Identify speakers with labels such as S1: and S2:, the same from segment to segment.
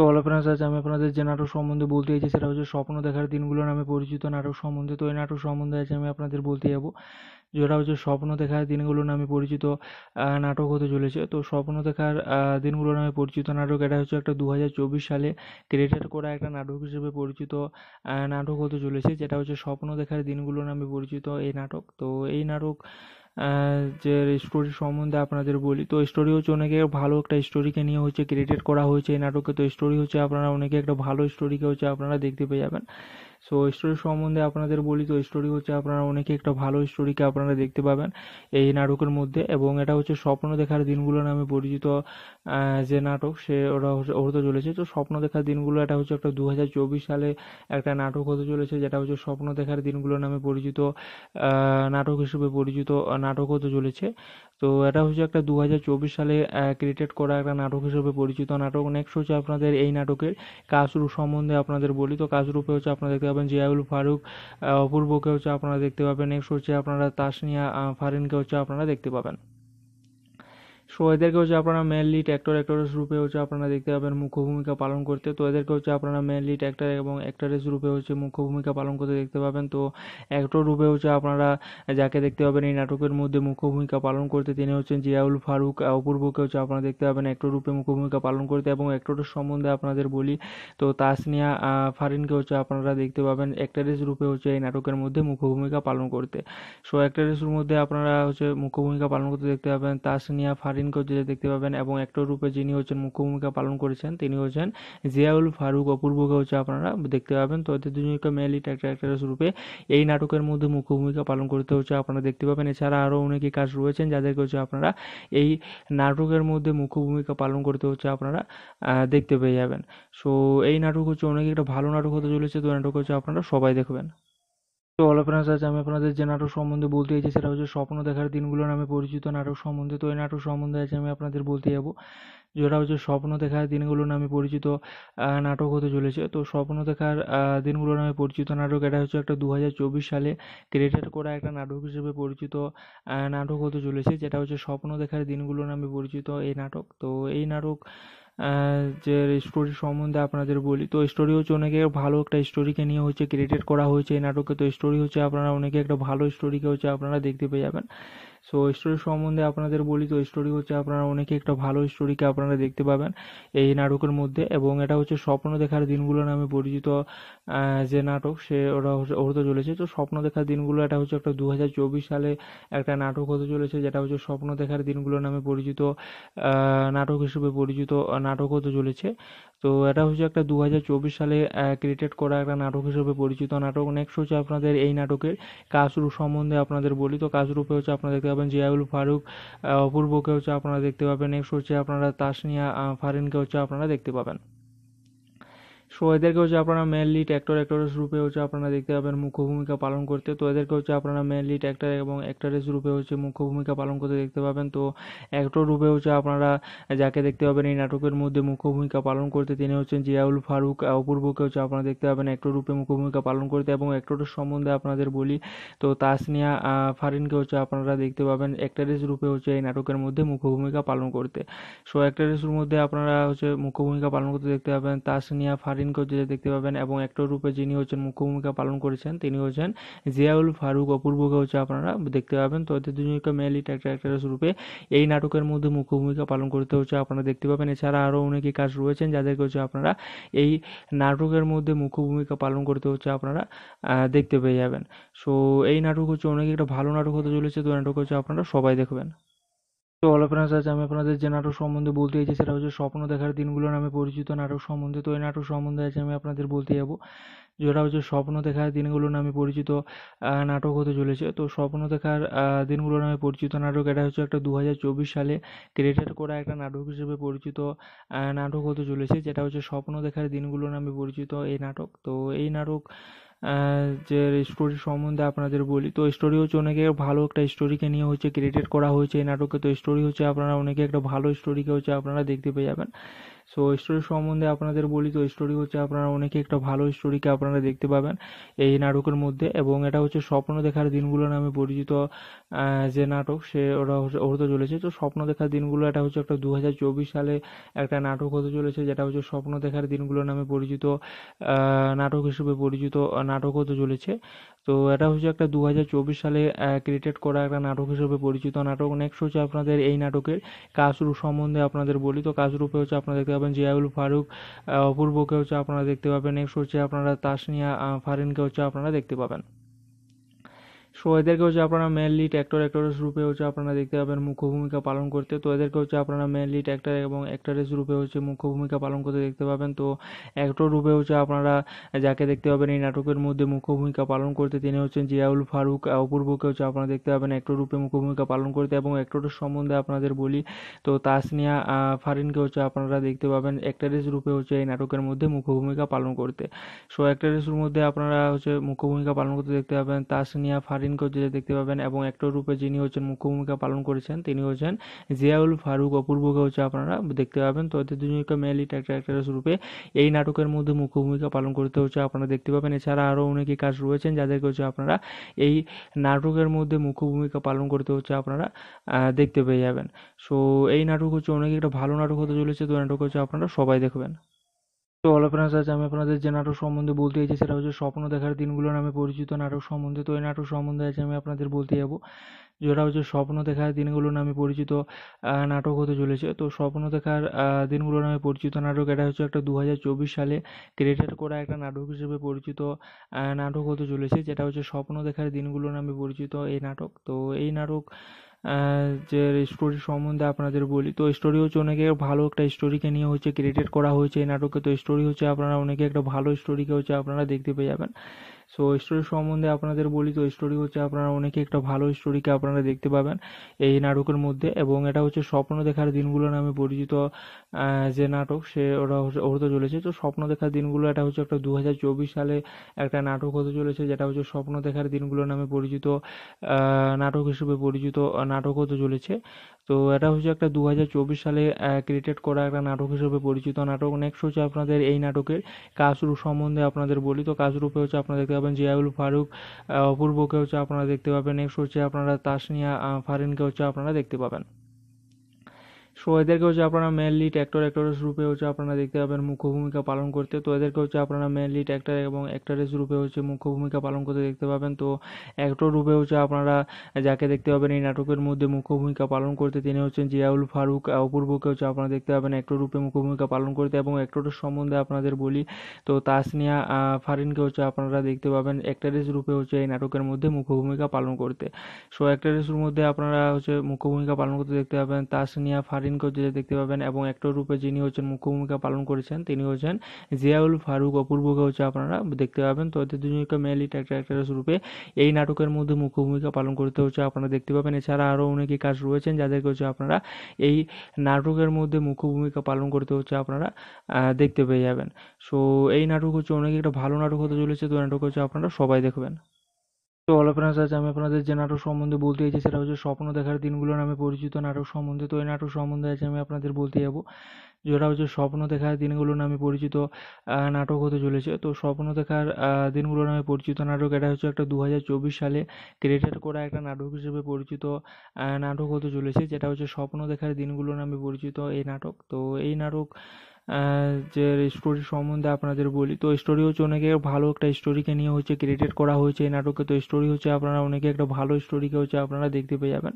S1: তো all friends আজ আমি আপনাদের যে নাটক সম্বন্ধে বলতে চাইছি সেটা হচ্ছে স্বপ্ন দেখার দিনগুলো
S2: নামে পরিচিত নাটক সম্বন্ধে তো এই নাটক সম্বন্ধে আজ আমি আপনাদের বলতে যাব যেটা হচ্ছে স্বপ্ন দেখার দিনগুলো নামে পরিচিত নাটক হতে চলেছে তো স্বপ্ন দেখার দিনগুলো নামে পরিচিত নাটক এটা হচ্ছে একটা দু সালে ক্রিয়েটার করা একটা নাটক হিসেবে পরিচিত নাটক হতে চলেছে যেটা হচ্ছে স্বপ্ন দেখার দিনগুলো নামে পরিচিত এই নাটক তো এই নাটক যে স্টোরি সম্বন্ধে আপনাদের বলি তো স্টোরি হচ্ছে অনেকে ভালো একটা স্টোরিকে নিয়ে হচ্ছে ক্রিয়েটেড করা হয়েছে এই নাটকে তো স্টোরি হচ্ছে আপনারা অনেকে একটা ভালো স্টোরিকে হচ্ছে আপনারা দেখতে পেয়ে যাবেন সো স্টোরি সম্বন্ধে আপনাদের বলি তো স্টোরি হচ্ছে আপনারা অনেকে একটা ভালো স্টোরিকে আপনারা দেখতে পাবেন এই নাটকের মধ্যে এবং এটা হচ্ছে স্বপ্ন দেখার দিনগুলো নামে পরিচিত যে নাটক সে ওরা হতে চলেছে তো স্বপ্ন দেখার দিনগুলো এটা হচ্ছে একটা দু সালে একটা নাটক হতে চলেছে যেটা হচ্ছে স্বপ্ন দেখার দিনগুলো নামে পরিচিত নাটক হিসেবে পরিচিত নাটক হতে চলেছে তো এটা হচ্ছে একটা দু সালে ক্রিয়েটেড করা একটা নাটক হিসেবে পরিচিত নাটক নেক্সট হচ্ছে আপনাদের এই নাটকের কাজরু সম্বন্ধে আপনাদের বলি তো কাসরুপে হচ্ছে আপনারা দেখতে পাবেন জিয়াউল ফারুক অপূর্বকে হচ্ছে আপনারা দেখতে পাবেন নেক্সট হচ্ছে আপনারা তাসনিয়া ফারিনকে হচ্ছে আপনারা দেখতে পাবেন সো এদেরকে হচ্ছে আপনারা মেনলি অ্যাক্টর অ্যাক্টরেস রূপে হচ্ছে আপনারা দেখতে পাবেন মুখ্য ভূমিকা পালন করতে তো এদেরকে হচ্ছে আপনারা মেনলি অ্যাক্টর এবং অ্যাক্টরেস রূপে হচ্ছে মুখ্য ভূমিকা পালন করতে দেখতে পাবেন তো অ্যাক্টর রূপে হচ্ছে আপনারা যাকে দেখতে পাবেন এই নাটকের মধ্যে মুখ্য ভূমিকা পালন করতে তিনি হচ্ছেন জিয়াউল ফারুক অপূর্বকে হচ্ছে আপনারা দেখতে পাবেন অ্যাক্টর রূপে মুখ্য ভূমিকা পালন করতে এবং অ্যাক্টরের সম্বন্ধে আপনাদের বলি তো তাসনিয়া ফারিনকে হচ্ছে আপনারা দেখতে পাবেন অ্যাক্টারেস রূপে হচ্ছে এই নাটকের মধ্যে মুখ্য ভূমিকা পালন করতে সো অ্যাক্টারেসের মধ্যে আপনারা হচ্ছে মুখ্য ভূমিকা পালন করতে দেখতে পাবেন তাসনিয়া ফারিন হোসেনকেও দেখতে পাবেন এবং অ্যাক্টর রূপে যিনি হচ্ছেন মুখ্য ভূমিকা পালন করেছেন তিনি হচ্ছেন জিয়াউল ফারুক অপূর্বকে হচ্ছে আপনারা দেখতে পাবেন তো এদের দুজনকে মেনলি অ্যাক্টর রূপে এই নাটকের মধ্যে মুখ্য ভূমিকা পালন করতে হচ্ছে আপনারা দেখতে পাবেন এছাড়া আরও অনেকে কাজ রয়েছেন যাদেরকে হচ্ছে আপনারা এই নাটকের মধ্যে মুখ্য ভূমিকা পালন করতে হচ্ছে আপনারা দেখতে পেয়ে যাবেন সো এই নাটক হচ্ছে অনেক একটা ভালো নাটক হতে চলেছে তো নাটক হচ্ছে আপনারা সবাই দেখবেন তো হ্যালো ফ্রেন্ডস আজ আমি আপনাদের যে নাটক সম্বন্ধে বলতে চাইছি সেটা হচ্ছে স্বপ্ন দেখার দিনগুলো নামে পরিচিত নাটক সম্বন্ধে তো এই নাটক সম্বন্ধে আজ আমি আপনাদের বলতে যাব যেটা হচ্ছে স্বপ্ন দেখার দিনগুলো নামে পরিচিত নাটক হতে চলেছে তো স্বপ্ন দেখার দিনগুলো নামে পরিচিত নাটক এটা হচ্ছে একটা দু সালে ক্রিয়েটেড করা একটা নাটক হিসেবে পরিচিত নাটক হতে চলেছে যেটা হচ্ছে স্বপ্ন দেখার দিনগুলো নামে পরিচিত এই নাটক তো এই নাটক যে স্টোরি সম্বন্ধে আপনাদের বলি তো স্টোরি হচ্ছে অনেকে ভালো একটা স্টোরিকে নিয়ে হচ্ছে ক্রিয়েটেড করা হয়েছে এই নাটকে তো স্টোরি হচ্ছে আপনারা অনেকে একটা ভালো স্টোরিকে হচ্ছে আপনারা দেখতে পেয়ে যাবেন সো স্টোরি সম্বন্ধে আপনাদের বলি তো স্টোরি হচ্ছে আপনারা অনেকে একটা ভালো স্টোরিকে আপনারা দেখতে পাবেন এই নাটকের মধ্যে এবং এটা হচ্ছে স্বপ্ন দেখার দিনগুলো নামে পরিচিত যে নাটক সে ওরা হতে চলেছে তো স্বপ্ন দেখার দিনগুলো এটা হচ্ছে একটা দু সালে একটা নাটক হতে চলেছে যেটা হচ্ছে স্বপ্ন দেখার দিনগুলো নামে পরিচিত নাটক হিসেবে পরিচিত নাটক হতে চলেছে তো এটা হচ্ছে একটা দু চব্বিশ সালে ক্রিয়েটেড করা একটা নাটক হিসেবে পরিচিত নাটক নেক্সট হচ্ছে আপনাদের এই নাটকের কাসরু সম্বন্ধে আপনাদের বলি তো কাশরূপে হচ্ছে আপনারা দেখতে পাবেন জিয়াউল ফারুক অপূর্বকে হচ্ছে আপনারা দেখতে পাবেন নেক্সট হচ্ছে আপনারা তাসনিয়া ফারিনকে হচ্ছে আপনারা দেখতে পাবেন সো এদেরকে হচ্ছে আপনারা মেনলি অ্যাক্টর অ্যাক্টরেস রূপে হচ্ছে আপনারা দেখতে পাবেন মুখ্য ভূমিকা পালন করতে তো এদেরকে হচ্ছে আপনারা মেনলি অ্যাক্টর এবং অ্যাক্টরেস রূপে হচ্ছে মুখ্য ভূমিকা পালন করতে দেখতে পাবেন তো অ্যাক্টর রূপে হচ্ছে আপনারা যাকে দেখতে পাবেন এই নাটকের মধ্যে মুখ্য ভূমিকা পালন করতে তিনি হচ্ছেন জিয়াউল ফারুক অপূর্বকে হচ্ছে আপনারা দেখতে পাবেন অ্যাক্টর রূপে মুখ্য ভূমিকা পালন করতে এবং অ্যাক্টরের সম্বন্ধে আপনাদের বলি তো তাসনিয়া ফারিনকে হচ্ছে আপনারা দেখতে পাবেন অ্যাক্টরেস রূপে হচ্ছে এই নাটকের মধ্যে মুখ্য ভূমিকা পালন করতে সো অ্যাক্টরেসের মধ্যে আপনারা হচ্ছে মুখ্য ভূমিকা পালন করতে দেখতে পাবেন তাসনিয়া ফারিন স্বাধীনকেও যেটা দেখতে পাবেন এবং একটা রূপে যিনি হচ্ছেন মুখ্য ভূমিকা পালন করেছেন তিনি হচ্ছেন জিয়াউল ফারুক অপূর্বকে হচ্ছে আপনারা দেখতে পাবেন তো এদের দুজনকে মেল লিড অ্যাক্টারস রূপে এই নাটকের মধ্যে মুখ্য ভূমিকা পালন করতে হচ্ছে আপনারা দেখতে পাবেন এছাড়া আরও অনেকে কাজ রয়েছেন যাদেরকে হচ্ছে আপনারা এই নাটকের মধ্যে মুখ্য ভূমিকা পালন করতে হচ্ছে আপনারা দেখতে পেয়ে যাবেন সো এই নাটক হচ্ছে অনেক একটা ভালো নাটক হতে চলেছে তো নাটক হচ্ছে আপনারা সবাই দেখবেন তো হলো ফ্রেন্ডস আজ আমি আপনাদের যে নাটক সম্বন্ধে বলতে চাইছি সেটা হচ্ছে স্বপ্ন দেখার দিনগুলো নামে পরিচিত নাটক সম্বন্ধে তো এই নাটক সম্বন্ধে আজ আমি আপনাদের বলতে যাব যেটা হচ্ছে স্বপ্ন দেখার দিনগুলো নামে পরিচিত নাটক হতে চলেছে তো স্বপ্ন দেখার দিনগুলো নামে পরিচিত নাটক এটা হচ্ছে একটা দু সালে ক্রিয়েটেড করা একটা নাটক হিসেবে পরিচিত নাটক হতে চলেছে যেটা হচ্ছে স্বপ্ন দেখার দিনগুলো নামে পরিচিত এই নাটক তো এই নাটক যে স্টোরি সম্বন্ধে আপনাদের বলি তো স্টোরি হচ্ছে অনেকে ভালো একটা স্টোরিকে নিয়ে হচ্ছে ক্রিয়েটেড করা হয়েছে এই নাটকে তো স্টোরি হচ্ছে আপনারা অনেকে একটা ভালো স্টোরিকে হচ্ছে আপনারা দেখতে পেয়ে যাবেন সো স্টোরি সম্বন্ধে আপনাদের বলি তো স্টোরি হচ্ছে আপনারা অনেকে একটা ভালো স্টোরিকে আপনারা দেখতে পাবেন এই নাটকের মধ্যে এবং এটা হচ্ছে স্বপ্ন দেখার দিনগুলো নামে পরিচিত যে নাটক সে ওরা হতে চলেছে তো স্বপ্ন দেখার দিনগুলো এটা হচ্ছে একটা দু সালে একটা নাটক হতে চলেছে যেটা হচ্ছে স্বপ্ন দেখার দিনগুলো নামে পরিচিত নাটক হিসেবে পরিচিত নাটক হতে চলেছে তো এটা হচ্ছে একটা দু সালে ক্রিয়েটেড করা একটা নাটক হিসেবে পরিচিত নাটক নেক্সট হচ্ছে আপনাদের এই নাটকের কাসরূপ সম্বন্ধে আপনাদের বলি তো কাজরূপে হচ্ছে আপনারা দেখতে পাবেন জিয়াউল ফারুক অপূর্বকে হচ্ছে আপনারা দেখতে পাবেন নেক্সট হচ্ছে আপনারা তাসনিয়া ফারিনকে হচ্ছে আপনারা দেখতে পাবেন সো এদেরকে হচ্ছে আপনারা মেনলি অ্যাক্টর অ্যাক্টরেস রূপে হচ্ছে আপনারা দেখতে পাবেন মুখ্য ভূমিকা পালন করতে তো এদেরকে হচ্ছে আপনারা মেনলি অ্যাক্টর এবং অ্যাক্টরেস রূপে হচ্ছে মুখ্য ভূমিকা পালন করতে দেখতে পাবেন তো অ্যাক্টর রূপে হচ্ছে আপনারা যাকে দেখতে পাবেন এই নাটকের মধ্যে মুখ্য ভূমিকা পালন করতে তিনি হচ্ছেন জিয়াউল ফারুক অপূর্বকে হচ্ছে আপনারা দেখতে পাবেন অ্যাক্টর রূপে মুখ্য ভূমিকা পালন করতে এবং অ্যাক্টরের সম্বন্ধে আপনাদের বলি তো তাসনিয়া ফারিনকে হচ্ছে আপনারা দেখতে পাবেন অ্যাক্টরেস রূপে হচ্ছে এই নাটকের মধ্যে মুখ্য ভূমিকা পালন করতে সো অ্যাক্টরেস মধ্যে আপনারা হচ্ছে মুখ্য ভূমিকা পালন করতে দেখতে পাবেন তাসনিয়া ফারিন রিনকো যে দেখতে পাবেন এবং অ্যাক্টর রূপে যিনি হচ্ছেন মুখ্য ভূমিকা পালন করেছেন তিনি হচ্ছেন জিয়াউল ফারুক অপূর্বকে হচ্ছে আপনারা দেখতে পাবেন তো এদের দুজনকে মেনলি অ্যাক্টারেস রূপে এই নাটকের মধ্যে মুখ্য ভূমিকা পালন করতে হচ্ছে আপনারা দেখতে পাবেন এছাড়া আরও অনেকে কাজ রয়েছেন যাদেরকে হচ্ছে আপনারা এই নাটকের মধ্যে মুখ্য ভূমিকা পালন করতে হচ্ছে আপনারা দেখতে পেয়ে যাবেন সো এই নাটক হচ্ছে অনেক একটা ভালো নাটক হতে চলেছে তো নাটক হচ্ছে আপনারা সবাই দেখবেন তো হ্যালো আপনার আজ আমি আপনাদের যে নাটক সম্বন্ধে বলতে চাইছি সেটা হচ্ছে স্বপ্ন দেখার দিনগুলো নামে পরিচিত নাটক সম্বন্ধে তো এই নাটক সম্বন্ধে আজ আমি আপনাদের বলতে যাব যেটা হচ্ছে স্বপ্ন দেখার দিনগুলো নামে পরিচিত নাটক হতে চলেছে তো স্বপ্ন দেখার দিনগুলো নামে পরিচিত নাটক এটা হচ্ছে একটা দু সালে ক্রিয়েটেড করা একটা নাটক হিসেবে পরিচিত নাটক হতে চলেছে যেটা হচ্ছে স্বপ্ন দেখার দিনগুলো নামে পরিচিত এই নাটক তো এই নাটক যে স্টোরি সম্বন্ধে আপনাদের বলি তো স্টোরি হচ্ছে অনেকে ভালো একটা স্টোরিকে নিয়ে হচ্ছে ক্রিয়েটেড করা হয়েছে এই নাটকে তো স্টোরি হচ্ছে আপনারা অনেকে একটা ভালো স্টোরিকে হচ্ছে আপনারা দেখতে পেয়ে যাবেন সো স্টোরি সম্বন্ধে আপনাদের বলি তো স্টোরি হচ্ছে আপনারা অনেকে একটা ভালো স্টোরিকে আপনারা দেখতে পাবেন এই নাটকের মধ্যে এবং এটা হচ্ছে স্বপ্ন দেখার দিনগুলো নামে পরিচিত যে নাটক সে ওরা হতে চলেছে তো স্বপ্ন দেখার দিনগুলো এটা হচ্ছে একটা দু সালে একটা নাটক হতে চলেছে যেটা হচ্ছে স্বপ্ন দেখার দিনগুলো নামে পরিচিত নাটক হিসেবে পরিচিত নাটক হতে চলেছে তো এটা হচ্ছে একটা দু সালে ক্রিয়েটেড করা একটা নাটক হিসেবে পরিচিত নাটক নেক্সট হচ্ছে আপনাদের এই নাটকের কাজরূপ সম্বন্ধে আপনাদের বলি তো কাজরূপে হচ্ছে আপনারা দেখতে পাবেন জিয়াউল ফারুক অপূর্বকে হচ্ছে আপনারা দেখতে পাবেন নেক্সট হচ্ছে আপনারা তাসনিয়া ফারিনকে হচ্ছে আপনারা দেখতে পাবেন সো এদেরকে হচ্ছে আপনারা মেনলি অ্যাক্টর অ্যাক্টরেস রূপে হচ্ছে আপনারা দেখতে পাবেন মুখ্য ভূমিকা পালন করতে তো এদেরকে হচ্ছে আপনারা মেনলি অ্যাক্টর এবং অ্যাক্টরেস রূপে হচ্ছে মুখ্য ভূমিকা পালন করতে দেখতে পাবেন তো অ্যাক্টর রূপে হচ্ছে আপনারা যাকে দেখতে পাবেন এই নাটকের মধ্যে মুখ্য ভূমিকা পালন করতে তিনি হচ্ছেন জিয়াউল ফারুক অপূর্বকে হচ্ছে আপনারা দেখতে পাবেন অ্যাক্টর রূপে মুখ্য ভূমিকা পালন করতে এবং অ্যাক্টরের সম্বন্ধে আপনাদের বলি তো তাসনিয়া ফারিনকে হচ্ছে আপনারা দেখতে পাবেন অ্যাক্টরেস রূপে হচ্ছে এই নাটকের মধ্যে মুখ্য ভূমিকা পালন করতে সো অ্যাক্টরেসের মধ্যে আপনারা হচ্ছে মুখ্য ভূমিকা পালন করতে দেখতে পাবেন তাসনিয়া ফারিন স্ক্রিন করতে দেখতে পাবেন এবং অ্যাক্টর রূপে যিনি হচ্ছেন মুখ্য ভূমিকা পালন করেছেন তিনি হচ্ছেন জিয়াউল ফারুক অপূর্বকে হচ্ছে আপনারা দেখতে পাবেন তো এদের দুজনকে মেনলি অ্যাক্ট্রেস রূপে এই নাটকের মধ্যে মুখ্য ভূমিকা পালন করতে হচ্ছে আপনারা দেখতে পাবেন এছাড়া আরও অনেকে কাজ রয়েছেন যাদেরকে হচ্ছে আপনারা এই নাটকের মধ্যে মুখ্য ভূমিকা পালন করতে হচ্ছে আপনারা দেখতে পেয়ে যাবেন সো এই নাটক হচ্ছে অনেক একটা ভালো নাটক হতে চলেছে তো নাটক হচ্ছে আপনারা সবাই দেখবেন তো হ্যালো ফ্রেন্ডস আজ আমি আপনাদের যে নাটক সম্বন্ধে বলতে চাইছি সেটা হচ্ছে স্বপ্ন দেখার দিনগুলো নামে পরিচিত নাটক সম্বন্ধে তো এই নাটক সম্বন্ধে আজ আমি আপনাদের বলতে যাব যেটা হচ্ছে স্বপ্ন দেখার দিনগুলো নামে পরিচিত নাটক হতে চলেছে তো স্বপ্ন দেখার দিনগুলো নামে পরিচিত নাটক এটা হচ্ছে একটা দু সালে ক্রিয়েটার করা একটা নাটক হিসেবে পরিচিত নাটক হতে চলেছে যেটা হচ্ছে স্বপ্ন দেখার দিনগুলো নামে পরিচিত এই নাটক তো এই নাটক যে স্টোরি সম্বন্ধে আপনাদের বলি তো স্টোরি হচ্ছে অনেকে ভালো একটা স্টোরিকে নিয়ে হচ্ছে ক্রিয়েটেড করা হয়েছে এই নাটকে তো স্টোরি হচ্ছে আপনারা অনেকে একটা ভালো স্টোরিকে হচ্ছে আপনারা দেখতে পেয়ে যাবেন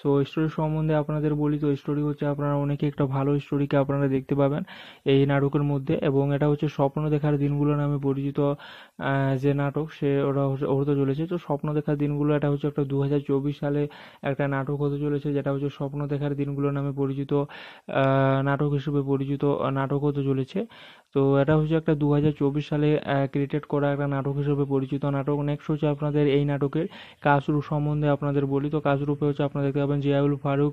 S2: সো স্টোরি সম্বন্ধে আপনাদের বলি তো স্টোরি হচ্ছে আপনারা অনেকে একটা ভালো স্টোরিকে আপনারা দেখতে পাবেন এই নাটকের মধ্যে এবং এটা হচ্ছে স্বপ্ন দেখার দিনগুলো নামে পরিচিত যে নাটক সে ওরা হতে চলেছে তো স্বপ্ন দেখার দিনগুলো এটা হচ্ছে একটা দু সালে একটা নাটক হতে চলেছে যেটা হচ্ছে স্বপ্ন দেখার দিনগুলো নামে পরিচিত নাটক হিসেবে পরিচিত নাটক হতে চলেছে তো এটা হচ্ছে একটা দু সালে ক্রিয়েটেড করা একটা নাটক হিসেবে পরিচিত নাটক নেক্সট হচ্ছে আপনাদের এই নাটকের কাসরু সম্বন্ধে আপনাদের বলি তো কাশরূপে হচ্ছে আপনারা দেখতে পাবেন জিয়াউল ফারুক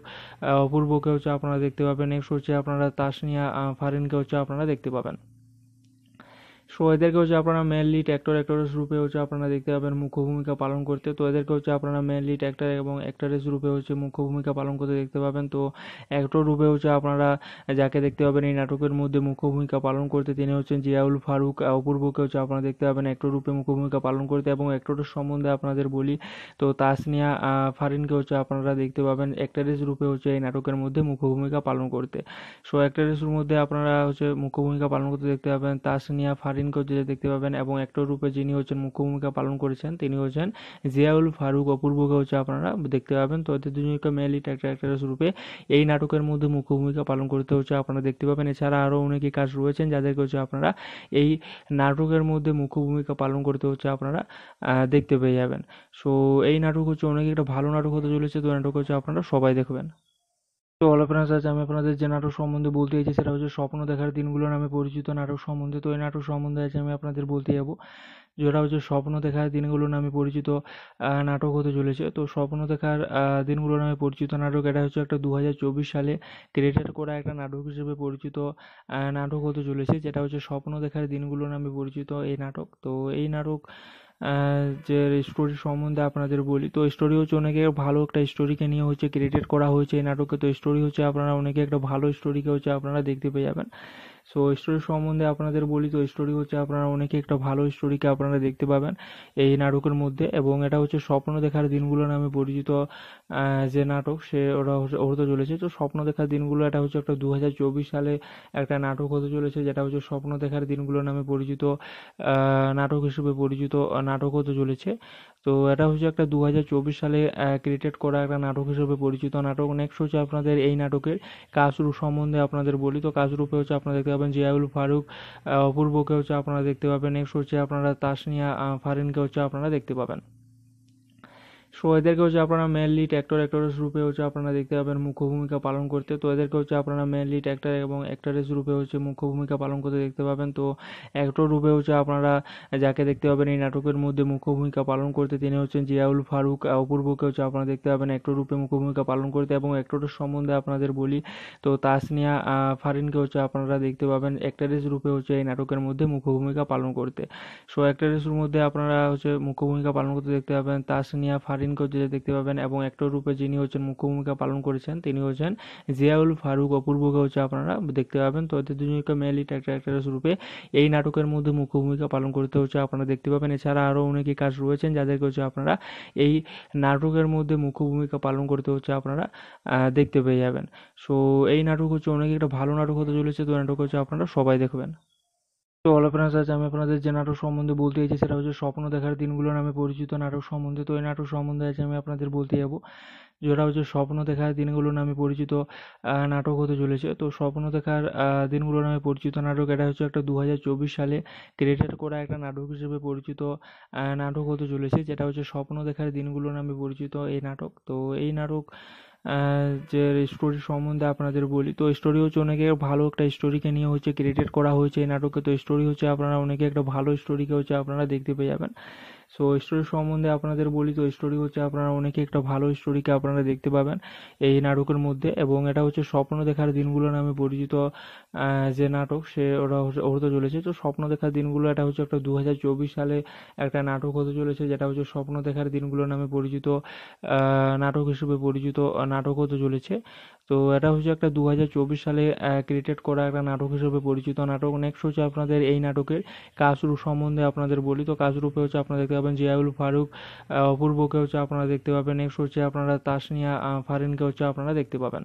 S2: অপূর্বকে হচ্ছে আপনারা দেখতে পাবেন নেক্সট হচ্ছে আপনারা তাসনিয়া ফারিনকে হচ্ছে আপনারা দেখতে পাবেন সো এদেরকে হচ্ছে আপনারা মেনলি অ্যাক্টর অ্যাক্টরেস রূপে হচ্ছে আপনারা দেখতে পাবেন মুখ্য ভূমিকা পালন করতে তো এদেরকে হচ্ছে আপনারা মেনলি অ্যাক্টর এবং অ্যাক্টরেস রূপে হচ্ছে মুখ্য ভূমিকা পালন করতে দেখতে পাবেন তো অ্যাক্টর রূপে হচ্ছে আপনারা যাকে দেখতে পাবেন এই নাটকের মধ্যে মুখ্য ভূমিকা পালন করতে তিনি হচ্ছেন জিয়াউল ফারুক অপূর্বকে হচ্ছে আপনারা দেখতে পাবেন অ্যাক্টর রূপে মুখ্য ভূমিকা পালন করতে এবং অ্যাক্টরের সম্বন্ধে আপনাদের বলি তো তাসনিয়া ফারিনকে হচ্ছে আপনারা দেখতে পাবেন অ্যাক্টরেস রূপে হচ্ছে এই নাটকের মধ্যে মুখ্য ভূমিকা পালন করতে সো অ্যাক্টরেসের মধ্যে আপনারা হচ্ছে মুখ্য ভূমিকা পালন করতে দেখতে পাবেন তাসনিয়া ফারিন হোসেনকেও দেখতে পাবেন এবং অ্যাক্টর রূপে যিনি হচ্ছেন মুখ্য ভূমিকা পালন করেছেন তিনি হচ্ছেন জিয়াউল ফারুক অপূর্বকে হচ্ছে আপনারা দেখতে পাবেন তো এদের দুজনকে মেল লিড রূপে এই নাটকের মধ্যে মুখ্য ভূমিকা পালন করতে হচ্ছে আপনারা দেখতে পাবেন এছাড়া আরও অনেকে কাজ রয়েছেন যাদেরকে হচ্ছে আপনারা এই নাটকের মধ্যে মুখ্য ভূমিকা পালন করতে হচ্ছে আপনারা দেখতে পেয়ে যাবেন সো এই নাটক হচ্ছে অনেক একটা ভালো নাটক হতে চলেছে তো নাটক হচ্ছে আপনারা সবাই দেখবেন তো হলো ফ্রেন্ডস আজ আমি আপনাদের যে নাটক সম্বন্ধে বলতে চাইছি সেটা হচ্ছে স্বপ্ন দেখার দিনগুলো নামে পরিচিত নাটক সম্বন্ধে তো এই নাটক সম্বন্ধে আজ আমি আপনাদের বলতে যাব যেটা হচ্ছে স্বপ্ন দেখার দিনগুলো নামে পরিচিত নাটক হতে চলেছে তো স্বপ্ন দেখার দিনগুলো নামে পরিচিত নাটক এটা হচ্ছে একটা দু সালে ক্রিয়েটার করা একটা নাটক হিসেবে পরিচিত নাটক হতে চলেছে যেটা হচ্ছে স্বপ্ন দেখার দিনগুলো নামে পরিচিত এই নাটক তো এই নাটক যে স্টোরি সম্বন্ধে আপনাদের বলি তো স্টোরি হচ্ছে অনেকে ভালো একটা স্টোরিকে নিয়ে হচ্ছে ক্রিয়েটেড করা হয়েছে এই নাটকে তো স্টোরি হচ্ছে আপনারা অনেকে একটা ভালো স্টোরিকে হচ্ছে আপনারা দেখতে পেয়ে যাবেন সো স্টোরি সম্বন্ধে আপনাদের বলি তো স্টোরি হচ্ছে আপনারা অনেকে একটা ভালো স্টোরিকে আপনারা দেখতে পাবেন এই নাটকের মধ্যে এবং এটা হচ্ছে স্বপ্ন দেখার দিনগুলো নামে পরিচিত যে নাটক সে ওরা হতে চলেছে তো স্বপ্ন দেখার দিনগুলো এটা হচ্ছে একটা দু সালে একটা নাটক হতে চলেছে যেটা হচ্ছে স্বপ্ন দেখার দিনগুলো নামে পরিচিত নাটক হিসেবে পরিচিত নাটক হতে চলেছে তো এটা হচ্ছে একটা দু সালে ক্রিয়েটেড করা একটা নাটক হিসেবে পরিচিত নাটক নেক্সট হচ্ছে আপনাদের এই নাটকের কাসরূপ সম্বন্ধে আপনাদের বলি তো কাসরূপে হচ্ছে আপনারা দেখতে পাবেন জিয়াউল ফারুক অপূর্বকে হচ্ছে আপনারা দেখতে পাবেন নেক্সট হচ্ছে আপনারা তাসনিয়া ফারিনকে হচ্ছে আপনারা দেখতে পাবেন সো এদেরকে হচ্ছে আপনারা মেনলি অ্যাক্টর অ্যাক্টরেস রূপে হচ্ছে আপনারা দেখতে পাবেন মুখ্য ভূমিকা পালন করতে তো এদেরকে হচ্ছে আপনারা মেনলি অ্যাক্টর এবং অ্যাক্টরেস রূপে হচ্ছে মুখ্য ভূমিকা পালন করতে দেখতে পাবেন তো অ্যাক্টর রূপে হচ্ছে আপনারা যাকে দেখতে পাবেন এই নাটকের মধ্যে মুখ্য ভূমিকা পালন করতে তিনি হচ্ছেন জিয়াউল ফারুক অপূর্বকে হচ্ছে আপনারা দেখতে পাবেন অ্যাক্টর রূপে মুখ্য ভূমিকা পালন করতে এবং অ্যাক্টরের সম্বন্ধে আপনাদের বলি তো তাসনিয়া ফারিনকে হচ্ছে আপনারা দেখতে পাবেন অ্যাক্টরেস রূপে হচ্ছে এই নাটকের মধ্যে মুখ্য ভূমিকা পালন করতে সো অ্যাক্টরেস মধ্যে আপনারা হচ্ছে মুখ্য ভূমিকা পালন করতে দেখতে পাবেন তাসনিয়া ফারিন প্রিন্ট করে দেখতে পাবেন এবং অ্যাক্টর রূপে যিনি হচ্ছেন মুখ্য ভূমিকা পালন করেছেন তিনি হচ্ছেন জিয়াউল ফারুক অপূর্বকে হচ্ছে আপনারা দেখতে পাবেন তো এদের দুজনকে মেলি অ্যাক্ট্রেস রূপে এই নাটকের মধ্যে মুখ্য ভূমিকা পালন করতে হচ্ছে আপনারা দেখতে পাবেন এছাড়া আরও অনেকে কাজ রয়েছেন যাদেরকে হচ্ছে আপনারা এই নাটকের মধ্যে মুখ্য ভূমিকা পালন করতে হচ্ছে আপনারা দেখতে পেয়ে যাবেন সো এই নাটক হচ্ছে অনেক একটা ভালো নাটক হতে চলেছে তো নাটক হচ্ছে আপনারা সবাই দেখবেন তো হ্যালো ফ্রেন্ডস আজ আমি আপনাদের যে নাটক সম্বন্ধে বলতে চাইছি সেটা হচ্ছে স্বপ্ন দেখার দিনগুলো নামে পরিচিত নাটক সম্বন্ধে তো এই নাটক সম্বন্ধে আজ আমি আপনাদের বলতে যাব যেটা হচ্ছে স্বপ্ন দেখার দিনগুলো নামে পরিচিত নাটক হতে চলেছে তো স্বপ্ন দেখার দিনগুলো নামে পরিচিত নাটক এটা হচ্ছে একটা দু সালে ক্রিয়েটেড করা একটা নাটক হিসেবে পরিচিত নাটক হতে চলেছে যেটা হচ্ছে স্বপ্ন দেখার দিনগুলো নামে পরিচিত এই নাটক তো এই নাটক যে স্টোরি সম্বন্ধে আপনাদের বলি তো স্টোরি হচ্ছে অনেকে ভালো একটা স্টোরিকে নিয়ে হচ্ছে ক্রিয়েটেড করা হয়েছে এই নাটকে তো স্টোরি হচ্ছে আপনারা অনেকে একটা ভালো স্টোরিকে হচ্ছে আপনারা দেখতে পেয়ে যাবেন সো স্টোরি সম্বন্ধে আপনাদের বলি তো স্টোরি হচ্ছে আপনারা অনেকে একটা ভালো স্টোরিকে আপনারা দেখতে পাবেন এই নাটকের মধ্যে এবং এটা হচ্ছে স্বপ্ন দেখার দিনগুলো নামে পরিচিত যে নাটক সে ওরা হতে চলেছে তো স্বপ্ন দেখার দিনগুলো এটা হচ্ছে একটা দু সালে একটা নাটক হতে চলেছে যেটা হচ্ছে স্বপ্ন দেখার দিনগুলো নামে পরিচিত নাটক হিসেবে পরিচিত নাটক হতে চলেছে তো এটা হচ্ছে একটা দু সালে ক্রিয়েটেড করা একটা নাটক হিসেবে পরিচিত নাটক নেক্সট হচ্ছে আপনাদের এই নাটকের কাজরু সম্বন্ধে আপনাদের বলি তো কাসরুপে হচ্ছে আপনারা দেখতে পাবেন জিয়াউল ফারুক অপূর্বকে হচ্ছে আপনারা দেখতে পাবেন নেক্সট হচ্ছে আপনারা তাসনিয়া ফারিনকে হচ্ছে আপনারা দেখতে পাবেন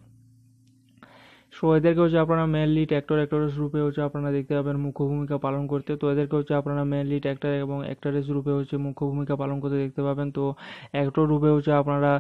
S2: সো এদেরকে হচ্ছে আপনারা মেনলি অ্যাক্টর অ্যাক্টরেস রূপে হচ্ছে আপনারা দেখতে পাবেন মুখ্য ভূমিকা পালন করতে তো এদেরকে হচ্ছে আপনারা মেনলি ট্র্যাক্টর এবং অ্যাক্টরেস রূপে হচ্ছে মুখ্য ভূমিকা পালন করতে দেখতে পাবেন তো অ্যাক্টর রূপে হচ্ছে আপনারা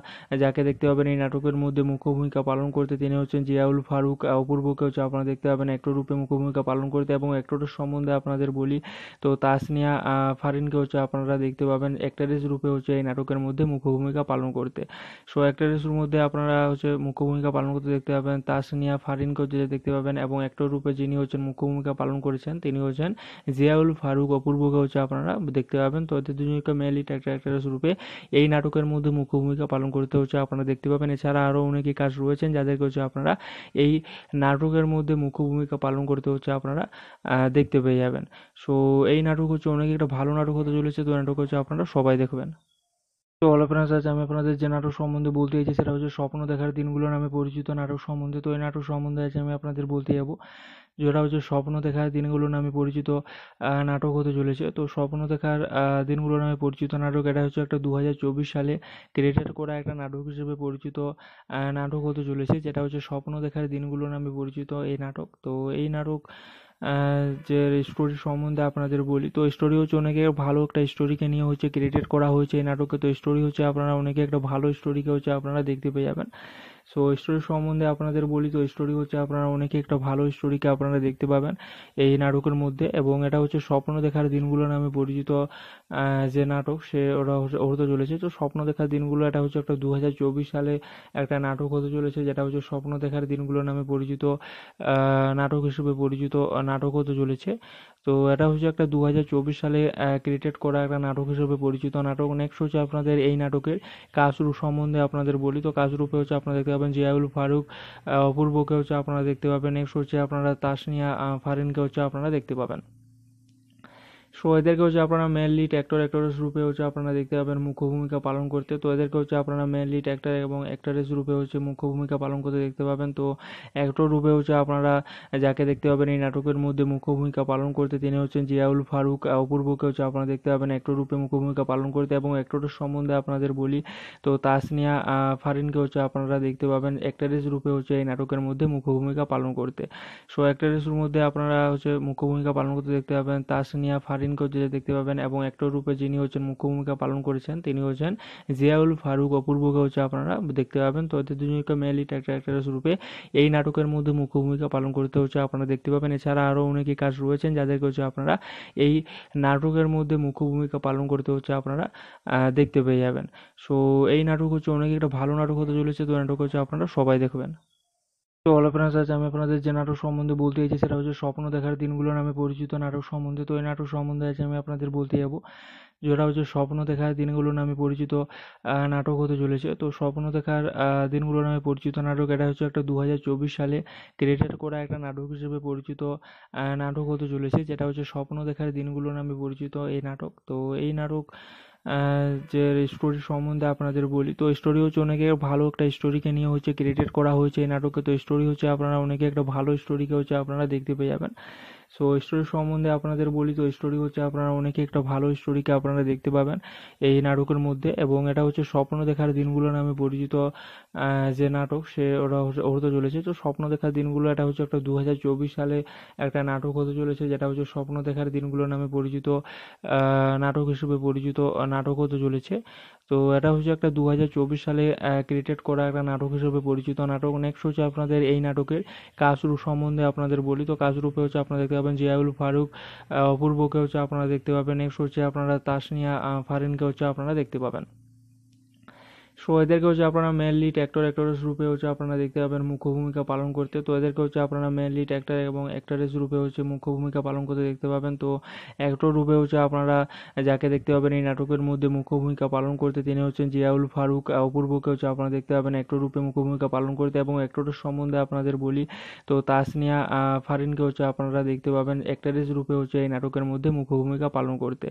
S2: যাকে দেখতে পাবেন এই নাটকের মধ্যে মুখ্য ভূমিকা পালন করতে তিনি হচ্ছেন জিয়াউল ফারুক অপূর্বকে হচ্ছে আপনারা দেখতে পাবেন অ্যাক্টর রূপে মুখ্য ভূমিকা পালন করতে এবং অ্যাক্টরের সম্বন্ধে আপনাদের বলি তো তাসনিয়া ফারিনকে হচ্ছে আপনারা দেখতে পাবেন অ্যাক্টারেস রূপে হচ্ছে এই নাটকের মধ্যে মুখ্য ভূমিকা পালন করতে সো অ্যাক্টারেসের মধ্যে আপনারা হচ্ছে মুখ্য ভূমিকা পালন করতে দেখতে পাবেন তাসনিয়া ফারিন স্বাধীন করতে দেখতে পাবেন এবং একটা রূপে যিনি হচ্ছেন মুখ্য ভূমিকা পালন করেছেন তিনি হচ্ছেন জিয়াউল ফারুক অপূর্বকে হচ্ছে আপনারা দেখতে পাবেন তো এদের দুজনকে মেনলি অ্যাক্ট্রেস রূপে এই নাটকের মধ্যে মুখ্য ভূমিকা পালন করতে হচ্ছে আপনারা দেখতে পাবেন এছাড়া আরও অনেকে কাজ রয়েছেন যাদেরকে হচ্ছে আপনারা এই নাটকের মধ্যে মুখ্য ভূমিকা পালন করতে হচ্ছে আপনারা দেখতে পেয়ে যাবেন সো এই নাটক হচ্ছে অনেক একটা ভালো নাটক হতে চলেছে তো নাটক হচ্ছে আপনারা সবাই দেখবেন তো হলো ফ্রেন্ডস আজ আমি আপনাদের যে নাটক সম্বন্ধে বলতে চাইছি সেটা হচ্ছে স্বপ্ন দেখার দিনগুলো নামে পরিচিত নাটক সম্বন্ধে তো এই নাটক সম্বন্ধে আজ আমি আপনাদের বলতে যাব যেটা হচ্ছে স্বপ্ন দেখার দিনগুলো নামে পরিচিত নাটক হতে চলেছে তো স্বপ্ন দেখার দিনগুলো নামে পরিচিত নাটক এটা হচ্ছে একটা দু সালে ক্রিয়েটেড করা একটা নাটক হিসেবে পরিচিত নাটক হতে চলেছে যেটা হচ্ছে স্বপ্ন দেখার দিনগুলো নামে পরিচিত এই নাটক তো এই নাটক যে স্টোরি সম্বন্ধে আপনাদের বলি তো স্টোরি হচ্ছে অনেকে ভালো একটা স্টোরিকে নিয়ে হচ্ছে ক্রিয়েটেড করা হয়েছে এই নাটকে তো স্টোরি হচ্ছে আপনারা অনেকে একটা ভালো স্টোরিকে হচ্ছে আপনারা দেখতে পেয়ে যাবেন সো স্টোরি সম্বন্ধে আপনাদের বলি তো স্টোরি হচ্ছে আপনারা অনেকে একটা ভালো স্টোরিকে আপনারা দেখতে পাবেন এই নাটকের মধ্যে এবং এটা হচ্ছে স্বপ্ন দেখার দিনগুলো নামে পরিচিত যে নাটক সে ওরা হতে চলেছে তো স্বপ্ন দেখার দিনগুলো এটা হচ্ছে একটা দু সালে একটা নাটক হতে চলেছে যেটা হচ্ছে স্বপ্ন দেখার দিনগুলো নামে পরিচিত নাটক হিসেবে পরিচিত নাটক হতে চলেছে তো এটা হচ্ছে একটা দু সালে ক্রিয়েটেড করা একটা নাটক হিসেবে পরিচিত নাটক নেক্সট হচ্ছে আপনাদের এই নাটকের কাজরু সম্বন্ধে আপনাদের বলি তো কাসরুপে হচ্ছে আপনারা দেখতে পাবেন জিয়াউল ফারুক অপূর্বকে হচ্ছে আপনারা দেখতে পাবেন নেক্সট হচ্ছে আপনারা তাসনিয়া ফারিনকে হচ্ছে আপনারা দেখতে পাবেন সো এদেরকে হচ্ছে আপনারা মেনলি অ্যাক্টর অ্যাক্টরেস রূপে হচ্ছে আপনারা দেখতে পাবেন মুখ্য ভূমিকা পালন করতে তো এদেরকে হচ্ছে আপনারা মেনলি অ্যাক্টর এবং অ্যাক্টরেস রূপে হচ্ছে মুখ্য ভূমিকা পালন করতে দেখতে পাবেন তো অ্যাক্টর রূপে হচ্ছে আপনারা যাকে দেখতে পাবেন এই নাটকের মধ্যে মুখ্য ভূমিকা পালন করতে তিনি হচ্ছেন জিয়াউল ফারুক অপূর্বকে হচ্ছে আপনারা দেখতে পাবেন অ্যাক্টর রূপে মুখ্য ভূমিকা পালন করতে এবং অ্যাক্টরের সম্বন্ধে আপনাদের বলি তো তাসনিয়া ফারিনকে হচ্ছে আপনারা দেখতে পাবেন অ্যাক্টরেস রূপে হচ্ছে এই নাটকের মধ্যে মুখ্য ভূমিকা পালন করতে সো অ্যাক্টরেসের মধ্যে আপনারা হচ্ছে মুখ্য ভূমিকা পালন করতে দেখতে পাবেন তাসনিয়া ফারিন হোসেনকেও দেখতে পাবেন এবং একটা রূপে যিনি হচ্ছেন মুখ্য ভূমিকা পালন করেছেন তিনি হচ্ছেন জিয়াউল ফারুক অপূর্বকে হচ্ছে আপনারা দেখতে পাবেন তো এদের দুজনকে মেল অ্যাক্ট্রেস রূপে এই নাটকের মধ্যে মুখ্য ভূমিকা পালন করতে হচ্ছে আপনারা দেখতে পাবেন এছাড়া আরও অনেকে কাজ রয়েছেন যাদেরকে হচ্ছে আপনারা এই নাটকের মধ্যে মুখ্য ভূমিকা পালন করতে হচ্ছে আপনারা দেখতে পেয়ে যাবেন সো এই নাটক হচ্ছে অনেক একটা ভালো নাটক হতে চলেছে তো নাটক হচ্ছে আপনারা সবাই দেখবেন তো ফ্রেন্ডস আজ আমি আপনাদের যে নাটক সম্বন্ধে বলতে চাইছি সেটা হচ্ছে স্বপ্ন দেখার দিনগুলো নামে পরিচিত নাটক সম্বন্ধে তো এই নাটক সম্বন্ধে আজ আমি আপনাদের বলতে যাবো যেটা হচ্ছে স্বপ্ন দেখার দিনগুলো নামে পরিচিত নাটক হতে চলেছে তো স্বপ্ন দেখার দিনগুলো নামে পরিচিত নাটক এটা হচ্ছে একটা দু সালে ক্রিয়েটেড করা একটা নাটক হিসেবে পরিচিত নাটক হতে চলেছে যেটা হচ্ছে স্বপ্ন দেখার দিনগুলো নামে পরিচিত এই নাটক তো এই নাটক যে স্টোরি সম্বন্ধে আপনাদের বলি তো স্টোরি হচ্ছে অনেকে ভালো একটা স্টোরিকে নিয়ে হচ্ছে ক্রিয়েটেড করা হয়েছে এই নাটকে তো স্টোরি হচ্ছে আপনারা অনেকে একটা ভালো স্টোরিকে হচ্ছে আপনারা দেখতে পেয়ে যাবেন সো স্টোরি সম্বন্ধে আপনাদের বলি তো স্টোরি হচ্ছে আপনারা অনেকে একটা ভালো স্টোরিকে আপনারা দেখতে পাবেন এই নাটকের মধ্যে এবং এটা হচ্ছে স্বপ্ন দেখার দিনগুলো নামে পরিচিত যে নাটক সে ওরা হতে চলেছে তো স্বপ্ন দেখার দিনগুলো এটা হচ্ছে একটা দু সালে একটা নাটক হতে চলেছে যেটা হচ্ছে স্বপ্ন দেখার দিনগুলো নামে পরিচিত নাটক হিসেবে পরিচিত নাটক হতে চলেছে তো এটা হচ্ছে একটা দু সালে ক্রিয়েটেড করা একটা নাটক হিসেবে পরিচিত নাটক নেক্সট হচ্ছে আপনাদের এই নাটকের কাসরু সম্বন্ধে আপনাদের বলি তো কাসরুপে হচ্ছে আপনাদেরকে পাবেন জিয়াউল ফারুক অপূর্বকে হচ্ছে আপনারা দেখতে পাবেন নেক্সট হচ্ছে আপনারা তাসনিয়া ফারিনকে হচ্ছে আপনারা দেখতে পাবেন সো এদেরকে হচ্ছে আপনারা মেনলি অ্যাক্টর অ্যাক্টরেস রূপে হচ্ছে আপনারা দেখতে পাবেন মুখ্য ভূমিকা পালন করতে তো এদেরকে হচ্ছে আপনারা মেনলি অ্যাক্টর এবং অ্যাক্টরেস রূপে হচ্ছে মুখ্য ভূমিকা পালন করতে দেখতে পাবেন তো অ্যাক্টর রূপে হচ্ছে আপনারা যাকে দেখতে পাবেন এই নাটকের মধ্যে মুখ্য ভূমিকা পালন করতে তিনি হচ্ছেন জিয়াউল ফারুক অপূর্বকে হচ্ছে আপনারা দেখতে পাবেন অ্যাক্টর রূপে মুখ্য ভূমিকা পালন করতে এবং অ্যাক্টরের সম্বন্ধে আপনাদের বলি তো তাসনিয়া ফারিনকে হচ্ছে আপনারা দেখতে পাবেন অ্যাক্টারেস রূপে হচ্ছে এই নাটকের মধ্যে মুখ্য ভূমিকা পালন করতে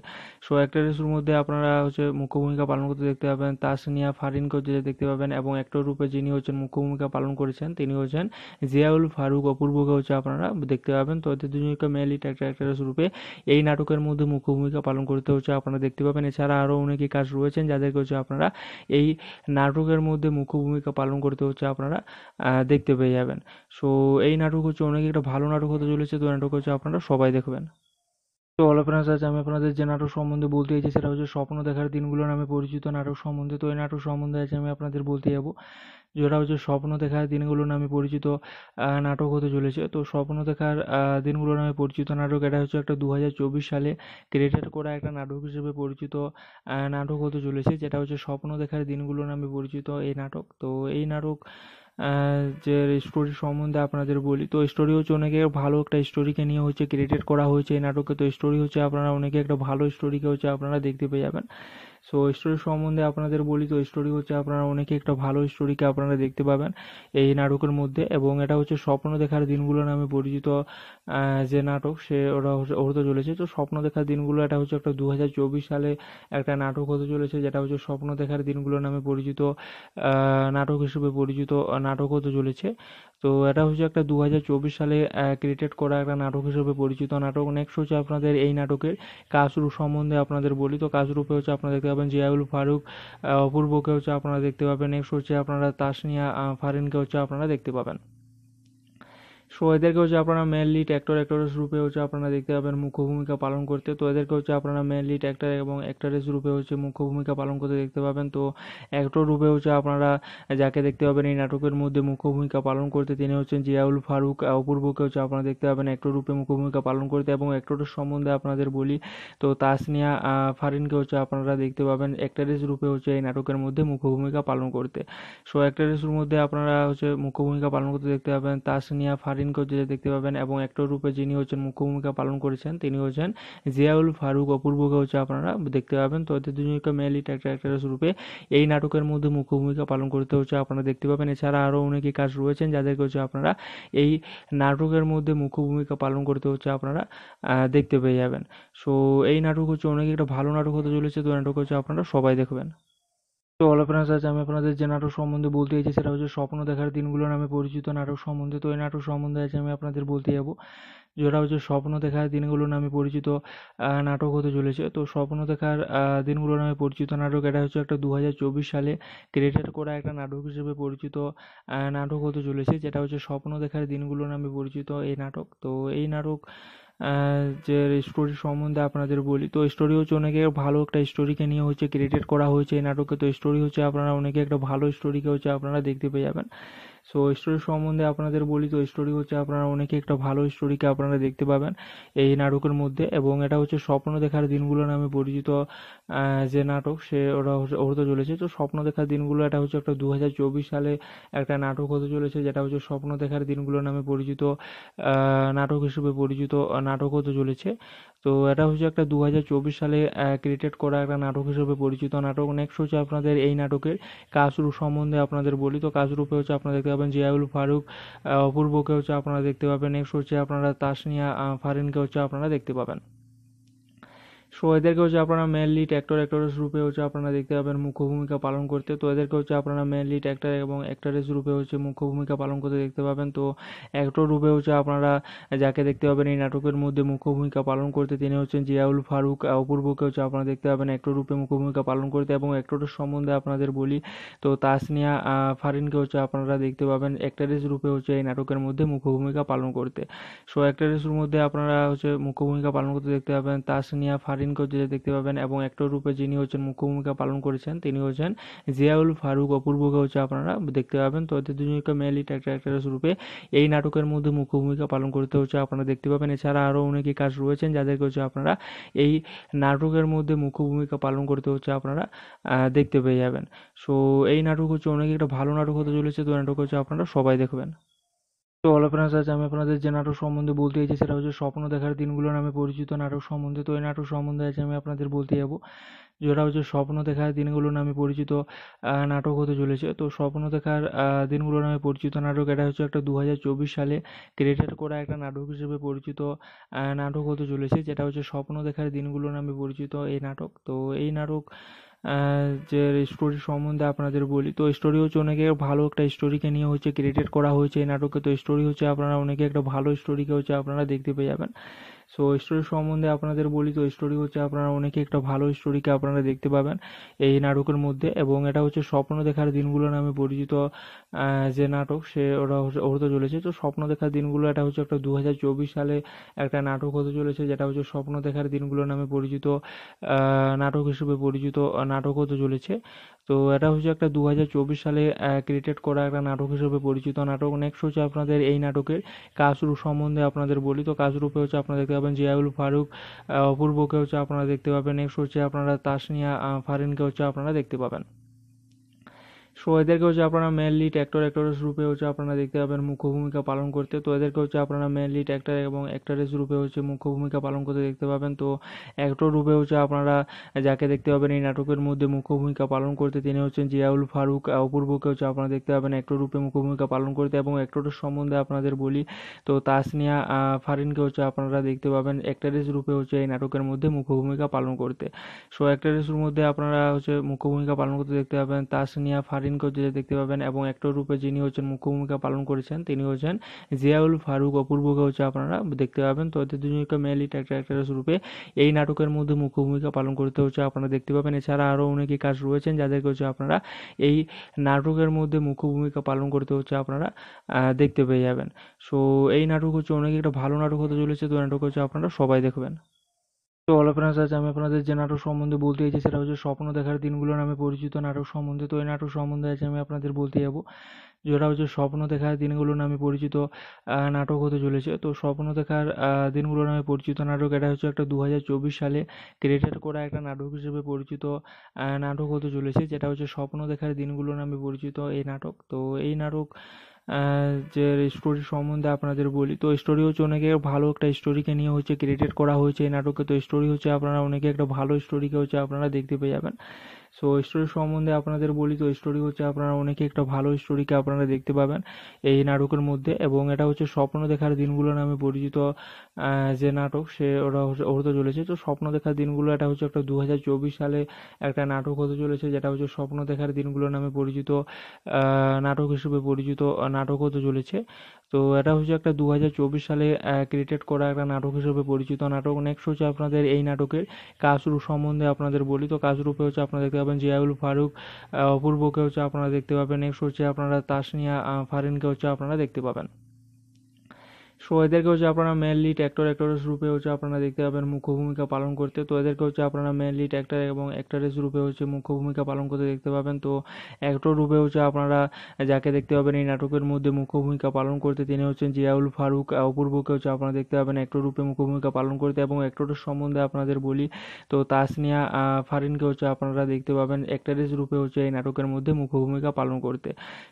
S2: সো অ্যাক্টারেসের মধ্যে আপনারা হচ্ছে মুখ্য ভূমিকা পালন করতে দেখতে পাবেন তাসনিয়া ফারিন প্রিন্ট করে দেখতে পাবেন এবং অ্যাক্টর রূপে যিনি হচ্ছেন মুখ্য ভূমিকা পালন করেছেন তিনি হচ্ছেন জিয়াউল ফারুক অপূর্বকে হচ্ছে আপনারা দেখতে পাবেন তো এদের দুজনকে মেল লিড অ্যাক্টর রূপে এই নাটকের মধ্যে মুখ্য ভূমিকা পালন করতে হচ্ছে আপনারা দেখতে পাবেন এছাড়া আরও অনেকে কাজ রয়েছেন যাদেরকে হচ্ছে আপনারা এই নাটকের মধ্যে মুখ্য ভূমিকা পালন করতে হচ্ছে আপনারা দেখতে পেয়ে যাবেন সো এই নাটক হচ্ছে অনেক একটা ভালো নাটক হতে চলেছে তো নাটক হচ্ছে আপনারা সবাই দেখবেন তো হ্যালো ফ্রেন্ডস আজ আমি আপনাদের যে নাটক সম্বন্ধে বলতে চাইছি সেটা হচ্ছে স্বপ্ন দেখার দিনগুলো নামে পরিচিত নাটক সম্বন্ধে তো এই নাটক সম্বন্ধে আজ আমি আপনাদের বলতে যাব যেটা হচ্ছে স্বপ্ন দেখার দিনগুলো নামে পরিচিত নাটক হতে চলেছে তো স্বপ্ন দেখার দিনগুলো নামে পরিচিত নাটক এটা হচ্ছে একটা দু সালে ক্রিয়েটেড করা একটা নাটক হিসেবে পরিচিত নাটক হতে চলেছে যেটা হচ্ছে স্বপ্ন দেখার দিনগুলো নামে পরিচিত এই নাটক তো এই নাটক যে স্টোরি সম্বন্ধে আপনাদের বলি তো স্টোরি হচ্ছে অনেকে ভালো একটা স্টোরিকে নিয়ে হচ্ছে ক্রিয়েটেড করা হয়েছে এই নাটকে তো স্টোরি হচ্ছে আপনারা অনেকে একটা ভালো স্টোরিকে হচ্ছে আপনারা দেখতে পেয়ে যাবেন সো ওই স্টোরি সম্বন্ধে আপনাদের বলি তো স্টোরি হচ্ছে আপনারা অনেকে একটা ভালো স্টোরিকে আপনারা দেখতে পাবেন এই নাটকের মধ্যে এবং এটা হচ্ছে স্বপ্ন দেখার দিনগুলো নামে পরিচিত যে নাটক সে ওরা হতে চলেছে তো স্বপ্ন দেখার দিনগুলো এটা হচ্ছে একটা দু সালে একটা নাটক হতে চলেছে যেটা হচ্ছে স্বপ্ন দেখার দিনগুলো নামে পরিচিত নাটক হিসেবে পরিচিত নাটক হতে চলেছে তো এটা হচ্ছে একটা দু সালে ক্রিয়েটেড করা একটা নাটক হিসেবে পরিচিত নাটক নেক্সট হচ্ছে আপনাদের এই নাটকের কাজরু সম্বন্ধে আপনাদের বলি তো কাসরুপে হচ্ছে আপনারা দেখতে পাবেন জিয়াউল ফারুক অপূর্বকে হচ্ছে আপনারা দেখতে পাবেন নেক্সট হচ্ছে আপনারা তাসনিয়া ফারিনকে হচ্ছে আপনারা দেখতে পাবেন সো এদেরকে হচ্ছে আপনারা মেনলি অ্যাক্টর অ্যাক্টরেস রূপে হচ্ছে আপনারা দেখতে পাবেন মুখ্য ভূমিকা পালন করতে তো এদেরকে হচ্ছে আপনারা মেনলি অ্যাক্টর এবং অ্যাক্টরেস রূপে হচ্ছে মুখ্য ভূমিকা পালন করতে দেখতে পাবেন তো অ্যাক্টর রূপে হচ্ছে আপনারা যাকে দেখতে পাবেন এই নাটকের মধ্যে মুখ্য ভূমিকা পালন করতে তিনি হচ্ছেন জিয়াউল ফারুক অপূর্বকে হচ্ছে আপনারা দেখতে পাবেন অ্যাক্টর রূপে মুখ্য ভূমিকা পালন করতে এবং অ্যাক্টরের সম্বন্ধে আপনাদের বলি তো তাসনিয়া ফারিনকে হচ্ছে আপনারা দেখতে পাবেন অ্যাক্টরেস রূপে হচ্ছে এই নাটকের মধ্যে মুখ্য ভূমিকা পালন করতে সো অ্যাক্টরেসের মধ্যে আপনারা হচ্ছে মুখ্য ভূমিকা পালন করতে দেখতে পাবেন তাসনিয়া ফারিন কবিতায় দেখতে পাবেন এবং অ্যাক্টর রূপে যিনি হচ্ছেন মুখ্য ভূমিকা পালন করেছেন তিনি হচ্ছেন জিয়াউল ফারুক অপূর্বকে হচ্ছে আপনারা দেখতে পাবেন তো এদের দুজনকে মেনলি অ্যাক্টর অ্যাক্টারস রূপে এই নাটকের মধ্যে মুখ্য ভূমিকা পালন করতে হচ্ছে আপনারা দেখতে পাবেন এছাড়া আরও অনেকে কাজ রয়েছেন যাদেরকে হচ্ছে আপনারা এই নাটকের মধ্যে মুখ্য ভূমিকা পালন করতে হচ্ছে আপনারা দেখতে পেয়ে যাবেন সো এই নাটক হচ্ছে অনেক একটা ভালো নাটক হতে চলেছে তো নাটক হচ্ছে আপনারা সবাই দেখবেন তো অল আপনার আজ আমি আপনাদের যে নাটক সম্বন্ধে বলতে চাইছি সেটা হচ্ছে স্বপ্ন দেখার দিনগুলো নামে পরিচিত নাটক সম্বন্ধে তো এই নাটক সম্বন্ধে আজ আমি আপনাদের বলতে যাব যেটা হচ্ছে স্বপ্ন দেখার দিনগুলো নামে পরিচিত নাটক হতে চলেছে তো স্বপ্ন দেখার দিনগুলো নামে পরিচিত নাটক এটা হচ্ছে একটা দু সালে ক্রিয়েটেড করা একটা নাটক হিসেবে পরিচিত নাটক হতে চলেছে যেটা হচ্ছে স্বপ্ন দেখার দিনগুলো নামে পরিচিত এই নাটক তো এই নাটক যে স্টোরি সম্বন্ধে আপনাদের বলি তো স্টোরি হচ্ছে অনেকে ভালো একটা স্টোরিকে নিয়ে হচ্ছে ক্রিয়েটেড করা হয়েছে এই নাটকে তো স্টোরি হচ্ছে আপনারা অনেকে একটা ভালো স্টোরিকে হচ্ছে আপনারা দেখতে পেয়ে যাবেন সো স্টোরি সম্বন্ধে আপনাদের বলি তো স্টোরি হচ্ছে আপনারা অনেকে একটা ভালো স্টোরিকে আপনারা দেখতে পাবেন এই নাটকের মধ্যে এবং এটা হচ্ছে স্বপ্ন দেখার দিনগুলো নামে পরিচিত যে নাটক সে ওরা হতে চলেছে তো স্বপ্ন দেখার দিনগুলো এটা হচ্ছে একটা দু সালে একটা নাটক হতে চলেছে যেটা হচ্ছে স্বপ্ন দেখার দিনগুলো নামে পরিচিত নাটক হিসেবে পরিচিত নাটক হতে চলেছে তো এটা হচ্ছে একটা দু সালে ক্রিয়েটেড করা একটা নাটক হিসেবে পরিচিত নাটক নেক্সট হচ্ছে আপনাদের এই নাটকের কাজরু সম্বন্ধে আপনাদের বলি তো কাসরুপে হচ্ছে আপনারা দেখতে পাবেন জিয়াউল ফারুক অপূর্বকে হচ্ছে আপনারা দেখতে পাবেন নেক্সট হচ্ছে আপনারা তাসনিয়া ফারিনকে হচ্ছে আপনারা দেখতে পাবেন সো এদেরকে হচ্ছে আপনারা মেনলি অ্যাক্টর অ্যাক্টরেস রূপে হচ্ছে আপনারা দেখতে পাবেন মুখ্য ভূমিকা পালন করতে তো এদেরকে হচ্ছে আপনারা মেনলি অ্যাক্টর এবং অ্যাক্টরেস রূপে হচ্ছে মুখ্য ভূমিকা পালন করতে দেখতে পাবেন তো অ্যাক্টর রূপে হচ্ছে আপনারা যাকে দেখতে পাবেন এই নাটকের মধ্যে মুখ্য ভূমিকা পালন করতে তিনি হচ্ছেন জিয়াউল ফারুক অপূর্বকে হচ্ছে আপনারা দেখতে পাবেন অ্যাক্টর রূপে মুখ্য ভূমিকা পালন করতে এবং অ্যাক্টরের সম্বন্ধে আপনাদের বলি তো তাসনিয়া ফারিনকে হচ্ছে আপনারা দেখতে পাবেন অ্যাক্টারেস রূপে হচ্ছে এই নাটকের মধ্যে মুখ্য ভূমিকা পালন করতে সো অ্যাক্টারেসের মধ্যে আপনারা হচ্ছে মুখ্য ভূমিকা পালন করতে দেখতে পাবেন তাসনিয়া ফারিন হোসেনকেও দেখতে পাবেন এবং একটা রূপে যিনি হচ্ছেন মুখ্য ভূমিকা পালন করেছেন তিনি হচ্ছেন জিয়াউল ফারুক অপূর্বকে হচ্ছে আপনারা দেখতে পাবেন তো এদের দুজনকে মেনলি অ্যাক্ট্রেস রূপে এই নাটকের মধ্যে মুখ্য ভূমিকা পালন করতে হচ্ছে আপনারা দেখতে পাবেন এছাড়া আরও অনেকে কাজ রয়েছেন যাদেরকে হচ্ছে আপনারা এই নাটকের মধ্যে মুখ্য ভূমিকা পালন করতে হচ্ছে আপনারা দেখতে পেয়ে যাবেন সো এই নাটক হচ্ছে অনেক একটা ভালো নাটক হতে চলেছে তো নাটক হচ্ছে আপনারা সবাই দেখবেন তো অল আপনার আজ আমি আপনাদের যে নাটক সম্বন্ধে বলতে চাইছি সেটা হচ্ছে স্বপ্ন দেখার দিনগুলো নামে পরিচিত নাটক সম্বন্ধে তো এই নাটক সম্বন্ধে আজ আমি আপনাদের বলতে যাব যেটা হচ্ছে স্বপ্ন দেখার দিনগুলো নামে পরিচিত নাটক হতে চলেছে তো স্বপ্ন দেখার দিনগুলো নামে পরিচিত নাটক এটা হচ্ছে একটা দু সালে ক্রিয়েটার করা একটা নাটক হিসেবে পরিচিত নাটক হতে চলেছে যেটা হচ্ছে স্বপ্ন দেখার দিনগুলো নামে পরিচিত এই নাটক তো এই নাটক যে স্টোরি সম্বন্ধে আপনাদের বলি তো স্টোরি হচ্ছে অনেকে ভালো একটা স্টোরিকে নিয়ে হচ্ছে ক্রিয়েটেড করা হয়েছে এই নাটকে তো স্টোরি হচ্ছে আপনারা অনেকে একটা ভালো স্টোরিকে হচ্ছে আপনারা দেখতে পেয়ে যাবেন সো স্টোরি সম্বন্ধে আপনাদের বলি তো স্টোরি হচ্ছে আপনারা অনেকে একটা ভালো স্টোরিকে আপনারা দেখতে পাবেন এই নাটকের মধ্যে এবং এটা হচ্ছে স্বপ্ন দেখার দিনগুলো নামে পরিচিত যে নাটক সে ওরা হতে চলেছে তো স্বপ্ন দেখার দিনগুলো এটা হচ্ছে একটা দু সালে একটা নাটক হতে চলেছে যেটা হচ্ছে স্বপ্ন দেখার দিনগুলো নামে পরিচিত নাটক হিসেবে পরিচিত নাটক হতে চলেছে তো এটা হচ্ছে একটা দু সালে ক্রিয়েটেড করা একটা নাটক হিসেবে পরিচিত নাটক নেক্সট হচ্ছে আপনাদের এই নাটকের কাসরু সম্বন্ধে আপনাদের বলি তো কাসরুপে হচ্ছে আপনারা দেখতে পাবেন জিয়াউল ফারুক অপূর্বকে হচ্ছে আপনারা দেখতে পাবেন নেক্সট হচ্ছে আপনারা তাসনিয়া ফারিনকে হচ্ছে আপনারা দেখতে পাবেন সো এদেরকে হচ্ছে আপনারা মেনলি অ্যাক্টর অ্যাক্টরেস রূপে হচ্ছে আপনারা দেখতে পাবেন মুখ্য ভূমিকা পালন করতে তো এদেরকে হচ্ছে আপনারা মেনলি অ্যাক্টর এবং অ্যাক্টরেস রূপে হচ্ছে মুখ্য ভূমিকা পালন করতে দেখতে পাবেন তো অ্যাক্টর রূপে হচ্ছে আপনারা যাকে দেখতে পাবেন এই নাটকের মধ্যে মুখ্য ভূমিকা পালন করতে তিনি হচ্ছেন জিয়াউল ফারুক অপূর্বকে হচ্ছে আপনারা দেখতে পাবেন অ্যাক্টর রূপে মুখ্য ভূমিকা পালন করতে এবং অ্যাক্টরের সম্বন্ধে আপনাদের বলি তো তাসনিয়া ফারিনকে হচ্ছে আপনারা দেখতে পাবেন অ্যাক্টারেস রূপে হচ্ছে এই নাটকের মধ্যে মুখ্য ভূমিকা পালন করতে সো অ্যাক্টারেসের মধ্যে আপনারা হচ্ছে মুখ্য ভূমিকা পালন করতে দেখতে পাবেন তাসনিয়া ফারিন স্ক্রিন করে দেখতে পাবেন এবং অ্যাক্টর রূপে যিনি হচ্ছেন মুখ্য ভূমিকা পালন করেছেন তিনি হচ্ছেন জিয়াউল ফারুক অপূর্বকে হচ্ছে আপনারা দেখতে পাবেন তো এদের দুজনকে মেলি অ্যাক্ট্রেস রূপে এই নাটকের মধ্যে মুখ্য ভূমিকা পালন করতে হচ্ছে আপনারা দেখতে পাবেন এছাড়া আরও অনেকে কাজ রয়েছেন যাদেরকে হচ্ছে আপনারা এই নাটকের মধ্যে মুখ্য ভূমিকা পালন করতে হচ্ছে আপনারা দেখতে পেয়ে যাবেন সো এই নাটক হচ্ছে অনেক একটা ভালো নাটক হতে চলেছে তো নাটক হচ্ছে আপনারা সবাই দেখবেন তো হলো ফ্রেন্ডস আজ আমি আপনাদের যে নাটক সম্বন্ধে বলতে চাইছি সেটা হচ্ছে স্বপ্ন দেখার দিনগুলো নামে পরিচিত নাটক সম্বন্ধে তো এই নাটক সম্বন্ধে আজ আমি আপনাদের বলতে যাব যেটা হচ্ছে স্বপ্ন দেখার দিনগুলো নামে পরিচিত নাটক হতে চলেছে তো স্বপ্ন দেখার দিনগুলো নামে পরিচিত নাটক এটা হচ্ছে একটা দু সালে ক্রিয়েটেড করা একটা নাটক হিসেবে পরিচিত নাটক হতে চলেছে যেটা হচ্ছে স্বপ্ন দেখার দিনগুলো নামে পরিচিত এই নাটক তো এই নাটক যে স্টোরি সম্বন্ধে আপনাদের বলি তো স্টোরি হচ্ছে অনেকে ভালো একটা স্টোরিকে নিয়ে হচ্ছে ক্রিয়েটেড করা হয়েছে এই নাটকে তো স্টোরি হচ্ছে আপনারা অনেকে একটা ভালো স্টোরিকে হচ্ছে আপনারা দেখতে পেয়ে যাবেন সো স্টোরি সম্বন্ধে আপনাদের বলি তো স্টোরি হচ্ছে আপনারা অনেকে একটা ভালো স্টোরিকে আপনারা দেখতে পাবেন এই নাটকের মধ্যে এবং এটা হচ্ছে স্বপ্ন দেখার দিনগুলো নামে পরিচিত যে নাটক সে ওরা হতে চলেছে তো স্বপ্ন দেখার দিনগুলো এটা হচ্ছে একটা দু সালে একটা নাটক হতে চলেছে যেটা হচ্ছে স্বপ্ন দেখার দিনগুলো নামে পরিচিত নাটক হিসেবে পরিচিত নাটক হতে চলেছে তো এটা হচ্ছে একটা দু সালে ক্রিয়েটেড করা একটা নাটক হিসেবে পরিচিত নাটক নেক্সট হচ্ছে আপনাদের এই নাটকের কাজরূপ সম্বন্ধে আপনাদের বলি তো কাজরূপে হচ্ছে আপনারা দেখতে পাবেন জিয়াউল ফারুক অপূর্বকে হচ্ছে আপনারা দেখতে পাবেন নেক্সট হচ্ছে আপনারা তাসনিয়া ফারিনকে হচ্ছে আপনারা দেখতে পাবেন সো এদেরকে হচ্ছে আপনারা মেনলি অ্যাক্টর অ্যাক্টরেস রূপে হচ্ছে আপনারা দেখতে পাবেন মুখ্য ভূমিকা পালন করতে তো এদেরকে হচ্ছে আপনারা মেনলি ট্র্যাক্টর এবং অ্যাক্টরেস রূপে হচ্ছে মুখ্য ভূমিকা পালন করতে দেখতে পাবেন তো অ্যাক্টর রূপে হচ্ছে আপনারা যাকে দেখতে পাবেন এই নাটকের মধ্যে মুখ্য ভূমিকা পালন করতে তিনি হচ্ছেন জিয়াউল ফারুক অপূর্বকে হচ্ছে আপনারা দেখতে পাবেন অ্যাক্টর রূপে মুখ্য ভূমিকা পালন করতে এবং অ্যাক্টরের সম্বন্ধে আপনাদের বলি তো তাসনিয়া ফারিনকে হচ্ছে আপনারা দেখতে পাবেন অ্যাক্টরেস রূপে হচ্ছে এই নাটকের মধ্যে মুখ্য ভূমিকা পালন করতে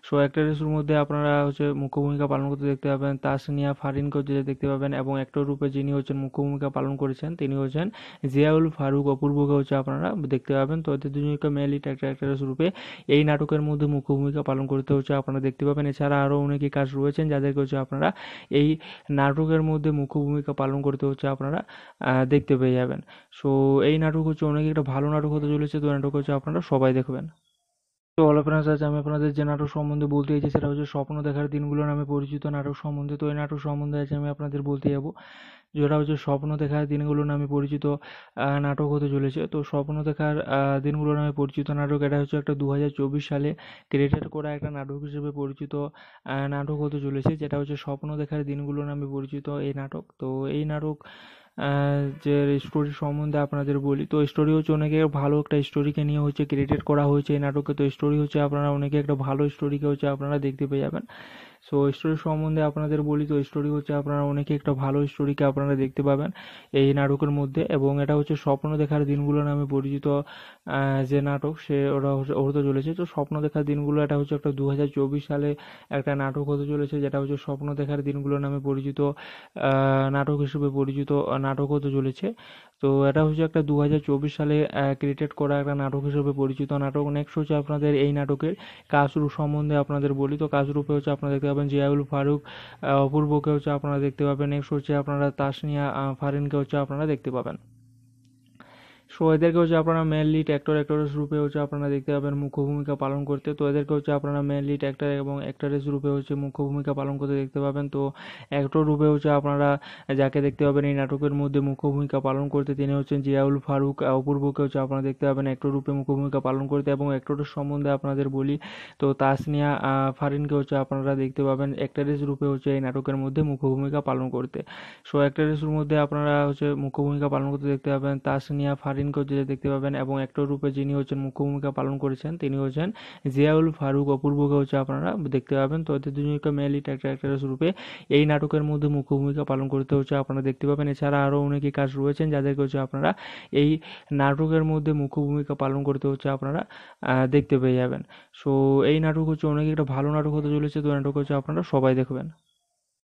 S2: সো অ্যাক্টরেসের মধ্যে আপনারা হচ্ছে মুখ্য ভূমিকা পালন করতে দেখতে পাবেন তাসনিয়া ফারিন স্ক্রিন করতে দেখতে পাবেন এবং অ্যাক্টর রূপে যিনি হচ্ছেন মুখ্য ভূমিকা পালন করেছেন তিনি হচ্ছেন জিয়াউল ফারুক অপূর্বকে হচ্ছে আপনারা দেখতে পাবেন তো এদের দুজনকে মেনলি অ্যাক্টর রূপে এই নাটকের মধ্যে মুখ্য ভূমিকা পালন করতে হচ্ছে আপনারা দেখতে পাবেন এছাড়া আরও অনেকে কাজ রয়েছেন যাদেরকে হচ্ছে আপনারা এই নাটকের মধ্যে মুখ্য ভূমিকা পালন করতে হচ্ছে আপনারা দেখতে পেয়ে যাবেন সো এই নাটক হচ্ছে অনেক একটা ভালো নাটক হতে চলেছে তো নাটক হচ্ছে আপনারা সবাই দেখবেন তো হ্যালো ফ্রেন্ডস আজ আমি আপনাদের যে নাটক সম্বন্ধে বলতে চাইছি সেটা হচ্ছে স্বপ্ন দেখার দিনগুলো নামে পরিচিত নাটক সম্বন্ধে তো এই নাটক সম্বন্ধে আজ আমি আপনাদের বলতে যাব যেটা হচ্ছে স্বপ্ন দেখার দিনগুলো নামে পরিচিত নাটক হতে চলেছে তো স্বপ্ন দেখার দিনগুলো নামে পরিচিত নাটক এটা হচ্ছে একটা দু সালে ক্রিয়েটেড করা একটা নাটক হিসেবে পরিচিত নাটক হতে চলেছে যেটা হচ্ছে স্বপ্ন দেখার দিনগুলো নামে পরিচিত এই নাটক তো এই নাটক যে স্টোরি সম্বন্ধে আপনাদের বলি তো স্টোরি হচ্ছে অনেকে ভালো একটা স্টোরিকে নিয়ে হচ্ছে ক্রিয়েটেড করা হয়েছে এই নাটকে তো স্টোরি হচ্ছে আপনারা অনেকে একটা ভালো স্টোরিকে হচ্ছে আপনারা দেখতে পেয়ে যাবেন সো স্টোরি সম্বন্ধে আপনাদের বলি তো স্টোরি হচ্ছে আপনারা অনেকে একটা ভালো স্টোরিকে আপনারা দেখতে পাবেন এই নাটকের মধ্যে এবং এটা হচ্ছে স্বপ্ন দেখার দিনগুলো নামে পরিচিত যে নাটক সে ওরা হতে চলেছে তো স্বপ্ন দেখার দিনগুলো এটা হচ্ছে একটা দু সালে একটা নাটক হতে চলেছে যেটা হচ্ছে স্বপ্ন দেখার দিনগুলো নামে পরিচিত নাটক হিসেবে পরিচিত নাটক হতে চলেছে তো এটা হচ্ছে একটা দু সালে ক্রিয়েটেড করা একটা নাটক হিসেবে পরিচিত নাটক নেক্সট হচ্ছে আপনাদের এই নাটকের কাসরু সম্বন্ধে আপনাদের বলি তো কাসরুপে হচ্ছে আপনাদেরকে পাবেন জিয়াউল ফারুক অপূর্বকে হচ্ছে আপনারা দেখতে পাবেন নেক্সট হচ্ছে আপনারা তাসনিয়া ফারিনকে হচ্ছে আপনারা দেখতে পাবেন সো এদেরকে হচ্ছে আপনারা মেনলি অ্যাক্টর অ্যাক্টরেস রূপে হচ্ছে আপনারা দেখতে পাবেন মুখ্য ভূমিকা পালন করতে তো এদেরকে হচ্ছে আপনারা মেনলি অ্যাক্টর এবং অ্যাক্টরেস রূপে হচ্ছে মুখ্য ভূমিকা পালন করতে দেখতে পাবেন তো অ্যাক্টর রূপে হচ্ছে আপনারা যাকে দেখতে পাবেন এই নাটকের মধ্যে মুখ্য ভূমিকা পালন করতে তিনি হচ্ছেন জিয়াউল ফারুক অপূর্বকে হচ্ছে আপনারা দেখতে পাবেন অ্যাক্টর রূপে মুখ্য ভূমিকা পালন করতে এবং অ্যাক্টরের সম্বন্ধে আপনাদের বলি তো তাসনিয়া ফারিনকে হচ্ছে আপনারা দেখতে পাবেন অ্যাক্টারেস রূপে হচ্ছে এই নাটকের মধ্যে মুখ্য ভূমিকা পালন করতে সো অ্যাক্টারেসের মধ্যে আপনারা হচ্ছে মুখ্য ভূমিকা পালন করতে দেখতে পাবেন তাসনিয়া ফারিন স্বাধীন করতে দেখতে পাবেন এবং একটা রূপে যিনি হচ্ছেন মুখ্য ভূমিকা পালন করেছেন তিনি হচ্ছেন জিয়াউল ফারুক অপূর্বকে হচ্ছে আপনারা দেখতে পাবেন তো এদের দুজনকে মেনলি ট্যাক্টর রূপে এই নাটকের মধ্যে মুখ্য ভূমিকা পালন করতে হচ্ছে আপনারা দেখতে পাবেন এছাড়া আরও অনেকে কাজ রয়েছেন যাদেরকে হচ্ছে আপনারা এই নাটকের মধ্যে মুখ্য ভূমিকা পালন করতে হচ্ছে আপনারা দেখতে পেয়ে যাবেন সো এই নাটক হচ্ছে অনেক একটা ভালো নাটক হতে চলেছে তো নাটক হচ্ছে আপনারা সবাই দেখবেন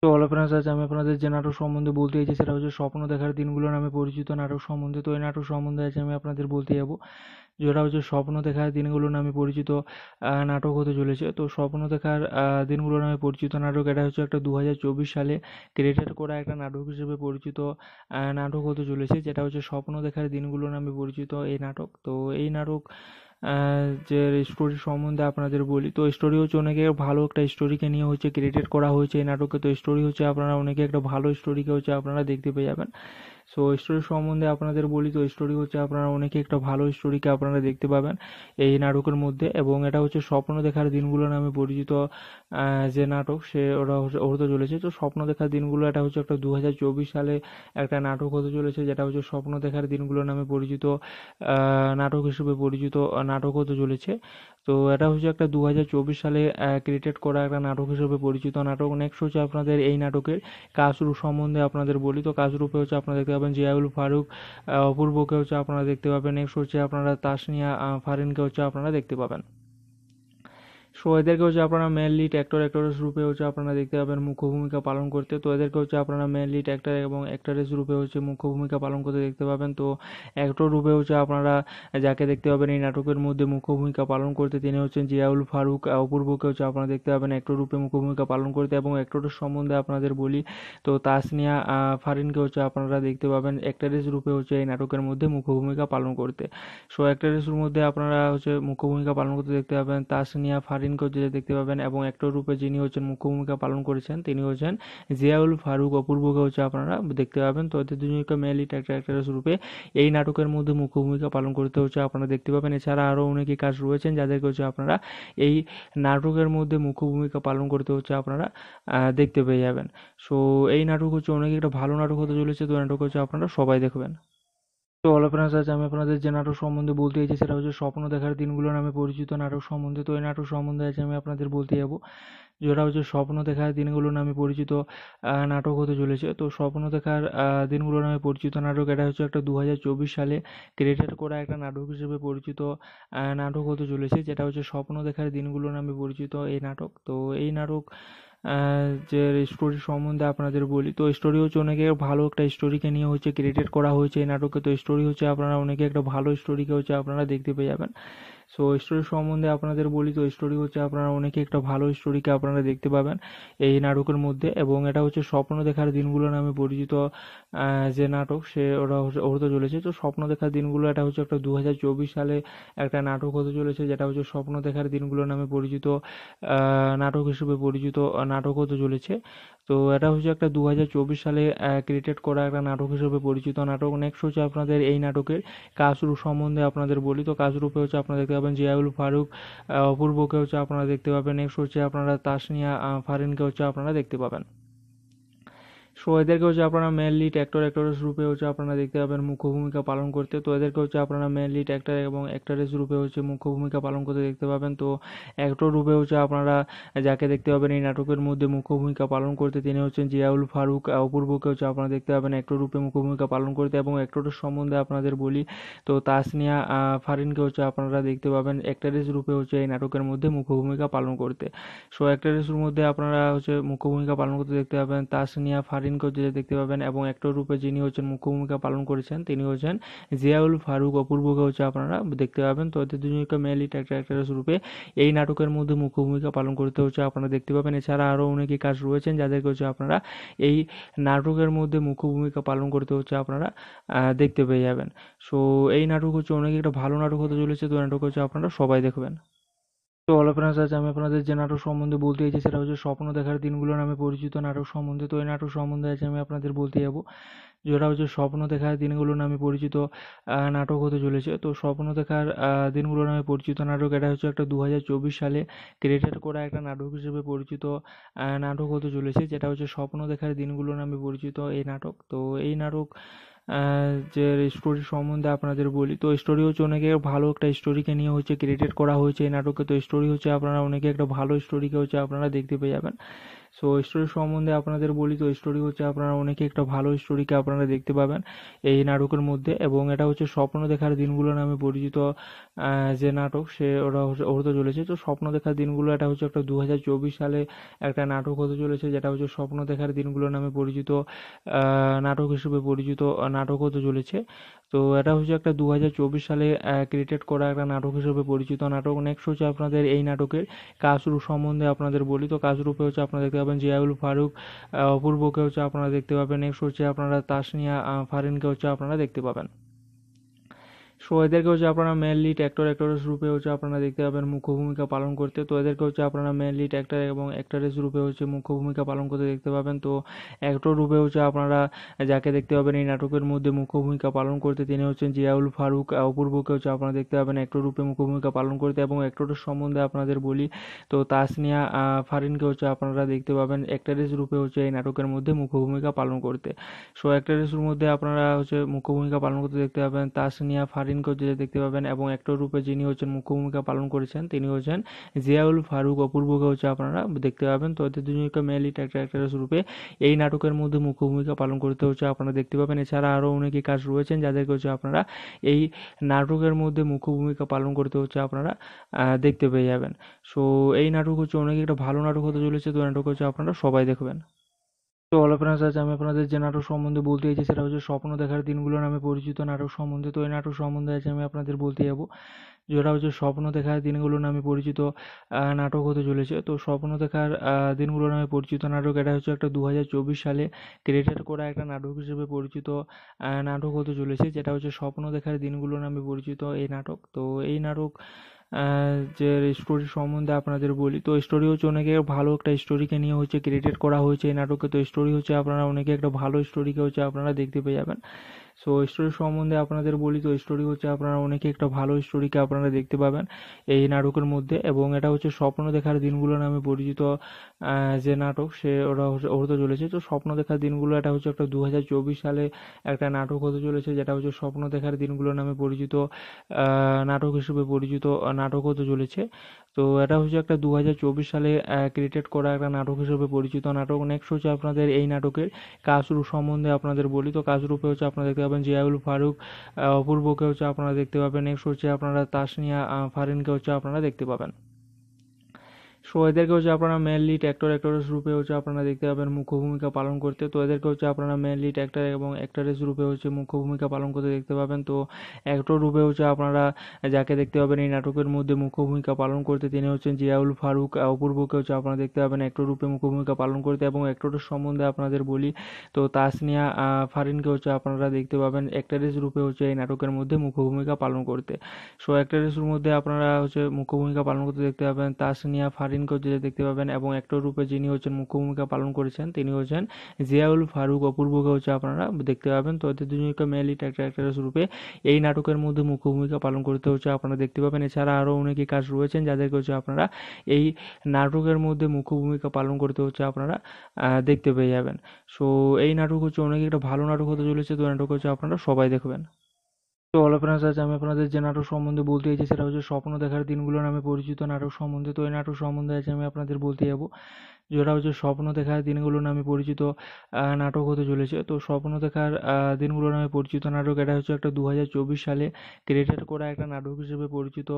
S2: তো অল আপনার আজ আমি আপনাদের যে নাটক সম্বন্ধে বলতে চাইছি সেটা হচ্ছে স্বপ্ন দেখার দিনগুলো নামে পরিচিত নাটক সম্বন্ধে তো এই নাটক সম্বন্ধে আজ আমি আপনাদের বলতে যাব যেটা হচ্ছে স্বপ্ন দেখার দিনগুলো নামে পরিচিত নাটক হতে চলেছে তো স্বপ্ন দেখার দিনগুলো নামে পরিচিত নাটক এটা হচ্ছে একটা দু সালে ক্রিয়েটেড করা একটা নাটক হিসেবে পরিচিত নাটক হতে চলেছে যেটা হচ্ছে স্বপ্ন দেখার দিনগুলো নামে পরিচিত এই নাটক তো এই নাটক যে স্টোরি সম্বন্ধে আপনাদের বলি তো স্টোরি হচ্ছে অনেকে ভালো একটা স্টোরিকে নিয়ে হচ্ছে ক্রিয়েটেড করা হয়েছে এই নাটকে তো স্টোরি হচ্ছে আপনারা অনেকে একটা ভালো স্টোরিকে হচ্ছে আপনারা দেখতে পেয়ে যাবেন সো স্টোরি সম্বন্ধে আপনাদের বলি তো স্টোরি হচ্ছে আপনারা অনেকে একটা ভালো স্টোরিকে আপনারা দেখতে পাবেন এই নাটকের মধ্যে এবং এটা হচ্ছে স্বপ্ন দেখার দিনগুলো নামে পরিচিত যে নাটক সে ওরা হতে চলেছে তো স্বপ্ন দেখার দিনগুলো এটা হচ্ছে একটা দু সালে একটা নাটক হতে চলেছে যেটা হচ্ছে স্বপ্ন দেখার দিনগুলো নামে পরিচিত নাটক হিসেবে পরিচিত নাটক হতে চলেছে তো এটা হচ্ছে একটা দু সালে ক্রিয়েটেড করা একটা নাটক হিসেবে পরিচিত নাটক নেক্সট হচ্ছে আপনাদের এই নাটকের কাসরু সম্বন্ধে আপনাদের বলি তো কাসরুপে হচ্ছে আপনারা দেখতে পাবেন জিয়াউল ফারুক অপূর্বকে হচ্ছে আপনারা দেখতে পাবেন নেক্সট হচ্ছে আপনারা তাসনিয়া ফারিনকে হচ্ছে আপনারা দেখতে পাবেন সো এদেরকে হচ্ছে আপনারা মেনলি অ্যাক্টর অ্যাক্টরেস রূপে হচ্ছে আপনারা দেখতে পাবেন মুখ্য ভূমিকা পালন করতে তো এদেরকে হচ্ছে আপনারা মেনলি অ্যাক্টর এবং অ্যাক্টরেস রূপে হচ্ছে মুখ্য ভূমিকা পালন করতে দেখতে পাবেন তো অ্যাক্টর রূপে হচ্ছে আপনারা যাকে দেখতে পাবেন এই নাটকের মধ্যে মুখ্য ভূমিকা পালন করতে তিনি হচ্ছেন জিয়াউল ফারুক অপূর্বকে হচ্ছে আপনারা দেখতে পাবেন অ্যাক্টর রূপে মুখ্য ভূমিকা পালন করতে এবং অ্যাক্টরের সম্বন্ধে আপনাদের বলি তো তাসনিয়া ফারিনকে হচ্ছে আপনারা দেখতে পাবেন অ্যাক্টরেস রূপে হচ্ছে এই নাটকের মধ্যে মুখ্য ভূমিকা পালন করতে সো অ্যাক্টরেস মধ্যে আপনারা হচ্ছে মুখ্য ভূমিকা পালন করতে দেখতে পাবেন তাসনিয়া ফারিন স্ক্রিন করে দেখতে পাবেন এবং একটা রূপে যিনি হচ্ছেন মুখ্য ভূমিকা পালন করেছেন তিনি হচ্ছেন জিয়াউল ফারুক অপূর্বকে হচ্ছে আপনারা দেখতে পাবেন তো এদের দুজনকে মেলি লিড রূপে এই নাটকের মধ্যে মুখ্য ভূমিকা পালন করতে হচ্ছে আপনারা দেখতে পাবেন এছাড়া আরও অনেকে কাজ রয়েছেন যাদেরকে হচ্ছে আপনারা এই নাটকের মধ্যে মুখ্য ভূমিকা পালন করতে হচ্ছে আপনারা দেখতে পেয়ে যাবেন সো এই নাটক হচ্ছে অনেক একটা ভালো নাটক হতে চলেছে তো নাটক হচ্ছে আপনারা সবাই দেখবেন তো অল আপনার আজ আমি আপনাদের যে নাটক সম্বন্ধে বলতে চাইছি সেটা হচ্ছে স্বপ্ন দেখার দিনগুলো নামে পরিচিত নাটক সম্বন্ধে তো এই নাটক সম্বন্ধে আজ আমি আপনাদের বলতে যাবো যেটা হচ্ছে স্বপ্ন দেখার দিনগুলো নামে পরিচিত নাটক হতে চলেছে তো স্বপ্ন দেখার দিনগুলো নামে পরিচিত নাটক এটা হচ্ছে একটা দু সালে ক্রিয়েটার করা একটা নাটক হিসেবে পরিচিত নাটক হতে চলেছে যেটা হচ্ছে স্বপ্ন দেখার দিনগুলো নামে পরিচিত এই নাটক তো এই নাটক যে স্টোরি সম্বন্ধে আপনাদের বলি তো স্টোরি হচ্ছে অনেকে ভালো একটা স্টোরিকে নিয়ে হচ্ছে ক্রিয়েটেড করা হয়েছে এই নাটকে তো স্টোরি হচ্ছে আপনারা অনেকে একটা ভালো স্টোরিকে হচ্ছে আপনারা দেখতে পেয়ে যাবেন সো স্টোরি সম্বন্ধে আপনাদের বলি তো স্টোরি হচ্ছে আপনারা অনেকে একটা ভালো স্টোরিকে আপনারা দেখতে পাবেন এই নাটকের মধ্যে এবং এটা হচ্ছে স্বপ্ন দেখার দিনগুলো নামে পরিচিত যে নাটক সে ওরা হতে চলেছে তো স্বপ্ন দেখার দিনগুলো এটা হচ্ছে একটা দু সালে একটা নাটক হতে চলেছে যেটা হচ্ছে স্বপ্ন দেখার দিনগুলো নামে পরিচিত নাটক হিসেবে পরিচিত নাটক হতে চলেছে তো এটা হচ্ছে একটা দু সালে ক্রিয়েটেড করা একটা নাটক হিসেবে পরিচিত নাটক নেক্সট হচ্ছে আপনাদের এই নাটকের কাসরূপ সম্বন্ধে আপনাদের বলি তো কাজরূপে হচ্ছে আপনারা দেখতে পাবেন জিয়াউল ফারুক অপূর্বকে হচ্ছে আপনারা দেখতে পাবেন নেক্সট হচ্ছে আপনারা তাসনিয়া ফারিনকে হচ্ছে আপনারা দেখতে পাবেন সো এদেরকে হচ্ছে আপনারা মেনলি অ্যাক্টর অ্যাক্টরেস রূপে হচ্ছে আপনারা দেখতে পাবেন মুখ্য ভূমিকা পালন করতে তো এদেরকে হচ্ছে আপনারা মেনলি অ্যাক্টর এবং অ্যাক্টরেস রূপে হচ্ছে মুখ্য ভূমিকা পালন করতে দেখতে পাবেন তো অ্যাক্টর রূপে হচ্ছে আপনারা যাকে দেখতে পাবেন এই নাটকের মধ্যে মুখ্য ভূমিকা পালন করতে তিনি হচ্ছেন জিয়াউল ফারুক অপূর্বকে হচ্ছে আপনারা দেখতে পাবেন অ্যাক্টর রূপে মুখ্য ভূমিকা পালন করতে এবং অ্যাক্টরের সম্বন্ধে আপনাদের বলি তো তাসনিয়া ফারিনকে হচ্ছে আপনারা দেখতে পাবেন অ্যাক্টরেস রূপে হচ্ছে এই নাটকের মধ্যে মুখ্য ভূমিকা পালন করতে সো অ্যাক্টরেস মধ্যে আপনারা হচ্ছে মুখ্য ভূমিকা পালন করতে দেখতে পাবেন তাসনিয়া ফারিন স্ক্রিন করতে দেখতে পাবেন এবং অ্যাক্টর রূপে যিনি হচ্ছেন মুখ্য ভূমিকা পালন করেছেন তিনি হচ্ছেন জিয়াউল ফারুক অপূর্বকে হচ্ছে আপনারা দেখতে পাবেন তো এদের দুজনকে মেনলি ট্যাক্টর অ্যাক্টারেস রূপে এই নাটকের মধ্যে মুখ্য ভূমিকা পালন করতে হচ্ছে আপনারা দেখতে পাবেন এছাড়া আরও অনেকে কাজ রয়েছেন যাদেরকে হচ্ছে আপনারা এই নাটকের মধ্যে মুখ্য ভূমিকা পালন করতে হচ্ছে আপনারা দেখতে পেয়ে যাবেন সো এই নাটক হচ্ছে অনেক একটা ভালো নাটক হতে চলেছে তো নাটক হচ্ছে আপনারা সবাই দেখবেন তো হ্যালো ফ্রেন্ডস আজ আমি আপনাদের যে নাটক সম্বন্ধে বলতে চাইছি সেটা হচ্ছে স্বপ্ন দেখার দিনগুলো নামে পরিচিত নাটক সম্বন্ধে তো এই নাটক সম্বন্ধে আজ আমি আপনাদের বলতে যাব যেটা হচ্ছে স্বপ্ন দেখার দিনগুলো নামে পরিচিত নাটক হতে চলেছে তো স্বপ্ন দেখার দিনগুলো নামে পরিচিত নাটক এটা হচ্ছে একটা দু সালে ক্রিয়েটেড করা একটা নাটক হিসেবে পরিচিত নাটক হতে চলেছে যেটা হচ্ছে স্বপ্ন দেখার দিনগুলো নামে পরিচিত এই নাটক তো এই নাটক যে স্টোরি সম্বন্ধে আপনাদের বলি তো স্টোরি হচ্ছে অনেকে ভালো একটা স্টোরিকে নিয়ে হচ্ছে ক্রিয়েটেড করা হয়েছে এই নাটকে তো স্টোরি হচ্ছে আপনারা অনেকে একটা ভালো স্টোরিকে হচ্ছে আপনারা দেখতে পেয়ে যাবেন সো স্টোরি সম্বন্ধে আপনাদের বলি তো স্টোরি হচ্ছে আপনারা অনেকে একটা ভালো স্টোরিকে আপনারা দেখতে পাবেন এই নাটকের মধ্যে এবং এটা হচ্ছে স্বপ্ন দেখার দিনগুলো নামে পরিচিত যে নাটক সে ওরা হতে চলেছে তো স্বপ্ন দেখার দিনগুলো এটা হচ্ছে একটা দু সালে একটা নাটক হতে চলেছে যেটা হচ্ছে স্বপ্ন দেখার দিনগুলো নামে পরিচিত নাটক হিসেবে পরিচিত নাটক হতে চলেছে তো এটা হচ্ছে একটা দু সালে ক্রিয়েটেড করা একটা নাটক হিসেবে পরিচিত নাটক নেক্সট হচ্ছে আপনাদের এই নাটকের কাজরু সম্বন্ধে আপনাদের বলি তো কাসরুপে হচ্ছে আপনারা দেখতে পাবেন জিয়াউল ফারুক অপূর্বকে হচ্ছে আপনারা দেখতে পাবেন নেক্সট হচ্ছে আপনারা তাসনিয়া ফারিনকে হচ্ছে আপনারা দেখতে পাবেন সো এদেরকে হচ্ছে আপনারা মেনলি অ্যাক্টর অ্যাক্টরেস রূপে হচ্ছে আপনারা দেখতে পাবেন মুখ্য ভূমিকা পালন করতে তো এদেরকে হচ্ছে আপনারা মেনলি ট্র্যাক্টর এবং অ্যাক্টরেস রূপে হচ্ছে মুখ্য ভূমিকা পালন করতে দেখতে পাবেন তো অ্যাক্টর রূপে হচ্ছে আপনারা যাকে দেখতে পাবেন এই নাটকের মধ্যে মুখ্য ভূমিকা পালন করতে তিনি হচ্ছেন জিয়াউল ফারুক অপূর্বকে হচ্ছে আপনারা দেখতে পাবেন অ্যাক্টর রূপে মুখ্য ভূমিকা পালন করতে এবং অ্যাক্টরের সম্বন্ধে আপনাদের বলি তো তাসনিয়া ফারিনকে হচ্ছে আপনারা দেখতে পাবেন অ্যাক্টারেস রূপে হচ্ছে এই নাটকের মধ্যে মুখ্য ভূমিকা পালন করতে সো অ্যাক্টারেসের মধ্যে আপনারা হচ্ছে মুখ্য ভূমিকা পালন করতে দেখতে পাবেন তাসনিয়া ফারিন স্বাধীন করতে দেখতে পাবেন এবং একটা রূপে যিনি হচ্ছেন মুখ্য ভূমিকা পালন করেছেন তিনি হচ্ছেন জিয়াউল ফারুক অপূর্বকে হচ্ছে আপনারা দেখতে পাবেন তো এদের দুজনকে মেনলি অ্যাক্টর রূপে এই নাটকের মধ্যে মুখ্য ভূমিকা পালন করতে হচ্ছে আপনারা দেখতে পাবেন এছাড়া আরও অনেকে কাজ রয়েছেন যাদেরকে হচ্ছে আপনারা এই নাটকের মধ্যে মুখ্য ভূমিকা পালন করতে হচ্ছে আপনারা দেখতে পেয়ে যাবেন সো এই নাটক হচ্ছে অনেক একটা ভালো নাটক হতে চলেছে তো নাটক হচ্ছে আপনারা সবাই দেখবেন তো হলো ফ্রেন্ডস আজ আমি আপনাদের যে নাটক সম্বন্ধে বলতে চাইছি সেটা হচ্ছে স্বপ্ন দেখার দিনগুলো নামে পরিচিত নাটক সম্বন্ধে তো এই নাটক সম্বন্ধে আজ আমি আপনাদের বলতে যাব যেটা হচ্ছে স্বপ্ন দেখার দিনগুলো নামে পরিচিত নাটক হতে চলেছে তো স্বপ্ন দেখার দিনগুলো নামে পরিচিত নাটক এটা হচ্ছে একটা দু সালে ক্রিয়েটার করা একটা নাটক হিসেবে পরিচিত নাটক হতে চলেছে যেটা হচ্ছে স্বপ্ন দেখার দিনগুলো নামে পরিচিত এই নাটক তো এই নাটক যে স্টোরি সম্বন্ধে আপনাদের বলি তো স্টোরি হচ্ছে অনেকে ভালো একটা স্টোরিকে নিয়ে হচ্ছে ক্রিয়েটেড করা হয়েছে এই নাটকে তো স্টোরি হচ্ছে আপনারা অনেকে একটা ভালো স্টোরিকে হচ্ছে আপনারা দেখতে পেয়ে যাবেন সো স্টোরি সম্বন্ধে আপনাদের বলি তো স্টোরি হচ্ছে আপনারা অনেকে একটা ভালো স্টোরিকে আপনারা দেখতে পাবেন এই নাটকের মধ্যে এবং এটা হচ্ছে স্বপ্ন দেখার দিনগুলো নামে পরিচিত যে নাটক সে ওরা হতে চলেছে তো স্বপ্ন দেখার দিনগুলো এটা হচ্ছে একটা দু সালে একটা নাটক হতে চলেছে যেটা হচ্ছে স্বপ্ন দেখার দিনগুলো নামে পরিচিত নাটক হিসেবে পরিচিত নাটক হতে চলেছে তো এটা হচ্ছে একটা দু সালে ক্রিয়েটেড করা একটা নাটক হিসেবে পরিচিত নাটক নেক্সট হচ্ছে আপনাদের এই নাটকের কাসরু সম্বন্ধে আপনাদের বলি তো কাসরুপে হচ্ছে আপনারা দেখতে পাবেন জিয়াউল ফারুক অপূর্বকে হচ্ছে আপনারা দেখতে পাবেন নেক্সট হচ্ছে আপনারা তাসনিয়া ফারিনকে হচ্ছে আপনারা দেখতে পাবেন সো এদেরকে হচ্ছে আপনারা মেনলি অ্যাক্টর অ্যাক্টরেস রূপে হচ্ছে আপনারা দেখতে পাবেন মুখ্য ভূমিকা পালন করতে তো এদেরকে হচ্ছে আপনারা মেনলি অ্যাক্টর এবং অ্যাক্টরেস রূপে হচ্ছে মুখ্য ভূমিকা পালন করতে দেখতে পাবেন তো অ্যাক্টর রূপে হচ্ছে আপনারা যাকে দেখতে পাবেন এই নাটকের মধ্যে মুখ্য ভূমিকা পালন করতে তিনি হচ্ছেন জিয়াউল ফারুক অপূর্বকে হচ্ছে আপনারা দেখতে পাবেন অ্যাক্টর রূপে মুখ্য ভূমিকা পালন করতে এবং অ্যাক্টরের সম্বন্ধে আপনাদের বলি তো তাসনিয়া ফারিনকে হচ্ছে আপনারা দেখতে পাবেন অ্যাক্টরেস রূপে হচ্ছে এই নাটকের মধ্যে মুখ্য ভূমিকা পালন করতে সো অ্যাক্টরেস মধ্যে আপনারা হচ্ছে মুখ্য ভূমিকা পালন করতে দেখতে পাবেন তাসনিয়া ফারিন সেদিনকেও যেটা দেখতে পাবেন এবং একটা রূপে যিনি হচ্ছেন মুখ্য ভূমিকা পালন করেছেন তিনি হচ্ছেন জিয়াউল ফারুক অপূর্বকে হচ্ছে আপনারা দেখতে পাবেন তো এদের দুজনকে মেনলি ক্যারেক্টার রূপে এই নাটকের মধ্যে মুখ্য ভূমিকা পালন করতে হচ্ছে আপনারা দেখতে পাবেন এছাড়া আরও অনেকে কাজ রয়েছেন যাদেরকে হচ্ছে আপনারা এই নাটকের মধ্যে মুখ্য ভূমিকা পালন করতে হচ্ছে আপনারা দেখতে পেয়ে যাবেন সো এই নাটক হচ্ছে অনেক একটা ভালো নাটক হতে চলেছে তো নাটক হচ্ছে আপনারা সবাই দেখবেন তো হলো ফ্রেন্ডস আজ আমি আপনাদের যে নাটক সম্বন্ধে বলতে চাইছি সেটা হচ্ছে স্বপ্ন দেখার দিনগুলো নামে পরিচিত নাটক সম্বন্ধে তো এই নাটক সম্বন্ধে আজ আমি আপনাদের বলতে যাবো যেটা হচ্ছে স্বপ্ন দেখার দিনগুলো নামে পরিচিত নাটক হতে চলেছে তো স্বপ্ন দেখার দিনগুলো নামে পরিচিত নাটক এটা হচ্ছে একটা দু সালে ক্রিয়েটেড করা একটা নাটক হিসেবে পরিচিত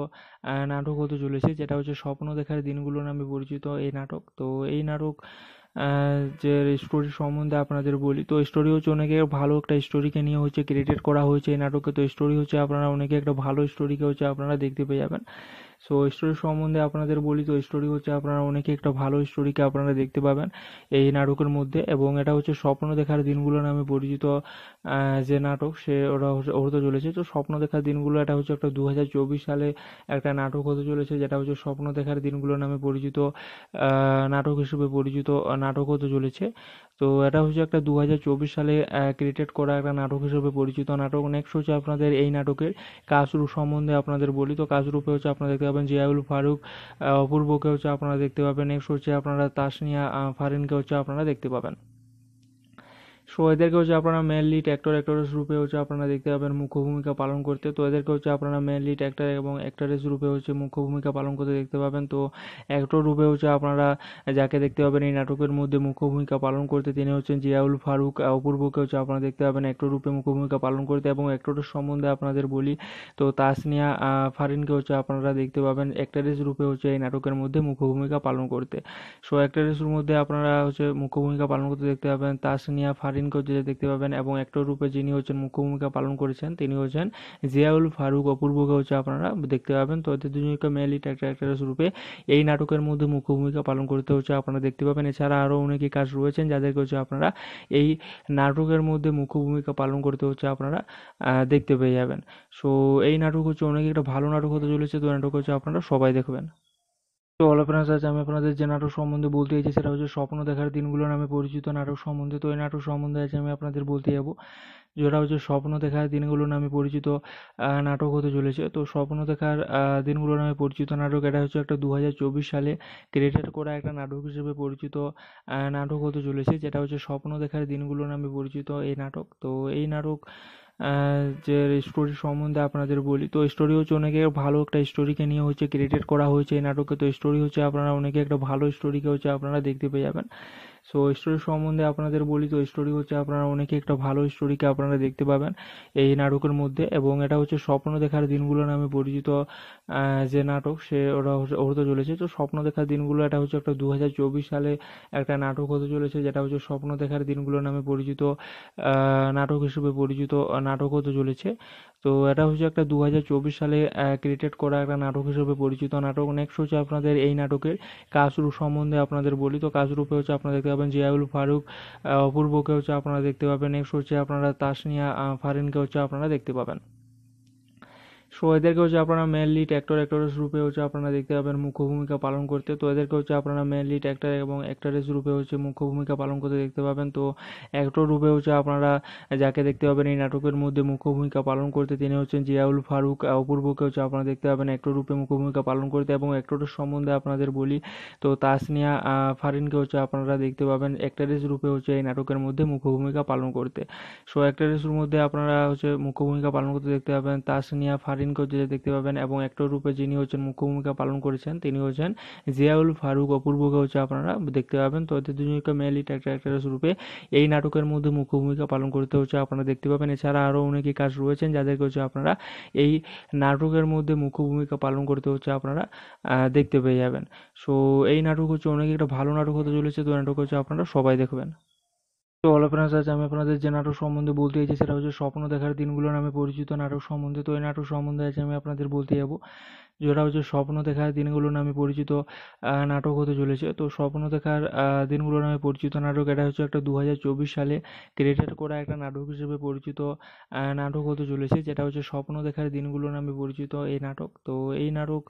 S2: নাটক হতে চলেছে যেটা হচ্ছে স্বপ্ন দেখার দিনগুলো নামে পরিচিত এই নাটক তো এই নাটক যে স্টোরি সম্বন্ধে আপনাদের বলি তো স্টোরি হচ্ছে অনেকে ভালো একটা স্টোরিকে নিয়ে হচ্ছে ক্রিয়েটেড করা হয়েছে এই নাটকে তো স্টোরি হচ্ছে আপনারা অনেকে একটা ভালো স্টোরিকে হচ্ছে আপনারা দেখতে পেয়ে যাবেন সো স্টোরি সম্বন্ধে আপনাদের বলি তো স্টোরি হচ্ছে আপনারা অনেকে একটা ভালো স্টোরিকে আপনারা দেখতে পাবেন এই নাটকের মধ্যে এবং এটা হচ্ছে স্বপ্ন দেখার দিনগুলো নামে পরিচিত যে নাটক সে ওরা হতে চলেছে তো স্বপ্ন দেখার দিনগুলো এটা হচ্ছে একটা দু সালে একটা নাটক হতে চলেছে যেটা হচ্ছে স্বপ্ন দেখার দিনগুলো নামে পরিচিত নাটক হিসেবে পরিচিত নাটক হতে চলেছে তো এটা হচ্ছে একটা দু সালে ক্রিয়েটেড করা একটা নাটক হিসেবে পরিচিত নাটক নেক্সট হচ্ছে আপনাদের এই নাটকের কাসরু সম্বন্ধে আপনাদের বলি তো কাসরুপে হচ্ছে আপনাদেরকে পাবেন জিয়াউল ফারুক অপূর্বকে হচ্ছে আপনারা দেখতে পাবেন নেক্সট হচ্ছে আপনারা তাসনিয়া ফারিনকে হচ্ছে আপনারা দেখতে পাবেন সো এদেরকে হচ্ছে আপনারা মেনলি অ্যাক্টর অ্যাক্টরেস রূপে হচ্ছে আপনারা দেখতে পাবেন মুখ্য ভূমিকা পালন করতে তো এদেরকে হচ্ছে আপনারা মেনলি অ্যাক্টর এবং অ্যাক্টরেস রূপে হচ্ছে মুখ্য ভূমিকা পালন করতে দেখতে পাবেন তো অ্যাক্টর রূপে হচ্ছে আপনারা যাকে দেখতে পাবেন এই নাটকের মধ্যে মুখ্য ভূমিকা পালন করতে তিনি হচ্ছেন জিয়াউল ফারুক অপূর্বকে হচ্ছে আপনারা দেখতে পাবেন অ্যাক্টর রূপে মুখ্য ভূমিকা পালন করতে এবং অ্যাক্টরের সম্বন্ধে আপনাদের বলি তো তাসনিয়া ফারিনকে হচ্ছে আপনারা দেখতে পাবেন অ্যাক্টারেস রূপে হচ্ছে এই নাটকের মধ্যে মুখ্য ভূমিকা পালন করতে সো অ্যাক্টারেসের মধ্যে আপনারা হচ্ছে মুখ্য ভূমিকা পালন করতে দেখতে পাবেন তাসনিয়া ফারিন প্রিন্ট করে দেখতে পাবেন এবং অ্যাক্টর রূপে যিনি হচ্ছেন মুখ্য ভূমিকা পালন করেছেন তিনি হচ্ছেন জিয়াউল ফারুক অপূর্বকে হচ্ছে আপনারা দেখতে পাবেন তো এদের দুজনকে মেলি অ্যাক্ট্রেস রূপে এই নাটকের মধ্যে মুখ্য ভূমিকা পালন করতে হচ্ছে আপনারা দেখতে পাবেন এছাড়া আরও অনেকে কাজ রয়েছেন যাদেরকে হচ্ছে আপনারা এই নাটকের মধ্যে মুখ্য ভূমিকা পালন করতে হচ্ছে আপনারা দেখতে পেয়ে যাবেন সো এই নাটক হচ্ছে অনেক একটা ভালো নাটক হতে চলেছে তো নাটক হচ্ছে আপনারা সবাই দেখবেন তো হ্যালো ফ্রেন্ডস আজ আমি আপনাদের যে নাটক সম্বন্ধে বলতে চাইছি সেটা হচ্ছে স্বপ্ন দেখার দিনগুলো নামে পরিচিত নাটক সম্বন্ধে তো এই নাটক সম্বন্ধে আজ আমি আপনাদের বলতে যাবো যেটা হচ্ছে স্বপ্ন দেখার দিনগুলো নামে পরিচিত নাটক হতে চলেছে তো স্বপ্ন দেখার দিনগুলো নামে পরিচিত নাটক এটা হচ্ছে একটা দু সালে ক্রিয়েটেড করা একটা নাটক হিসেবে পরিচিত নাটক হতে চলেছে যেটা হচ্ছে স্বপ্ন দেখার দিনগুলো নামে পরিচিত এই নাটক তো এই নাটক যে স্টোরি সম্বন্ধে আপনাদের বলি তো স্টোরি হচ্ছে অনেকে ভালো একটা স্টোরিকে নিয়ে হচ্ছে ক্রিয়েটেড করা হয়েছে এই নাটকে তো স্টোরি হচ্ছে আপনারা অনেকে একটা ভালো স্টোরিকে হচ্ছে আপনারা দেখতে পেয়ে যাবেন সো ওই স্টোরি সম্বন্ধে আপনাদের বলি তো স্টোরি হচ্ছে আপনারা অনেকে একটা ভালো স্টোরিকে আপনারা দেখতে পাবেন এই নাটকের মধ্যে এবং এটা হচ্ছে স্বপ্ন দেখার দিনগুলো নামে পরিচিত যে নাটক সে ওরা হতে চলেছে তো স্বপ্ন দেখার দিনগুলো এটা হচ্ছে একটা দু সালে একটা নাটক হতে চলেছে যেটা হচ্ছে স্বপ্ন দেখার দিনগুলো নামে পরিচিত নাটক হিসেবে পরিচিত নাটক হতে চলেছে তো এটা হচ্ছে একটা দু সালে ক্রিয়েটেড করা একটা নাটক হিসেবে পরিচিত নাটক নেক্সট হচ্ছে আপনাদের এই নাটকের কাসরু সম্বন্ধে আপনাদের বলি তো কাসরুপে হচ্ছে আপনাদেরকে পাবেন জিয়াউল ফারুক অপূর্বকে হচ্ছে আপনারা দেখতে পাবেন নেক্সট হচ্ছে আপনারা তাসনিয়া ফারিনকে হচ্ছে আপনারা দেখতে পাবেন সো এদেরকে হচ্ছে আপনারা মেনলি অ্যাক্টর অ্যাক্টরেস রূপে হচ্ছে আপনারা দেখতে পাবেন মুখ্য ভূমিকা পালন করতে তো এদেরকে হচ্ছে আপনারা মেনলি ট্র্যাক্টর এবং অ্যাক্টরেস রূপে হচ্ছে মুখ্য ভূমিকা পালন করতে দেখতে পাবেন তো অ্যাক্টর রূপে হচ্ছে আপনারা যাকে দেখতে পাবেন এই নাটকের মধ্যে মুখ্য ভূমিকা পালন করতে তিনি হচ্ছেন জিয়াউল ফারুক অপূর্বকে হচ্ছে আপনারা দেখতে পাবেন অ্যাক্টর রূপে মুখ্য ভূমিকা পালন করতে এবং অ্যাক্টরের সম্বন্ধে আপনাদের বলি তো তাসনিয়া ফারিনকে হচ্ছে আপনারা দেখতে পাবেন অ্যাক্টারেস রূপে হচ্ছে এই নাটকের মধ্যে মুখ্য ভূমিকা পালন করতে সো অ্যাক্টারেসের মধ্যে আপনারা হচ্ছে মুখ্য ভূমিকা পালন করতে দেখতে পাবেন তাসনিয়া ফারিন করতে দেখতে পাবেন এবং অ্যাক্টর রূপে যিনি হচ্ছেন মুখ্য ভূমিকা পালন করেছেন তিনি হচ্ছেন জিয়াউল ফারুক অপূর্বকে হচ্ছে আপনারা দেখতে পাবেন তো এদের দুজনকে মেনলি অ্যাক্টর অ্যাক্ট্রেস রূপে এই নাটকের মধ্যে মুখ্য ভূমিকা পালন করতে হচ্ছে আপনারা দেখতে পাবেন এছাড়া আরও অনেকে কাজ রয়েছেন যাদেরকে হচ্ছে আপনারা এই নাটকের মধ্যে মুখ্য ভূমিকা পালন করতে হচ্ছে আপনারা দেখতে পেয়ে যাবেন সো এই নাটক হচ্ছে অনেক একটা ভালো নাটক হতে চলেছে তো নাটক হচ্ছে আপনারা সবাই দেখবেন তো অল ফ্রেন্ডস আজ আমি আপনাদের যে নাটক সম্বন্ধে বলতে চাইছি সেটা হচ্ছে স্বপ্ন দেখার দিনগুলো নামে পরিচিত নাটক সম্বন্ধে তো এই নাটক সম্বন্ধে আজ আমি আপনাদের বলতে যাব যেটা হচ্ছে স্বপ্ন দেখার দিনগুলো নামে পরিচিত নাটক হতে চলেছে তো স্বপ্ন দেখার দিনগুলো নামে পরিচিত নাটক এটা হচ্ছে একটা দু সালে ক্রিয়েটেড করা একটা নাটক হিসেবে পরিচিত নাটক হতে চলেছে যেটা হচ্ছে স্বপ্ন দেখার দিনগুলো নামে পরিচিত এই নাটক তো এই নাটক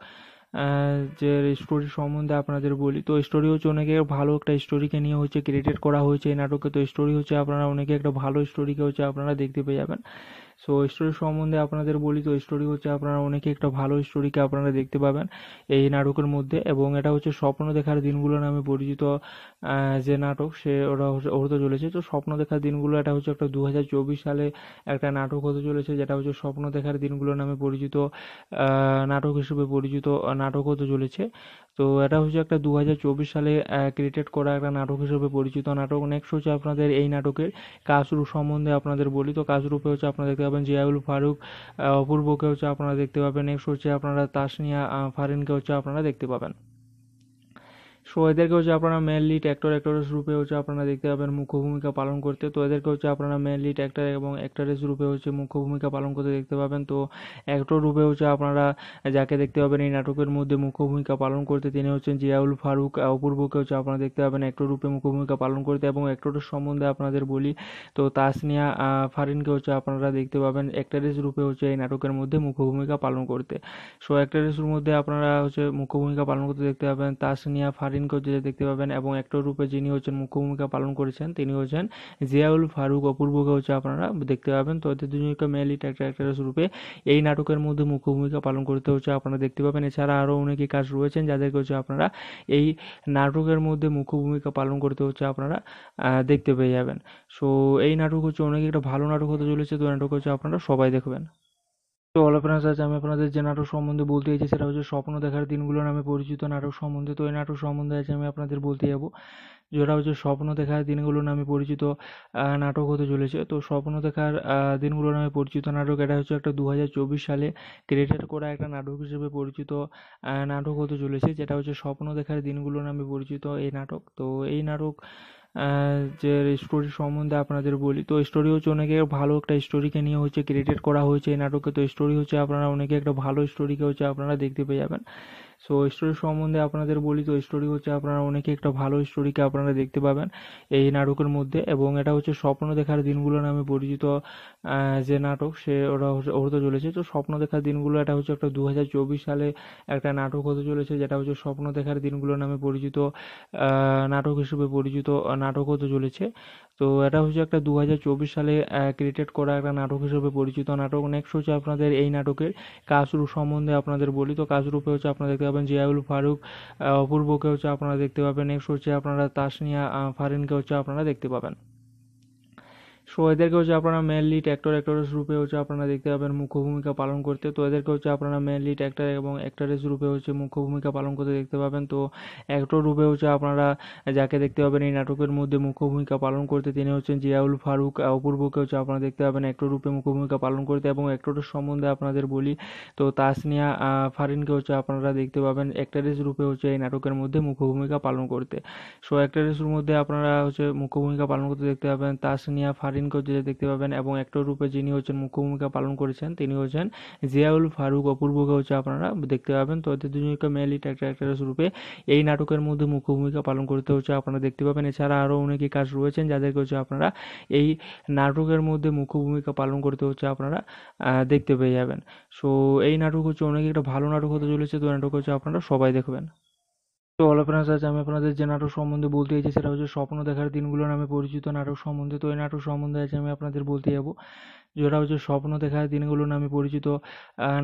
S2: যে স্টোরি সম্বন্ধে আপনাদের বলি তো স্টোরি হচ্ছে অনেকে ভালো একটা স্টোরিকে নিয়ে হচ্ছে ক্রিয়েটেড করা হয়েছে এই নাটকে তো স্টোরি হচ্ছে আপনারা অনেকে একটা ভালো স্টোরিকে হচ্ছে আপনারা দেখতে পেয়ে যাবেন সো স্টোরি সম্বন্ধে আপনাদের বলি তো স্টোরি হচ্ছে আপনারা অনেকে একটা ভালো স্টোরিকে আপনারা দেখতে পাবেন এই নাটকের মধ্যে এবং এটা হচ্ছে স্বপ্ন দেখার দিনগুলো নামে পরিচিত যে নাটক সে ওরা হতে চলেছে তো স্বপ্ন দেখার দিনগুলো এটা হচ্ছে একটা দু সালে একটা নাটক হতে চলেছে যেটা হচ্ছে স্বপ্ন দেখার দিনগুলো নামে পরিচিত নাটক হিসেবে পরিচিত নাটক হতে চলেছে তো এটা হচ্ছে একটা দু সালে ক্রিয়েটেড করা একটা নাটক হিসেবে পরিচিত নাটক নেক্সট হচ্ছে আপনাদের এই নাটকের কাসরু সম্বন্ধে আপনাদের বলি তো কাসরুপে হচ্ছে আপনাদেরকে পাবেন জিয়াউল ফারুক অপূর্বকে হচ্ছে আপনারা দেখতে পাবেন নেক্সট হচ্ছে আপনারা তাসনিয়া ফারিনকে হচ্ছে আপনারা দেখতে পাবেন সো এদেরকে হচ্ছে আপনারা মেনলি অ্যাক্টর অ্যাক্টরেস রূপে হচ্ছে আপনারা দেখতে পাবেন মুখ্য ভূমিকা পালন করতে তো এদেরকে হচ্ছে আপনারা মেনলি অ্যাক্টর এবং অ্যাক্টরেস রূপে হচ্ছে মুখ্য ভূমিকা পালন করতে দেখতে পাবেন তো অ্যাক্টর রূপে হচ্ছে আপনারা যাকে দেখতে পাবেন এই নাটকের মধ্যে মুখ্য ভূমিকা পালন করতে তিনি হচ্ছেন জিয়াউল ফারুক অপূর্বকে হচ্ছে আপনারা দেখতে পাবেন অ্যাক্টর রূপে মুখ্য ভূমিকা পালন করতে এবং অ্যাক্টরের সম্বন্ধে আপনাদের বলি তো তাসনিয়া ফারিনকে হচ্ছে আপনারা দেখতে পাবেন অ্যাক্টরেস রূপে হচ্ছে এই নাটকের মধ্যে মুখ্য ভূমিকা পালন করতে সো অ্যাক্টরেস মধ্যে আপনারা হচ্ছে মুখ্য ভূমিকা পালন করতে দেখতে পাবেন তাসনিয়া ফারিন স্ক্রিন করে দেখতে পাবেন এবং একটা রূপে যিনি হচ্ছেন মুখ্য ভূমিকা পালন করেছেন তিনি হচ্ছেন জিয়াউল ফারুক অপূর্বকে হচ্ছে আপনারা দেখতে পাবেন তো এদের দুজনকে মেল অ্যাক্ট্রেস রূপে এই নাটকের মধ্যে মুখ্য ভূমিকা পালন করতে হচ্ছে আপনারা দেখতে পাবেন এছাড়া আরও অনেকে কাজ রয়েছেন যাদেরকে হচ্ছে আপনারা এই নাটকের মধ্যে মুখ্য ভূমিকা পালন করতে হচ্ছে আপনারা দেখতে পেয়ে যাবেন সো এই নাটক হচ্ছে অনেক একটা ভালো নাটক হতে চলেছে তো নাটক হচ্ছে আপনারা সবাই দেখবেন তো অল ফ্রেন্ডস আজ আমি আপনাদের যে নাটক সম্বন্ধে বলতে চাইছি সেটা হচ্ছে স্বপ্ন দেখার দিনগুলো নামে পরিচিত নাটক সম্বন্ধে তো এই নাটক সম্বন্ধে আজ আমি আপনাদের বলতে যাব যেটা হচ্ছে স্বপ্ন দেখার দিনগুলো নামে পরিচিত নাটক হতে চলেছে তো স্বপ্ন দেখার দিনগুলো নামে পরিচিত নাটক এটা হচ্ছে একটা দু সালে ক্রিয়েটার করা একটা নাটক হিসেবে পরিচিত নাটক হতে চলেছে যেটা হচ্ছে স্বপ্ন দেখার দিনগুলো নামে পরিচিত এই নাটক তো এই নাটক যে স্টোরি সম্বন্ধে আপনাদের বলি তো স্টোরি হচ্ছে অনেকে ভালো একটা স্টোরিকে নিয়ে হচ্ছে ক্রিয়েটেড করা হয়েছে এই নাটকে তো স্টোরি হচ্ছে আপনারা অনেকে একটা ভালো স্টোরিকে হচ্ছে আপনারা দেখতে পেয়ে যাবেন সো স্টোরি সম্বন্ধে আপনাদের বলি তো স্টোরি হচ্ছে আপনারা অনেকে একটা ভালো স্টোরিকে আপনারা দেখতে পাবেন এই নাটকের মধ্যে এবং এটা হচ্ছে স্বপ্ন দেখার দিনগুলো নামে পরিচিত যে নাটক সে ওরা হতে চলেছে তো স্বপ্ন দেখার দিনগুলো এটা হচ্ছে একটা দু সালে একটা নাটক হতে চলেছে যেটা হচ্ছে স্বপ্ন দেখার দিনগুলো নামে পরিচিত নাটক হিসেবে পরিচিত নাটক হতে চলেছে তো এটা হচ্ছে একটা দু সালে ক্রিয়েটেড করা একটা নাটক হিসেবে পরিচিত নাটক নেক্সট হচ্ছে আপনাদের এই নাটকের কাসরূপ সম্বন্ধে আপনাদের বলি তো কাসরূপে হচ্ছে আপনারা দেখতে পাবেন জিয়াউল ফারুক অপূর্বকে হচ্ছে আপনারা দেখতে পাবেন নেক্সট হচ্ছে আপনারা তাসনিয়া ফারিনকে হচ্ছে আপনারা দেখতে পাবেন সো এদেরকে হচ্ছে আপনারা মেনলি অ্যাক্টর অ্যাক্টরেস রূপে হচ্ছে আপনারা দেখতে পাবেন মুখ্য ভূমিকা পালন করতে তো এদেরকে হচ্ছে আপনারা মেনলি ট্র্যাক্টর এবং অ্যাক্টরেস রূপে হচ্ছে মুখ্য ভূমিকা পালন করতে দেখতে পাবেন তো অ্যাক্টর রূপে হচ্ছে আপনারা যাকে দেখতে পাবেন এই নাটকের মধ্যে মুখ্য ভূমিকা পালন করতে তিনি হচ্ছেন জিয়াউল ফারুক অপূর্বকে হচ্ছে আপনারা দেখতে পাবেন অ্যাক্টর রূপে মুখ্য ভূমিকা পালন করতে এবং অ্যাক্টরের সম্বন্ধে আপনাদের বলি তো তাসনিয়া ফারিনকে হচ্ছে আপনারা দেখতে পাবেন অ্যাক্টারেস রূপে হচ্ছে এই নাটকের মধ্যে মুখ্য ভূমিকা পালন করতে সো অ্যাক্টারেসের মধ্যে আপনারা হচ্ছে মুখ্য ভূমিকা পালন করতে দেখতে পাবেন তাসনিয়া ফারিন মেনটেন করে দেখতে পাবেন এবং অ্যাক্টর রূপে যিনি হচ্ছেন মুখ্য ভূমিকা পালন করেছেন তিনি হচ্ছেন জিয়াউল ফারুক অপূর্বকে হচ্ছে আপনারা দেখতে পাবেন তো এদের দুজনকে মেল লিড রূপে এই নাটকের মধ্যে মুখ্য ভূমিকা পালন করতে হচ্ছে আপনারা দেখতে পাবেন এছাড়া আরও অনেকে কাজ রয়েছেন যাদেরকে হচ্ছে আপনারা এই নাটকের মধ্যে মুখ্য ভূমিকা পালন করতে হচ্ছে আপনারা দেখতে পেয়ে যাবেন সো এই নাটক হচ্ছে অনেক একটা ভালো নাটক হতে চলেছে তো নাটক হচ্ছে আপনারা সবাই দেখবেন তো অল ফ্রেন্ডস আজ আমি আপনাদের যে নাটক সম্বন্ধে বলতে চাইছি সেটা হচ্ছে স্বপ্ন দেখার দিনগুলো নামে পরিচিত নাটক সম্বন্ধে তো এই নাটক সম্বন্ধে আজ আমি আপনাদের বলতে যাব যেটা হচ্ছে স্বপ্ন দেখার দিনগুলো নামে পরিচিত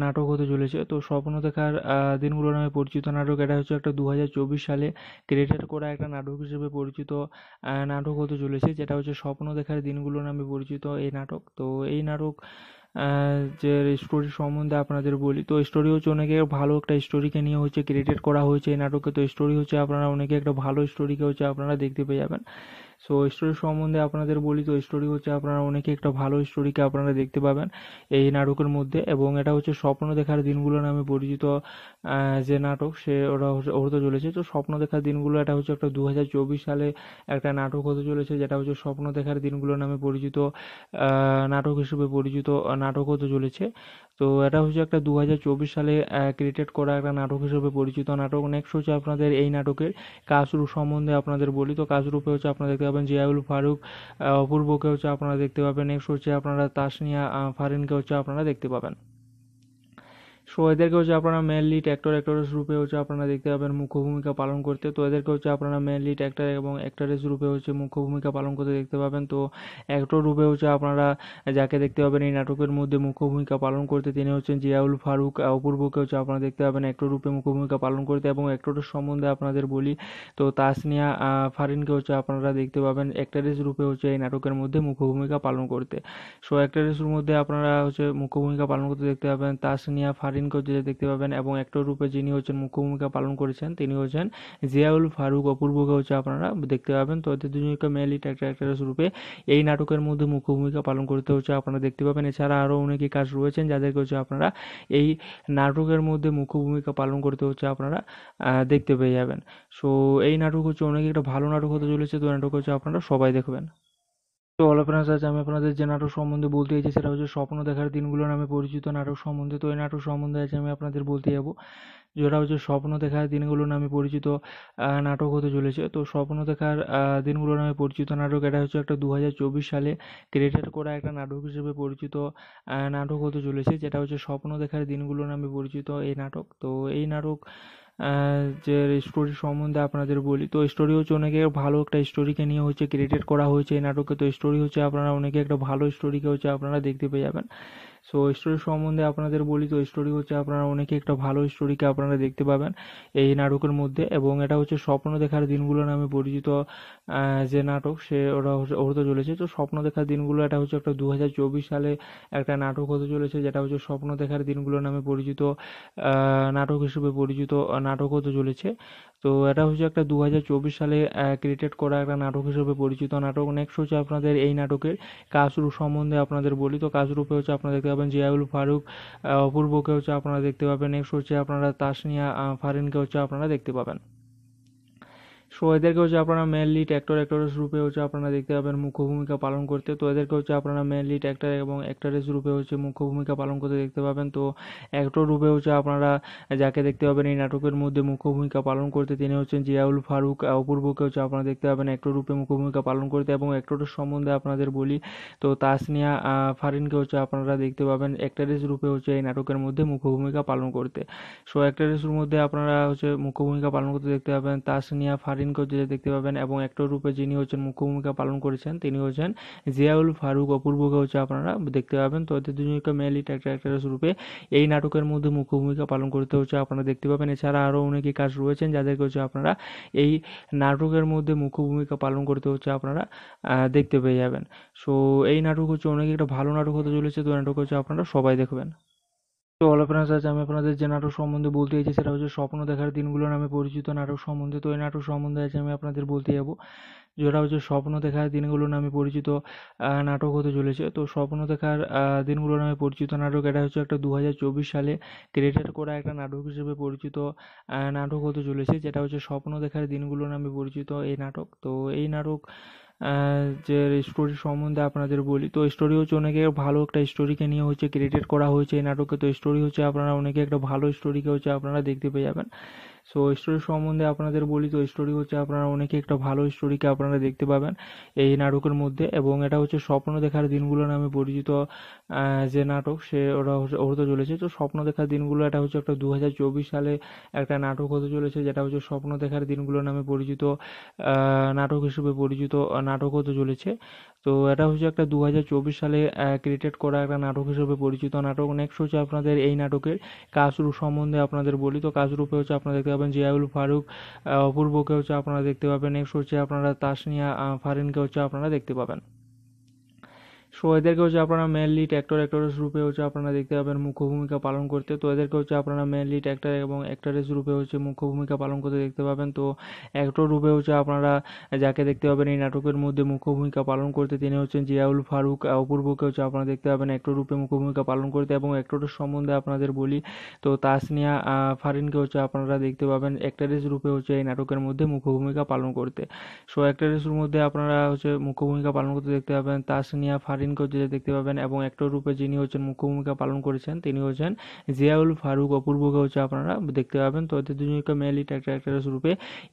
S2: নাটক হতে চলেছে তো স্বপ্ন দেখার দিনগুলো নামে পরিচিত নাটক এটা হচ্ছে একটা দু সালে ক্রিয়েটেড করা একটা নাটক হিসেবে পরিচিত নাটক হতে চলেছে যেটা হচ্ছে স্বপ্ন দেখার দিনগুলো নামে পরিচিত এই নাটক তো এই নাটক যে স্টোরি সম্বন্ধে আপনাদের বলি তো স্টোরি হচ্ছে অনেকে ভালো একটা স্টোরিকে নিয়ে হচ্ছে ক্রিয়েটেড করা হয়েছে এই নাটকে তো স্টোরি হচ্ছে আপনারা অনেকে একটা ভালো স্টোরিকে হচ্ছে আপনারা দেখতে পেয়ে যাবেন সো স্টোরি সম্বন্ধে আপনাদের বলি তো স্টোরি হচ্ছে আপনারা অনেকে একটা ভালো স্টোরিকে আপনারা দেখতে পাবেন এই নাটকের মধ্যে এবং এটা হচ্ছে স্বপ্ন দেখার দিনগুলো নামে পরিচিত যে নাটক সে ওরা হতে চলেছে তো স্বপ্ন দেখার দিনগুলো এটা হচ্ছে একটা দু সালে একটা নাটক হতে চলেছে যেটা হচ্ছে স্বপ্ন দেখার দিনগুলো নামে পরিচিত নাটক হিসেবে পরিচিত নাটক হতে চলেছে তো এটা হচ্ছে একটা দু সালে ক্রিয়েটেড করা একটা নাটক হিসেবে পরিচিত নাটক নেক্সট হচ্ছে আপনাদের এই নাটকের কাসরূপ সম্বন্ধে আপনাদের বলি তো কাসরূপে হচ্ছে আপনাদের পাবেন জিয়াউল ফারুক অপূর্বকে হচ্ছে আপনারা দেখতে পাবেন নেক্সট হচ্ছে আপনারা তাসনিয়া ফারিনকে হচ্ছে আপনারা দেখতে পাবেন সো এদেরকে হচ্ছে আপনারা মেনলি অ্যাক্টর অ্যাক্টরেস রূপে হচ্ছে আপনারা দেখতে পাবেন মুখ্য ভূমিকা পালন করতে তো এদেরকে হচ্ছে আপনারা মেনলি ট্র্যাক্টর এবং অ্যাক্টরেস রূপে হচ্ছে মুখ্য ভূমিকা পালন করতে দেখতে পাবেন তো অ্যাক্টর রূপে হচ্ছে আপনারা যাকে দেখতে পাবেন এই নাটকের মধ্যে মুখ্য ভূমিকা পালন করতে তিনি হচ্ছেন জিয়াউল ফারুক অপূর্বকে হচ্ছে আপনারা দেখতে পাবেন অ্যাক্টর রূপে মুখ্য ভূমিকা পালন করতে এবং অ্যাক্টরের সম্বন্ধে আপনাদের বলি তো তাসনিয়া ফারিনকে হচ্ছে আপনারা দেখতে পাবেন অ্যাক্টরেস রূপে হচ্ছে এই নাটকের মধ্যে মুখ্য ভূমিকা পালন করতে সো অ্যাক্টরেসের মধ্যে আপনারা হচ্ছে মুখ্য ভূমিকা পালন করতে দেখতে পাবেন তাসনিয়া ফারিন স্বাধীন করতে দেখতে পাবেন এবং অ্যাক্টর রূপে যিনি হচ্ছেন মুখ্য ভূমিকা পালন করেছেন তিনি হচ্ছেন জিয়াউল ফারুক অপূর্বকে হচ্ছে আপনারা দেখতে পাবেন তো এদের দুজনকে মেনলি অ্যাক্টর রূপে এই নাটকের মধ্যে মুখ্য ভূমিকা পালন করতে হচ্ছে আপনারা দেখতে পাবেন এছাড়া আরও অনেকে কাজ রয়েছেন যাদেরকে হচ্ছে আপনারা এই নাটকের মধ্যে মুখ্য ভূমিকা পালন করতে হচ্ছে আপনারা দেখতে পেয়ে যাবেন সো এই নাটক হচ্ছে অনেক একটা ভালো নাটক হতে চলেছে তো নাটক হচ্ছে আপনারা সবাই দেখবেন তো অল ফ্রেন্ডস আজ আমি আপনাদের যে নাটক সম্বন্ধে বলতে চাইছি সেটা হচ্ছে স্বপ্ন দেখার দিনগুলো নামে পরিচিত নাটক সম্বন্ধে তো এই নাটক সম্বন্ধে আজ আমি আপনাদের বলতে যাব যেটা হচ্ছে স্বপ্ন দেখার দিনগুলো নামে পরিচিত নাটক হতে চলেছে তো স্বপ্ন দেখার দিনগুলো নামে পরিচিত নাটক এটা হচ্ছে একটা দু সালে ক্রিয়েটেড করা একটা নাটক হিসেবে পরিচিত নাটক হতে চলেছে যেটা হচ্ছে স্বপ্ন দেখার দিনগুলো নামে পরিচিত এই নাটক তো এই নাটক যে স্টোরি সম্বন্ধে আপনাদের বলি তো স্টোরি হচ্ছে অনেকে ভালো একটা স্টোরিকে নিয়ে হচ্ছে ক্রিয়েটেড করা হয়েছে এই নাটকে তো স্টোরি হচ্ছে আপনারা অনেকে একটা ভালো স্টোরিকে হচ্ছে আপনারা দেখতে পেয়ে যাবেন সো স্টোরি সম্বন্ধে আপনাদের বলি তো স্টোরি হচ্ছে আপনারা অনেকে একটা ভালো স্টোরিকে আপনারা দেখতে পাবেন এই নাটকের মধ্যে এবং এটা হচ্ছে স্বপ্ন দেখার দিনগুলো নামে পরিচিত যে নাটক সে ওরা হতে চলেছে তো স্বপ্ন দেখার দিনগুলো এটা হচ্ছে একটা দু সালে একটা নাটক হতে চলেছে যেটা হচ্ছে স্বপ্ন দেখার দিনগুলো নামে পরিচিত নাটক হিসেবে পরিচিত নাটক হতে চলেছে তো এটা হচ্ছে একটা দু সালে ক্রিয়েটেড করা একটা নাটক হিসেবে পরিচিত নাটক নেক্সট হচ্ছে আপনাদের এই নাটকের কাসরু সম্বন্ধে আপনাদের বলি তো কাসরুপে হচ্ছে আপনারা দেখতে পাবেন জিয়াউল ফারুক অপূর্বকে হচ্ছে আপনারা দেখতে পাবেন নেক্সট হচ্ছে আপনারা তাসনিয়া ফারিনকে হচ্ছে আপনারা দেখতে পাবেন সো এদেরকে হচ্ছে আপনারা মেনলি অ্যাক্টর অ্যাক্টরেস রূপে হচ্ছে আপনারা দেখতে পাবেন মুখ্য ভূমিকা পালন করতে তো এদেরকে হচ্ছে আপনারা মেনলি অ্যাক্টর এবং অ্যাক্টরেস রূপে হচ্ছে মুখ্য ভূমিকা পালন করতে দেখতে পাবেন তো অ্যাক্টর রূপে হচ্ছে আপনারা যাকে দেখতে পাবেন এই নাটকের মধ্যে মুখ্য ভূমিকা পালন করতে তিনি হচ্ছেন জিয়াউল ফারুক অপূর্বকে হচ্ছে আপনারা দেখতে পাবেন অ্যাক্টর রূপে মুখ্য ভূমিকা পালন করতে এবং অ্যাক্টরের সম্বন্ধে আপনাদের বলি তো তাসনিয়া ফারিনকে হচ্ছে আপনারা দেখতে পাবেন অ্যাক্টরেস রূপে হচ্ছে এই নাটকের মধ্যে মুখ্য ভূমিকা পালন করতে সো অ্যাক্টরেসের মধ্যে আপনারা হচ্ছে মুখ্য ভূমিকা পালন করতে দেখতে পাবেন তাসনিয়া ফারিন স্ক্রিন করতে দেখতে পাবেন এবং একটা রূপে যিনি হচ্ছেন মুখ্য ভূমিকা পালন করেছেন তিনি হচ্ছেন জিয়াউল ফারুক অপূর্বকে হচ্ছে আপনারা দেখতে পাবেন তো এদের দুজনকে মেনলি ক্যারেক্টার রূপে এই নাটকের মধ্যে মুখ্য ভূমিকা পালন করতে হচ্ছে আপনারা দেখতে পাবেন এছাড়া আরও অনেকে কাজ রয়েছেন যাদেরকে হচ্ছে আপনারা এই নাটকের মধ্যে মুখ্য ভূমিকা পালন করতে হচ্ছে আপনারা দেখতে পেয়ে যাবেন সো এই নাটক হচ্ছে অনেক একটা ভালো নাটক হতে চলেছে তো নাটক হচ্ছে আপনারা সবাই দেখবেন তো হলো ফ্রেন্ডস আজ আমি আপনাদের যে নাটক সম্বন্ধে বলতে চাইছি সেটা হচ্ছে স্বপ্ন দেখার দিনগুলো নামে পরিচিত নাটক সম্বন্ধে তো এই নাটক সম্বন্ধে আজ আমি আপনাদের বলতে যাব যেটা হচ্ছে স্বপ্ন দেখার দিনগুলো নামে পরিচিত নাটক হতে চলেছে তো স্বপ্ন দেখার দিনগুলো নামে পরিচিত নাটক এটা হচ্ছে একটা দু সালে ক্রিয়েটার করা একটা নাটক হিসেবে পরিচিত নাটক হতে চলেছে যেটা হচ্ছে স্বপ্ন দেখার দিনগুলো নামে পরিচিত এই নাটক তো এই নাটক যে স্টোরি সম্বন্ধে আপনাদের বলি তো স্টোরি হচ্ছে অনেকে ভালো একটা স্টোরিকে নিয়ে হচ্ছে ক্রিয়েটেড করা হয়েছে এই নাটকে তো স্টোরি হচ্ছে আপনারা অনেকে একটা ভালো স্টোরিকে হচ্ছে আপনারা দেখতে পেয়ে যাবেন সো স্টোরি সম্বন্ধে আপনাদের বলি তো স্টোরি হচ্ছে আপনারা অনেকে একটা ভালো স্টোরিকে আপনারা দেখতে পাবেন এই নাটকের মধ্যে এবং এটা হচ্ছে স্বপ্ন দেখার দিনগুলো নামে পরিচিত যে নাটক সে ওরা হতে চলেছে তো স্বপ্ন দেখার দিনগুলো এটা হচ্ছে একটা দু সালে একটা নাটক হতে চলেছে যেটা হচ্ছে স্বপ্ন দেখার দিনগুলো নামে পরিচিত নাটক হিসেবে পরিচিত নাটক হতে চলেছে তো এটা হচ্ছে একটা দু সালে ক্রিয়েটেড করা একটা নাটক হিসেবে পরিচিত নাটক নেক্সট হচ্ছে আপনাদের এই নাটকের কাসরু সম্বন্ধে আপনাদের বলি তো কাসরুপে হচ্ছে আপনাদের পাবেন জিয়াউল ফারুক অপূর্বকে হচ্ছে আপনারা দেখতে পাবেন নেক্সট হচ্ছে আপনারা তাসনিয়া ফারিনকে হচ্ছে আপনারা দেখতে পাবেন সো এদেরকে হচ্ছে আপনারা মেনলি অ্যাক্টর অ্যাক্টরেস রূপে হচ্ছে আপনারা দেখতে পাবেন মুখ্য ভূমিকা পালন করতে তো এদেরকে হচ্ছে আপনারা মেনলি অ্যাক্টর এবং অ্যাক্টরেস রূপে হচ্ছে মুখ্য ভূমিকা পালন করতে দেখতে পাবেন তো অ্যাক্টর রূপে হচ্ছে আপনারা যাকে দেখতে পাবেন এই নাটকের মধ্যে মুখ্য ভূমিকা পালন করতে তিনি হচ্ছেন জিয়াউল ফারুক অপূর্বকে হচ্ছে আপনারা দেখতে পাবেন অ্যাক্টর রূপে মুখ্য ভূমিকা পালন করতে এবং অ্যাক্টরের সম্বন্ধে আপনাদের বলি তো তাসনিয়া ফারিনকে হচ্ছে আপনারা দেখতে পাবেন অ্যাক্টরেস রূপে হচ্ছে এই নাটকের মধ্যে মুখ্য ভূমিকা পালন করতে সো অ্যাক্টরেস মধ্যে আপনারা হচ্ছে মুখ্য ভূমিকা পালন করতে দেখতে পাবেন তাসনিয়া ফারিন সেদিনকেও যেটা দেখতে পাবেন এবং একটা রূপে যিনি হচ্ছেন মুখ্য ভূমিকা পালন করেছেন তিনি হচ্ছেন জিয়াউল ফারুক অপূর্বকে হচ্ছে আপনারা দেখতে পাবেন তো এদের দুজনকে মেল লিড রূপে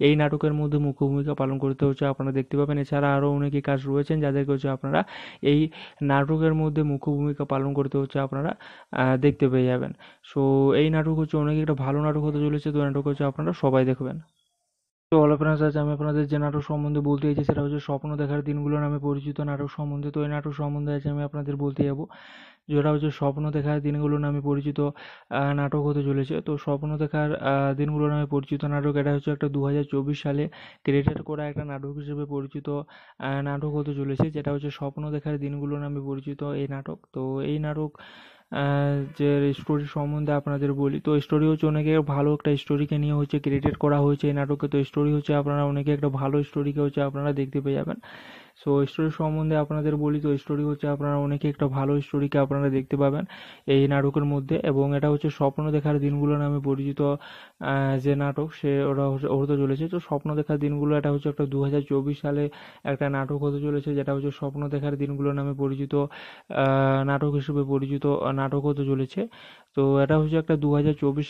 S2: এই নাটকের মধ্যে মুখ্য ভূমিকা পালন করতে হচ্ছে আপনারা দেখতে পাবেন এছাড়া আরও অনেকে কাজ রয়েছেন যাদেরকে হচ্ছে আপনারা এই নাটকের মধ্যে মুখ্য ভূমিকা পালন করতে হচ্ছে আপনারা দেখতে পেয়ে যাবেন সো এই নাটক হচ্ছে অনেক একটা ভালো নাটক হতে চলেছে তো নাটক হচ্ছে আপনারা সবাই দেখবেন তো হ্যালো ফ্রেন্ডস আজ আমি আপনাদের যে নাটক সম্বন্ধে বলতে চাইছি সেটা হচ্ছে স্বপ্ন দেখার দিনগুলো নামে পরিচিত নাটক সম্বন্ধে তো এই নাটক সম্বন্ধে আজ আমি আপনাদের বলতে যাব যেটা হচ্ছে স্বপ্ন দেখার দিনগুলো নামে পরিচিত নাটক হতে চলেছে তো স্বপ্ন দেখার দিনগুলো নামে পরিচিত নাটক এটা হচ্ছে একটা দু সালে ক্রিয়েটেড করা একটা নাটক হিসেবে পরিচিত নাটক হতে চলেছে যেটা হচ্ছে স্বপ্ন দেখার দিনগুলো নামে পরিচিত এই নাটক তো এই নাটক যে স্টোরি সম্বন্ধে আপনাদের বলি তো স্টোরি হচ্ছে অনেকে ভালো একটা স্টোরিকে নিয়ে হচ্ছে ক্রিয়েটেড করা হয়েছে এই নাটকে তো স্টোরি হচ্ছে আপনারা অনেকে একটা ভালো স্টোরিকে হচ্ছে আপনারা দেখতে পেয়ে যাবেন সো স্টোরি সম্বন্ধে আপনাদের বলি তো স্টোরি হচ্ছে আপনারা অনেকে একটা ভালো স্টোরিকে আপনারা দেখতে পাবেন এই নাটকের মধ্যে এবং এটা হচ্ছে স্বপ্ন দেখার দিনগুলো নামে পরিচিত যে নাটক সে ওরা হতে চলেছে তো স্বপ্ন দেখার দিনগুলো এটা হচ্ছে একটা দু সালে একটা নাটক হতে চলেছে যেটা হচ্ছে স্বপ্ন দেখার দিনগুলো নামে পরিচিত নাটক হিসেবে পরিচিত নাটক হতে চলেছে তো এটা হচ্ছে একটা দু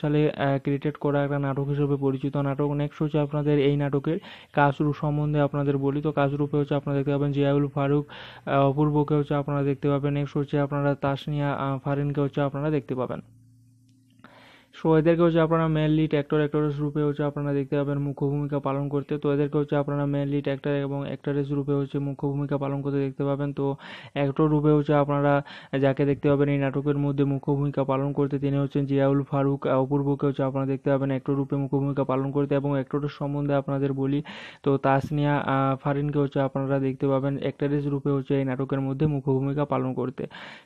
S2: সালে ক্রিয়েটেড করা একটা নাটক হিসেবে পরিচিত নাটক নেক্সট হচ্ছে আপনাদের এই নাটকের কাজরূপ সম্বন্ধে আপনাদের বলি তো কাজরূপে হচ্ছে আপনাদের পাবেন জিয়াউল ফারুক অপূর্বকে হচ্ছে আপনারা দেখতে পাবেন নেক্সট হচ্ছে আপনারা তাসনিয়া ফারিনকে হচ্ছে আপনারা দেখতে পাবেন সো এদেরকে হচ্ছে আপনারা মেনলি অ্যাক্টর অ্যাক্টরেস রূপে হচ্ছে আপনারা দেখতে পাবেন মুখ্য ভূমিকা পালন করতে তো এদেরকে হচ্ছে আপনারা মেনলি অ্যাক্টর এবং অ্যাক্টরেস রূপে হচ্ছে মুখ্য ভূমিকা পালন করতে দেখতে পাবেন তো অ্যাক্টর রূপে হচ্ছে আপনারা যাকে দেখতে পাবেন এই নাটকের মধ্যে মুখ্য ভূমিকা পালন করতে তিনি হচ্ছেন জিয়াউল ফারুক অপূর্বকে হচ্ছে আপনারা দেখতে পাবেন অ্যাক্টর রূপে মুখ্য ভূমিকা পালন করতে এবং অ্যাক্টরের সম্বন্ধে আপনাদের বলি তো তাসনিয়া ফারিনকে হচ্ছে আপনারা দেখতে পাবেন অ্যাক্টরেস রূপে হচ্ছে এই নাটকের মধ্যে মুখ্য ভূমিকা পালন করতে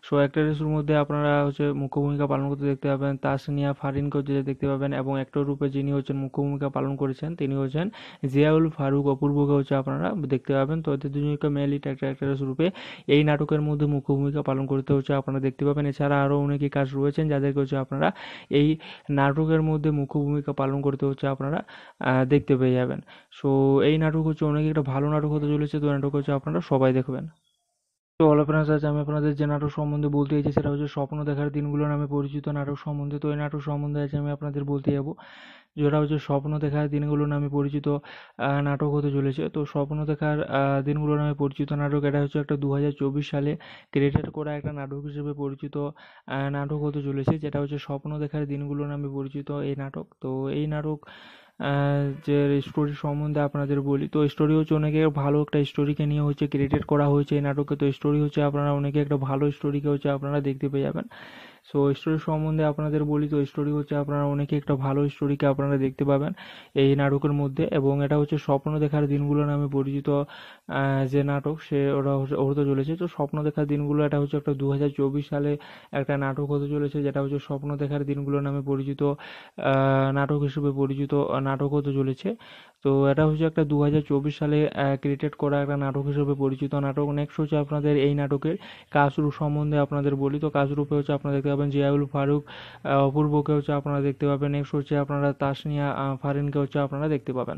S2: সো অ্যাক্টরেসের মধ্যে আপনারা হচ্ছে মুখ্য ভূমিকা পালন করতে দেখতে পাবেন তাসনিয়া ফারিন স্ক্রিন করে দেখতে পাবেন এবং অ্যাক্টর রূপে যিনি হচ্ছেন মুখ্য ভূমিকা পালন করেছেন তিনি হচ্ছেন জিয়াউল ফারুক অপূর্বকে হচ্ছে আপনারা দেখতে পাবেন তো এদের দুজনকে মেনলি অ্যাক্ট্রেস রূপে এই নাটকের মধ্যে মুখ্য ভূমিকা পালন করতে হচ্ছে আপনারা দেখতে পাবেন এছাড়া আরও অনেকে কাজ রয়েছেন যাদেরকে হচ্ছে আপনারা এই নাটকের মধ্যে মুখ্য ভূমিকা পালন করতে হচ্ছে আপনারা দেখতে পেয়ে যাবেন সো এই নাটক হচ্ছে অনেক একটা ভালো নাটক হতে চলেছে তো নাটক হচ্ছে আপনারা সবাই দেখবেন তো অল ফ্রেন্ডস আজ আমি আপনাদের যে নাটক সম্বন্ধে বলতে চাইছি সেটা হচ্ছে স্বপ্ন দেখার দিনগুলো নামে পরিচিত নাটক সম্বন্ধে তো এই নাটক সম্বন্ধে আজ আমি আপনাদের বলতে যাব যেটা হচ্ছে স্বপ্ন দেখার দিনগুলো নামে পরিচিত নাটক হতে চলেছে তো স্বপ্ন দেখার দিনগুলো নামে পরিচিত নাটক এটা হচ্ছে একটা দু সালে ক্রিয়েটেড করা একটা নাটক হিসেবে পরিচিত নাটক হতে চলেছে যেটা হচ্ছে স্বপ্ন দেখার দিনগুলো নামে পরিচিত এই নাটক তো এই নাটক যে স্টোরি সম্বন্ধে আপনাদের বলি তো স্টোরি হচ্ছে অনেকে ভালো একটা স্টোরিকে নিয়ে হচ্ছে ক্রিয়েটেড করা হয়েছে এই নাটকে তো স্টোরি হচ্ছে আপনারা অনেকে একটা ভালো স্টোরিকে হচ্ছে আপনারা দেখতে পেয়ে যাবেন সো স্টোরি সম্বন্ধে আপনাদের বলি তো স্টোরি হচ্ছে আপনারা অনেকে একটা ভালো স্টোরিকে আপনারা দেখতে পাবেন এই নাটকের মধ্যে এবং এটা হচ্ছে স্বপ্ন দেখার দিনগুলো নামে পরিচিত যে নাটক সে ওরা হতে চলেছে তো স্বপ্ন দেখার দিনগুলো এটা হচ্ছে একটা দু সালে একটা নাটক হতে চলেছে যেটা হচ্ছে স্বপ্ন দেখার দিনগুলো নামে পরিচিত নাটক হিসেবে পরিচিত নাটক হতে চলেছে তো এটা হচ্ছে একটা দু চব্বিশ সালে ক্রিয়েটেড করা একটা নাটক হিসেবে পরিচিত নাটক নেক্সট হচ্ছে আপনাদের এই নাটকের কাসরু সম্বন্ধে আপনাদের বলি তো কাশরূপে হচ্ছে আপনারা দেখতে পাবেন জিয়াউল ফারুক অপূর্বকে হচ্ছে আপনারা দেখতে পাবেন নেক্সট হচ্ছে আপনারা তাসনিয়া ফারিনকে হচ্ছে আপনারা দেখতে পাবেন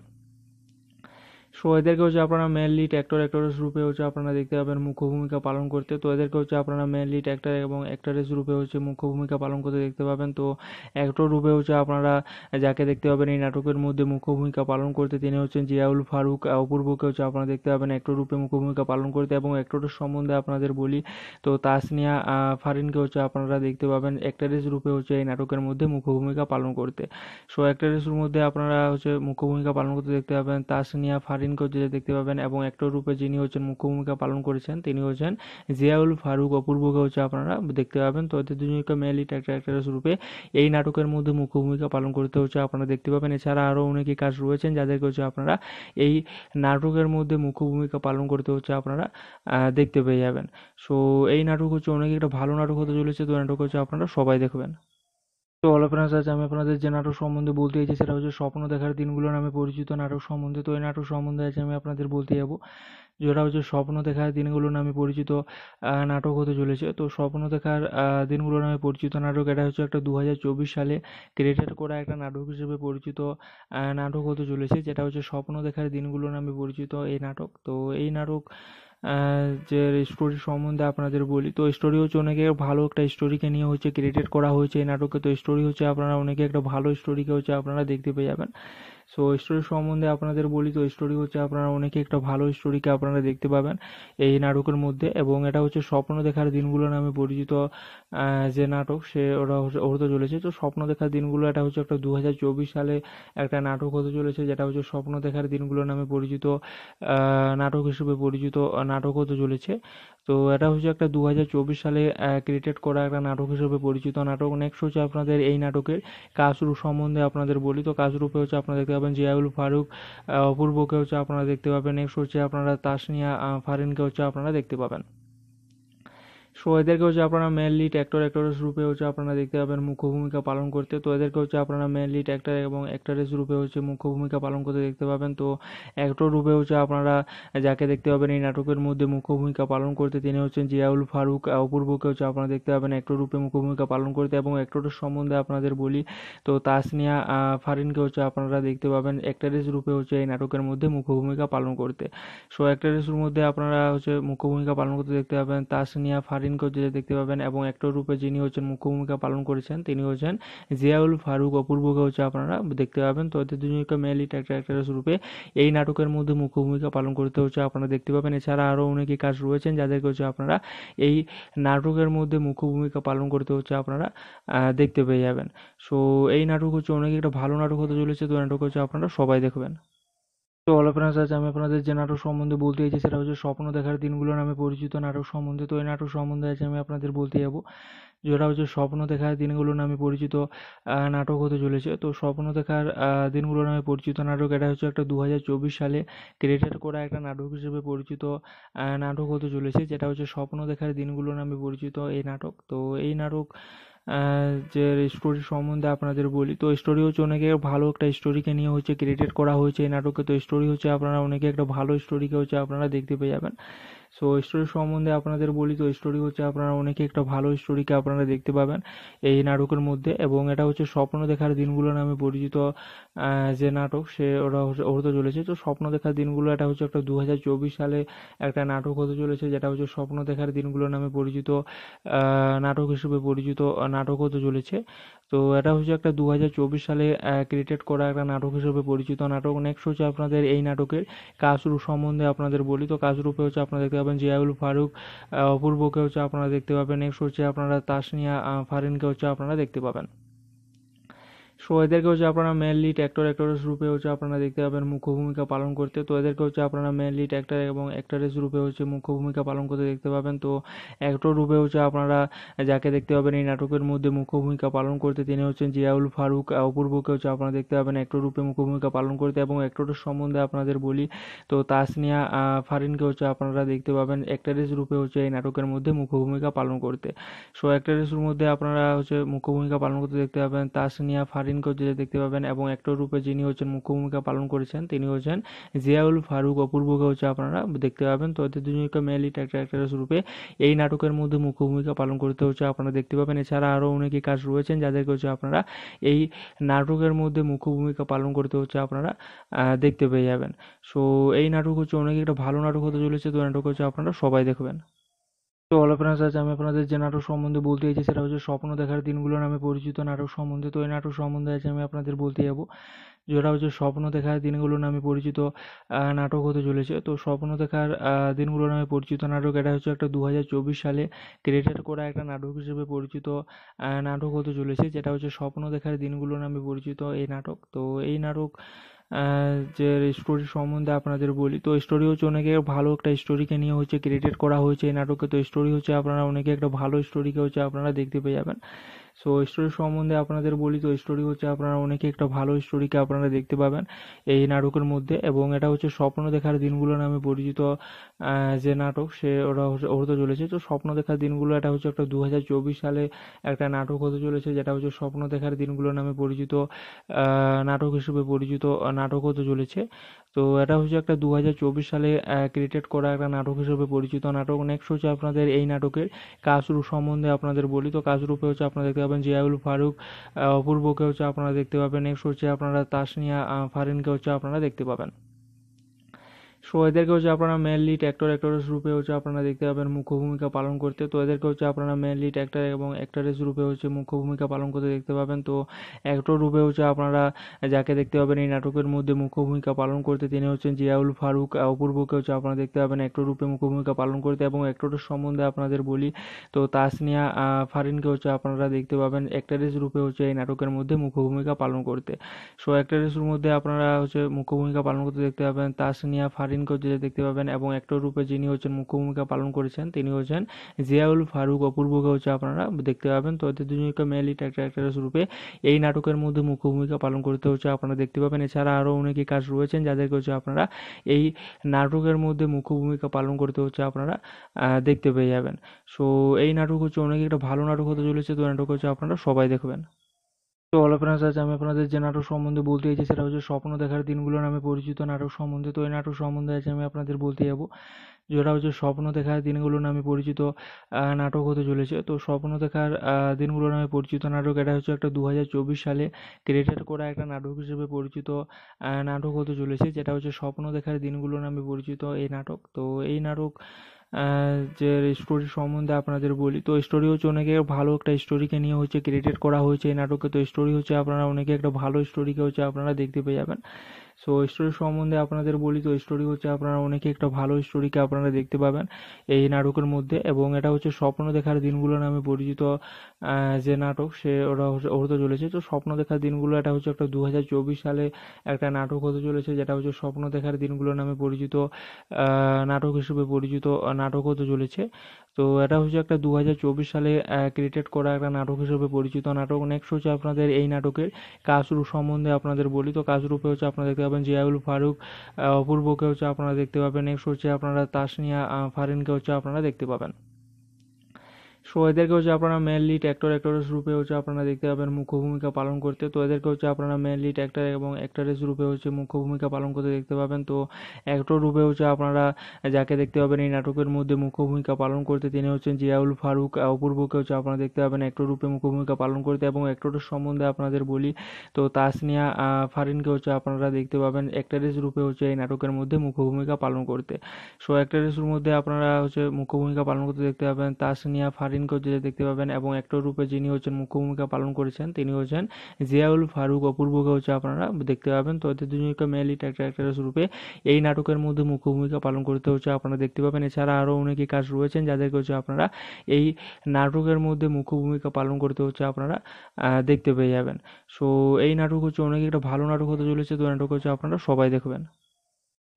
S2: সো এদেরকে হচ্ছে আপনারা মেনলি অ্যাক্টর অ্যাক্টরেস রূপে হচ্ছে আপনারা দেখতে পাবেন মুখ্য ভূমিকা পালন করতে তো এদেরকে হচ্ছে আপনারা মেনলি অ্যাক্টর এবং অ্যাক্টরেস রূপে হচ্ছে মুখ্য ভূমিকা পালন করতে দেখতে পাবেন তো অ্যাক্টর রূপে হচ্ছে আপনারা যাকে দেখতে পাবেন এই নাটকের মধ্যে মুখ্য ভূমিকা পালন করতে তিনি হচ্ছেন জিয়াউল ফারুক অপূর্বকে হচ্ছে আপনারা দেখতে পাবেন অ্যাক্টর রূপে মুখ্য ভূমিকা পালন করতে এবং অ্যাক্টরের সম্বন্ধে আপনাদের বলি তো তাসনিয়া ফারিনকে হচ্ছে আপনারা দেখতে পাবেন অ্যাক্টরেস রূপে হচ্ছে এই নাটকের মধ্যে মুখ্য ভূমিকা পালন করতে সো অ্যাক্টরেসের মধ্যে আপনারা হচ্ছে মুখ্য ভূমিকা পালন করতে দেখতে পাবেন তাসনিয়া ফারিন হোসেনকেও দেখতে পাবেন এবং একটা রূপে যিনি হচ্ছেন মুখ্য ভূমিকা পালন করেছেন তিনি হচ্ছেন জিয়াউল ফারুক অপূর্বকে হচ্ছে আপনারা দেখতে পাবেন তো এদের দুজনকে মেল লিড রূপে এই নাটকের মধ্যে মুখ্য ভূমিকা পালন করতে হচ্ছে আপনারা দেখতে পাবেন এছাড়া আরও অনেকে কাজ রয়েছেন যাদেরকে হচ্ছে আপনারা এই নাটকের মধ্যে মুখ্য ভূমিকা পালন করতে হচ্ছে আপনারা দেখতে পেয়ে যাবেন সো এই নাটক হচ্ছে অনেক একটা ভালো নাটক হতে চলেছে তো নাটক হচ্ছে আপনারা সবাই দেখবেন তো অল ফ্রেন্ডস আজ আমি আপনাদের যে নাটক সম্বন্ধে বলতে চাইছি সেটা হচ্ছে স্বপ্ন দেখার দিনগুলো নামে পরিচিত নাটক সম্বন্ধে তো এই নাটক সম্বন্ধে আজ আমি আপনাদের বলতে যাব যেটা হচ্ছে স্বপ্ন দেখার দিনগুলো নামে পরিচিত নাটক হতে চলেছে তো স্বপ্ন দেখার দিনগুলো নামে পরিচিত নাটক এটা হচ্ছে একটা দু সালে ক্রিয়েটেড করা একটা নাটক হিসেবে পরিচিত নাটক হতে চলেছে যেটা হচ্ছে স্বপ্ন দেখার দিনগুলো নামে পরিচিত এই নাটক তো এই নাটক যে স্টোরি সম্বন্ধে আপনাদের বলি তো স্টোরি হচ্ছে অনেকে ভালো একটা স্টোরিকে নিয়ে হচ্ছে ক্রিয়েটেড করা হয়েছে এই নাটকে তো স্টোরি হচ্ছে আপনারা অনেকে একটা ভালো স্টোরিকে হচ্ছে আপনারা দেখতে পেয়ে যাবেন সো স্টোরি সম্বন্ধে আপনাদের বলি তো স্টোরি হচ্ছে আপনারা অনেকে একটা ভালো স্টোরিকে আপনারা দেখতে পাবেন এই নাটকের মধ্যে এবং এটা হচ্ছে স্বপ্ন দেখার দিনগুলো নামে পরিচিত যে নাটক সে ওরা হতে চলেছে তো স্বপ্ন দেখার দিনগুলো এটা হচ্ছে একটা দু সালে একটা নাটক হতে চলেছে যেটা হচ্ছে স্বপ্ন দেখার দিনগুলো নামে পরিচিত নাটক হিসেবে পরিচিত নাটক হতে চলেছে তো এটা হচ্ছে একটা দু সালে ক্রিয়েটেড করা একটা নাটক হিসেবে পরিচিত নাটক নেক্সট হচ্ছে আপনাদের এই নাটকের কাসরু সম্বন্ধে আপনাদের বলি তো কাজরূপে হচ্ছে আপনাদের পাবেন জিয়াউল ফারুক অপূর্বকে হচ্ছে আপনারা দেখতে পাবেন নেক্সট হচ্ছে আপনারা তাসনিয়া ফারিনকে হচ্ছে আপনারা দেখতে পাবেন সো এদেরকে হচ্ছে আপনারা মেনলি অ্যাক্টর অ্যাক্টরেস রূপে হচ্ছে আপনারা দেখতে পাবেন মুখ্য ভূমিকা পালন করতে তো এদেরকে হচ্ছে আপনারা মেনলি অ্যাক্টর এবং অ্যাক্টরেস রূপে হচ্ছে মুখ্য ভূমিকা পালন করতে দেখতে পাবেন তো অ্যাক্টর রূপে হচ্ছে আপনারা যাকে দেখতে পাবেন এই নাটকের মধ্যে মুখ্য ভূমিকা পালন করতে তিনি হচ্ছেন জিয়াউল ফারুক অপূর্বকে হচ্ছে আপনারা দেখতে পাবেন অ্যাক্টর রূপে মুখ্য ভূমিকা পালন করতে এবং অ্যাক্টরের সম্বন্ধে আপনাদের বলি তো তাসনিয়া ফারিনকে হচ্ছে আপনারা দেখতে পাবেন অ্যাক্টরেস রূপে হচ্ছে এই নাটকের মধ্যে মুখ্য ভূমিকা পালন করতে সো অ্যাক্টরেস মধ্যে আপনারা হচ্ছে মুখ্য ভূমিকা পালন করতে দেখতে পাবেন তাসনিয়া ফারিন সেদিনকেও যেটা দেখতে পাবেন এবং একটা রূপে যিনি হচ্ছেন মুখ্য ভূমিকা পালন করেছেন তিনি হচ্ছেন জিয়াউল ফারুক অপূর্বকে হচ্ছে আপনারা দেখতে পাবেন তো এদের দুজনকে মেনলি ক্যারেক্টার রূপে এই নাটকের মধ্যে মুখ্য ভূমিকা পালন করতে হচ্ছে আপনারা দেখতে পাবেন এছাড়া আরও অনেকে কাজ রয়েছেন যাদেরকে হচ্ছে আপনারা এই নাটকের মধ্যে মুখ্য ভূমিকা পালন করতে হচ্ছে আপনারা দেখতে পেয়ে যাবেন সো এই নাটক হচ্ছে অনেক একটা ভালো নাটক হতে চলেছে তো নাটক হচ্ছে আপনারা সবাই দেখবেন তো হলো ফ্রেন্ডস আজ আমি আপনাদের যে নাটক সম্বন্ধে বলতে চাইছি সেটা হচ্ছে স্বপ্ন দেখার দিনগুলো নামে পরিচিত নাটক সম্বন্ধে তো এই নাটক সম্বন্ধে আজ আমি আপনাদের বলতে যাব যেটা হচ্ছে স্বপ্ন দেখার দিনগুলো নামে পরিচিত নাটক হতে চলেছে তো স্বপ্ন দেখার দিনগুলো নামে পরিচিত নাটক এটা হচ্ছে একটা দু সালে ক্রিয়েটেড করা একটা নাটক হিসেবে পরিচিত নাটক হতে চলেছে যেটা হচ্ছে স্বপ্ন দেখার দিনগুলো নামে পরিচিত এই নাটক তো এই নাটক যে স্টোরি সম্বন্ধে আপনাদের বলি তো স্টোরি হচ্ছে অনেকে ভালো একটা স্টোরিকে নিয়ে হচ্ছে ক্রিয়েটেড করা হয়েছে এই নাটকে তো স্টোরি হচ্ছে আপনারা অনেকে একটা ভালো স্টোরিকে হচ্ছে আপনারা দেখতে পেয়ে যাবেন সো স্টোরি সম্বন্ধে আপনাদের বলি তো স্টোরি হচ্ছে আপনারা অনেকে একটা ভালো স্টোরিকে আপনারা দেখতে পাবেন এই নাটকের মধ্যে এবং এটা হচ্ছে স্বপ্ন দেখার দিনগুলো নামে পরিচিত যে নাটক সে ওরা তো চলেছে তো স্বপ্ন দেখার দিনগুলো এটা হচ্ছে একটা দু সালে একটা নাটক হতে চলেছে যেটা হচ্ছে স্বপ্ন দেখার দিনগুলো নামে পরিচিত নাটক হিসেবে পরিচিত নাটক হতে চলেছে তো এটা হচ্ছে একটা দু সালে ক্রিয়েটেড করা একটা নাটক হিসেবে পরিচিত নাটক নেক্সট হচ্ছে আপনাদের এই নাটকের কাজরূপ সম্বন্ধে আপনাদের বলি তো কাজরূপে হচ্ছে আপনারা দেখতে পাবেন জিয়াউল ফারুক অপূর্বকে হচ্ছে আপনারা দেখতে পাবেন নেক্সট হচ্ছে আপনারা তাসনিয়া ফারিনকে হচ্ছে আপনারা দেখতে পাবেন সো এদেরকে হচ্ছে আপনারা মেনলি অ্যাক্টর অ্যাক্টরেস রূপে হচ্ছে আপনারা দেখতে পাবেন মুখ্য ভূমিকা পালন করতে তো এদেরকে হচ্ছে আপনারা মেনলি ট্র্যাক্টর এবং অ্যাক্টরেস রূপে হচ্ছে মুখ্য ভূমিকা পালন করতে দেখতে পাবেন তো অ্যাক্টর রূপে হচ্ছে আপনারা যাকে দেখতে পাবেন এই নাটকের মধ্যে মুখ্য ভূমিকা পালন করতে তিনি হচ্ছেন জিয়াউল ফারুক অপূর্বকে হচ্ছে আপনারা দেখতে পাবেন অ্যাক্টর রূপে মুখ্য ভূমিকা পালন করতে এবং অ্যাক্টরের সম্বন্ধে আপনাদের বলি তো তাসনিয়া ফারিনকে হচ্ছে আপনারা দেখতে পাবেন অ্যাক্টরেস রূপে হচ্ছে এই নাটকের মধ্যে মুখ্য ভূমিকা পালন করতে সো অ্যাক্টরেসের মধ্যে আপনারা হচ্ছে মুখ্য ভূমিকা পালন করতে দেখতে পাবেন তাসনিয়া ফারিন স্ক্রিন করতে দেখতে পাবেন এবং একটা রূপে যিনি হচ্ছেন মুখ্য ভূমিকা পালন করেছেন তিনি হচ্ছেন জিয়াউল ফারুক অপূর্বকে হচ্ছে আপনারা দেখতে পাবেন তো এদের দুজনকে মেনলি অ্যাক্ট্রেস রূপে এই নাটকের মধ্যে মুখ্য ভূমিকা পালন করতে হচ্ছে আপনারা দেখতে পাবেন এছাড়া আরও অনেকে কাজ রয়েছেন যাদেরকে হচ্ছে আপনারা এই নাটকের মধ্যে মুখ্য ভূমিকা পালন করতে হচ্ছে আপনারা দেখতে পেয়ে যাবেন সো এই নাটক হচ্ছে অনেক একটা ভালো নাটক হতে চলেছে তো নাটক হচ্ছে আপনারা সবাই দেখবেন তো হ্যালো ফ্রেন্ডস আজ আমি আপনাদের যে নাটক সম্বন্ধে বলতে চাইছি সেটা হচ্ছে স্বপ্ন দেখার দিনগুলো নামে পরিচিত নাটক সম্বন্ধে তো এই নাটক সম্বন্ধে আজ আমি আপনাদের বলতে যাব যেটা হচ্ছে স্বপ্ন দেখার দিনগুলো নামে পরিচিত নাটক হতে চলেছে তো স্বপ্ন দেখার দিনগুলো নামে পরিচিত নাটক এটা হচ্ছে একটা দু সালে ক্রিয়েটার করা একটা নাটক হিসেবে পরিচিত নাটক হতে চলেছে যেটা হচ্ছে স্বপ্ন দেখার দিনগুলো নামে পরিচিত এই নাটক তো এই নাটক যে স্টোরি সম্বন্ধে আপনাদের বলি তো স্টোরি হচ্ছে অনেকে ভালো একটা স্টোরিকে নিয়ে হচ্ছে ক্রিয়েটেড করা হয়েছে এই নাটকে তো স্টোরি হচ্ছে আপনারা অনেকে একটা ভালো স্টোরিকে হচ্ছে আপনারা দেখতে পেয়ে যাবেন সো স্টোরি সম্বন্ধে আপনাদের বলি তো স্টোরি হচ্ছে আপনারা অনেকে একটা ভালো স্টোরিকে আপনারা দেখতে পাবেন এই নাটকের মধ্যে এবং এটা হচ্ছে স্বপ্ন দেখার দিনগুলো নামে পরিচিত যে নাটক সে ওরা হতে চলেছে তো স্বপ্ন দেখার দিনগুলো এটা হচ্ছে একটা দু সালে একটা নাটক হতে চলেছে যেটা হচ্ছে স্বপ্ন দেখার দিনগুলো নামে পরিচিত নাটক হিসেবে পরিচিত নাটক হতে চলেছে তো এটা হচ্ছে একটা দু চব্বিশ সালে ক্রিয়েটেড করা একটা নাটক হিসেবে পরিচিত নাটক নেক্সট হচ্ছে আপনাদের এই নাটকের কাসরু সম্বন্ধে আপনাদের বলি তো কাসরুপে হচ্ছে আপনারা দেখতে পাবেন জিয়াউল ফারুক অপূর্বকে হচ্ছে আপনারা দেখতে পাবেন নেক্সট হচ্ছে আপনারা তাসনিয়া ফারিনকে হচ্ছে আপনারা দেখতে পাবেন সো এদেরকে হচ্ছে আপনারা মেনলি অ্যাক্টর অ্যাক্টরেস রূপে হচ্ছে আপনারা দেখতে পাবেন মুখ্য ভূমিকা পালন করতে তো এদেরকে হচ্ছে আপনারা মেনলি ট্র্যাক্টর এবং অ্যাক্টরেস রূপে হচ্ছে মুখ্য ভূমিকা পালন করতে দেখতে পাবেন তো অ্যাক্টর রূপে হচ্ছে আপনারা যাকে দেখতে পাবেন এই নাটকের মধ্যে মুখ্য ভূমিকা পালন করতে তিনি হচ্ছেন জিয়াউল ফারুক অপূর্বকে হচ্ছে আপনারা দেখতে পাবেন অ্যাক্টর রূপে মুখ্য ভূমিকা পালন করতে এবং অ্যাক্টরের সম্বন্ধে আপনাদের বলি তো তাসনিয়া ফারিনকে হচ্ছে আপনারা দেখতে পাবেন অ্যাক্টরেস রূপে হচ্ছে এই নাটকের মধ্যে মুখ্য ভূমিকা পালন করতে সো অ্যাক্টরেসের মধ্যে আপনারা হচ্ছে মুখ্য ভূমিকা পালন করতে দেখতে পাবেন তাসনিয়া ফারিন হোসেনকেও দেখতে পাবেন এবং অ্যাক্টর রূপে যিনি হচ্ছেন মুখ্য ভূমিকা পালন করেছেন তিনি হচ্ছেন জিয়াউল ফারুক অপূর্বকে হচ্ছে আপনারা দেখতে পাবেন তো এদের দুজনকে মেন লিড রূপে এই নাটকের মধ্যে মুখ্য ভূমিকা পালন করতে হচ্ছে আপনারা দেখতে পাবেন এছাড়া আরও অনেকে কাজ রয়েছেন যাদেরকে হচ্ছে আপনারা এই নাটকের মধ্যে মুখ্য ভূমিকা পালন করতে হচ্ছে আপনারা দেখতে পেয়ে যাবেন সো এই নাটক হচ্ছে অনেক একটা ভালো নাটক হতে চলেছে তো নাটক হচ্ছে আপনারা সবাই দেখবেন তো অল আপনার আজ আমি আপনাদের যে নাটক সম্বন্ধে বলতে চাইছি সেটা হচ্ছে স্বপ্ন দেখার দিনগুলো নামে পরিচিত নাটক সম্বন্ধে তো এই নাটক সম্বন্ধে আজ আমি আপনাদের বলতে যাব যেটা হচ্ছে স্বপ্ন দেখার দিনগুলো নামে পরিচিত নাটক হতে চলেছে তো স্বপ্ন দেখার দিনগুলো নামে পরিচিত নাটক এটা হচ্ছে একটা দু সালে ক্রিয়েটার করা একটা নাটক হিসেবে পরিচিত নাটক হতে চলেছে যেটা হচ্ছে স্বপ্ন দেখার দিনগুলো নামে পরিচিত এই নাটক তো এই নাটক যে স্টোরি সম্বন্ধে আপনাদের বলি তো স্টোরি হচ্ছে অনেকে ভালো একটা স্টোরিকে নিয়ে হচ্ছে ক্রিয়েটেড করা হয়েছে এই নাটকে তো স্টোরি হচ্ছে আপনারা অনেকে একটা ভালো স্টোরিকে হচ্ছে আপনারা দেখতে পেয়ে যাবেন সো স্টোরি সম্বন্ধে আপনাদের বলি তো স্টোরি হচ্ছে আপনারা অনেকে একটা ভালো স্টোরিকে আপনারা দেখতে পাবেন এই নাটকের মধ্যে এবং এটা হচ্ছে স্বপ্ন দেখার দিনগুলো নামে পরিচিত যে নাটক সে ওরা হতে চলেছে তো স্বপ্ন দেখার দিনগুলো এটা হচ্ছে একটা দু সালে একটা নাটক হতে চলেছে যেটা হচ্ছে স্বপ্ন দেখার দিনগুলো নামে পরিচিত নাটক হিসেবে পরিচিত নাটক হতে চলেছে তো এটা হচ্ছে একটা দু সালে ক্রিয়েটেড করা একটা নাটক হিসেবে পরিচিত নাটক নেক্সট হচ্ছে আপনাদের এই নাটকের কাসরু সম্বন্ধে আপনাদের বলি তো কাসরুপে হচ্ছে আপনারা দেখতে পাবেন জিয়াউল ফারুক অপূর্বকে হচ্ছে আপনারা দেখতে পাবেন নেক্সট হচ্ছে আপনারা তাসনিয়া ফারিনকে হচ্ছে আপনারা দেখতে পাবেন সো এদেরকে হচ্ছে আপনারা মেনলি অ্যাক্টর অ্যাক্টরেস রূপে হচ্ছে আপনারা দেখতে পাবেন মুখ্য ভূমিকা পালন করতে তো এদেরকে হচ্ছে আপনারা মেনলি অ্যাক্টর এবং অ্যাক্টরেস রূপে হচ্ছে মুখ্য ভূমিকা পালন করতে দেখতে পাবেন তো অ্যাক্টর রূপে হচ্ছে আপনারা যাকে দেখতে পাবেন এই নাটকের মধ্যে মুখ্য ভূমিকা পালন করতে তিনি হচ্ছেন জিয়াউল ফারুক অপূর্বকে হচ্ছে আপনারা দেখতে পাবেন অ্যাক্টর রূপে মুখ্য ভূমিকা পালন করতে এবং অ্যাক্টরের সম্বন্ধে আপনাদের বলি তো তাসনিয়া ফারিনকে হচ্ছে আপনারা দেখতে পাবেন অ্যাক্টরেস রূপে হচ্ছে এই নাটকের মধ্যে মুখ্য ভূমিকা পালন করতে সো অ্যাক্টরেস মধ্যে আপনারা হচ্ছে মুখ্য ভূমিকা পালন করতে দেখতে পাবেন তাসনিয়া ফারিন স্ক্রিন করে দেখতে পাবেন এবং একটা রূপে যিনি হচ্ছেন মুখ্য ভূমিকা পালন করেছেন তিনি হচ্ছেন জিয়াউল ফারুক অপূর্বকে হচ্ছে আপনারা দেখতে পাবেন তো এদের দুজনকে মেনলি অ্যাক্টারস রূপে এই নাটকের মধ্যে মুখ্য ভূমিকা পালন করতে হচ্ছে আপনারা দেখতে পাবেন এছাড়া আরও অনেকে কাজ রয়েছেন যাদেরকে হচ্ছে আপনারা এই নাটকের মধ্যে মুখ্য ভূমিকা পালন করতে হচ্ছে আপনারা দেখতে পেয়ে যাবেন সো এই নাটক হচ্ছে অনেক একটা ভালো নাটক হতে চলেছে তো নাটক হচ্ছে আপনারা সবাই দেখবেন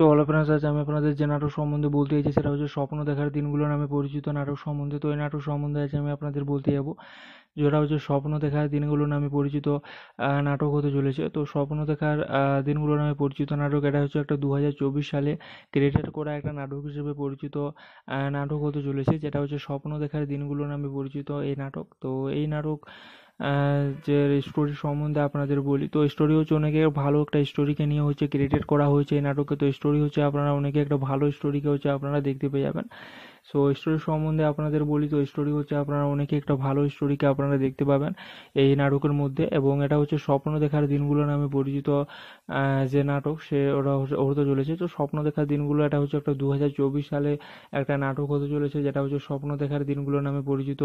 S2: তো হলো ফ্রেন্ডস আজ আমি আপনাদের যে নাটক সম্বন্ধে বলতে চাইছি সেটা হচ্ছে স্বপ্ন দেখার দিনগুলো নামে পরিচিত নাটক সম্বন্ধে তো এই নাটক সম্বন্ধে আজ আমি আপনাদের বলতে যাব যেটা হচ্ছে স্বপ্ন দেখার দিনগুলো নামে পরিচিত নাটক হতে চলেছে তো স্বপ্ন দেখার দিনগুলো নামে পরিচিত নাটক এটা হচ্ছে একটা দু সালে ক্রিয়েটার করা একটা নাটক হিসেবে পরিচিত নাটক হতে চলেছে যেটা হচ্ছে স্বপ্ন দেখার দিনগুলো নামে পরিচিত এই নাটক তো এই নাটক যে স্টোরি সম্বন্ধে আপনাদের বলি তো স্টোরি হচ্ছে অনেকে ভালো একটা স্টোরিকে নিয়ে হচ্ছে ক্রিয়েটেড করা হয়েছে এই নাটকে তো স্টোরি হচ্ছে আপনারা অনেকে একটা ভালো স্টোরিকে হচ্ছে আপনারা দেখতে পেয়ে যাবেন সো স্টোরি সম্বন্ধে আপনাদের বলি তো স্টোরি হচ্ছে আপনারা অনেকে একটা ভালো স্টোরিকে আপনারা দেখতে পাবেন এই নাটকের মধ্যে এবং এটা হচ্ছে স্বপ্ন দেখার দিনগুলো নামে পরিচিত যে নাটক সে ওরা হতে চলেছে তো স্বপ্ন দেখার দিনগুলো এটা হচ্ছে একটা দু সালে একটা নাটক হতে চলেছে যেটা হচ্ছে স্বপ্ন দেখার দিনগুলো নামে পরিচিত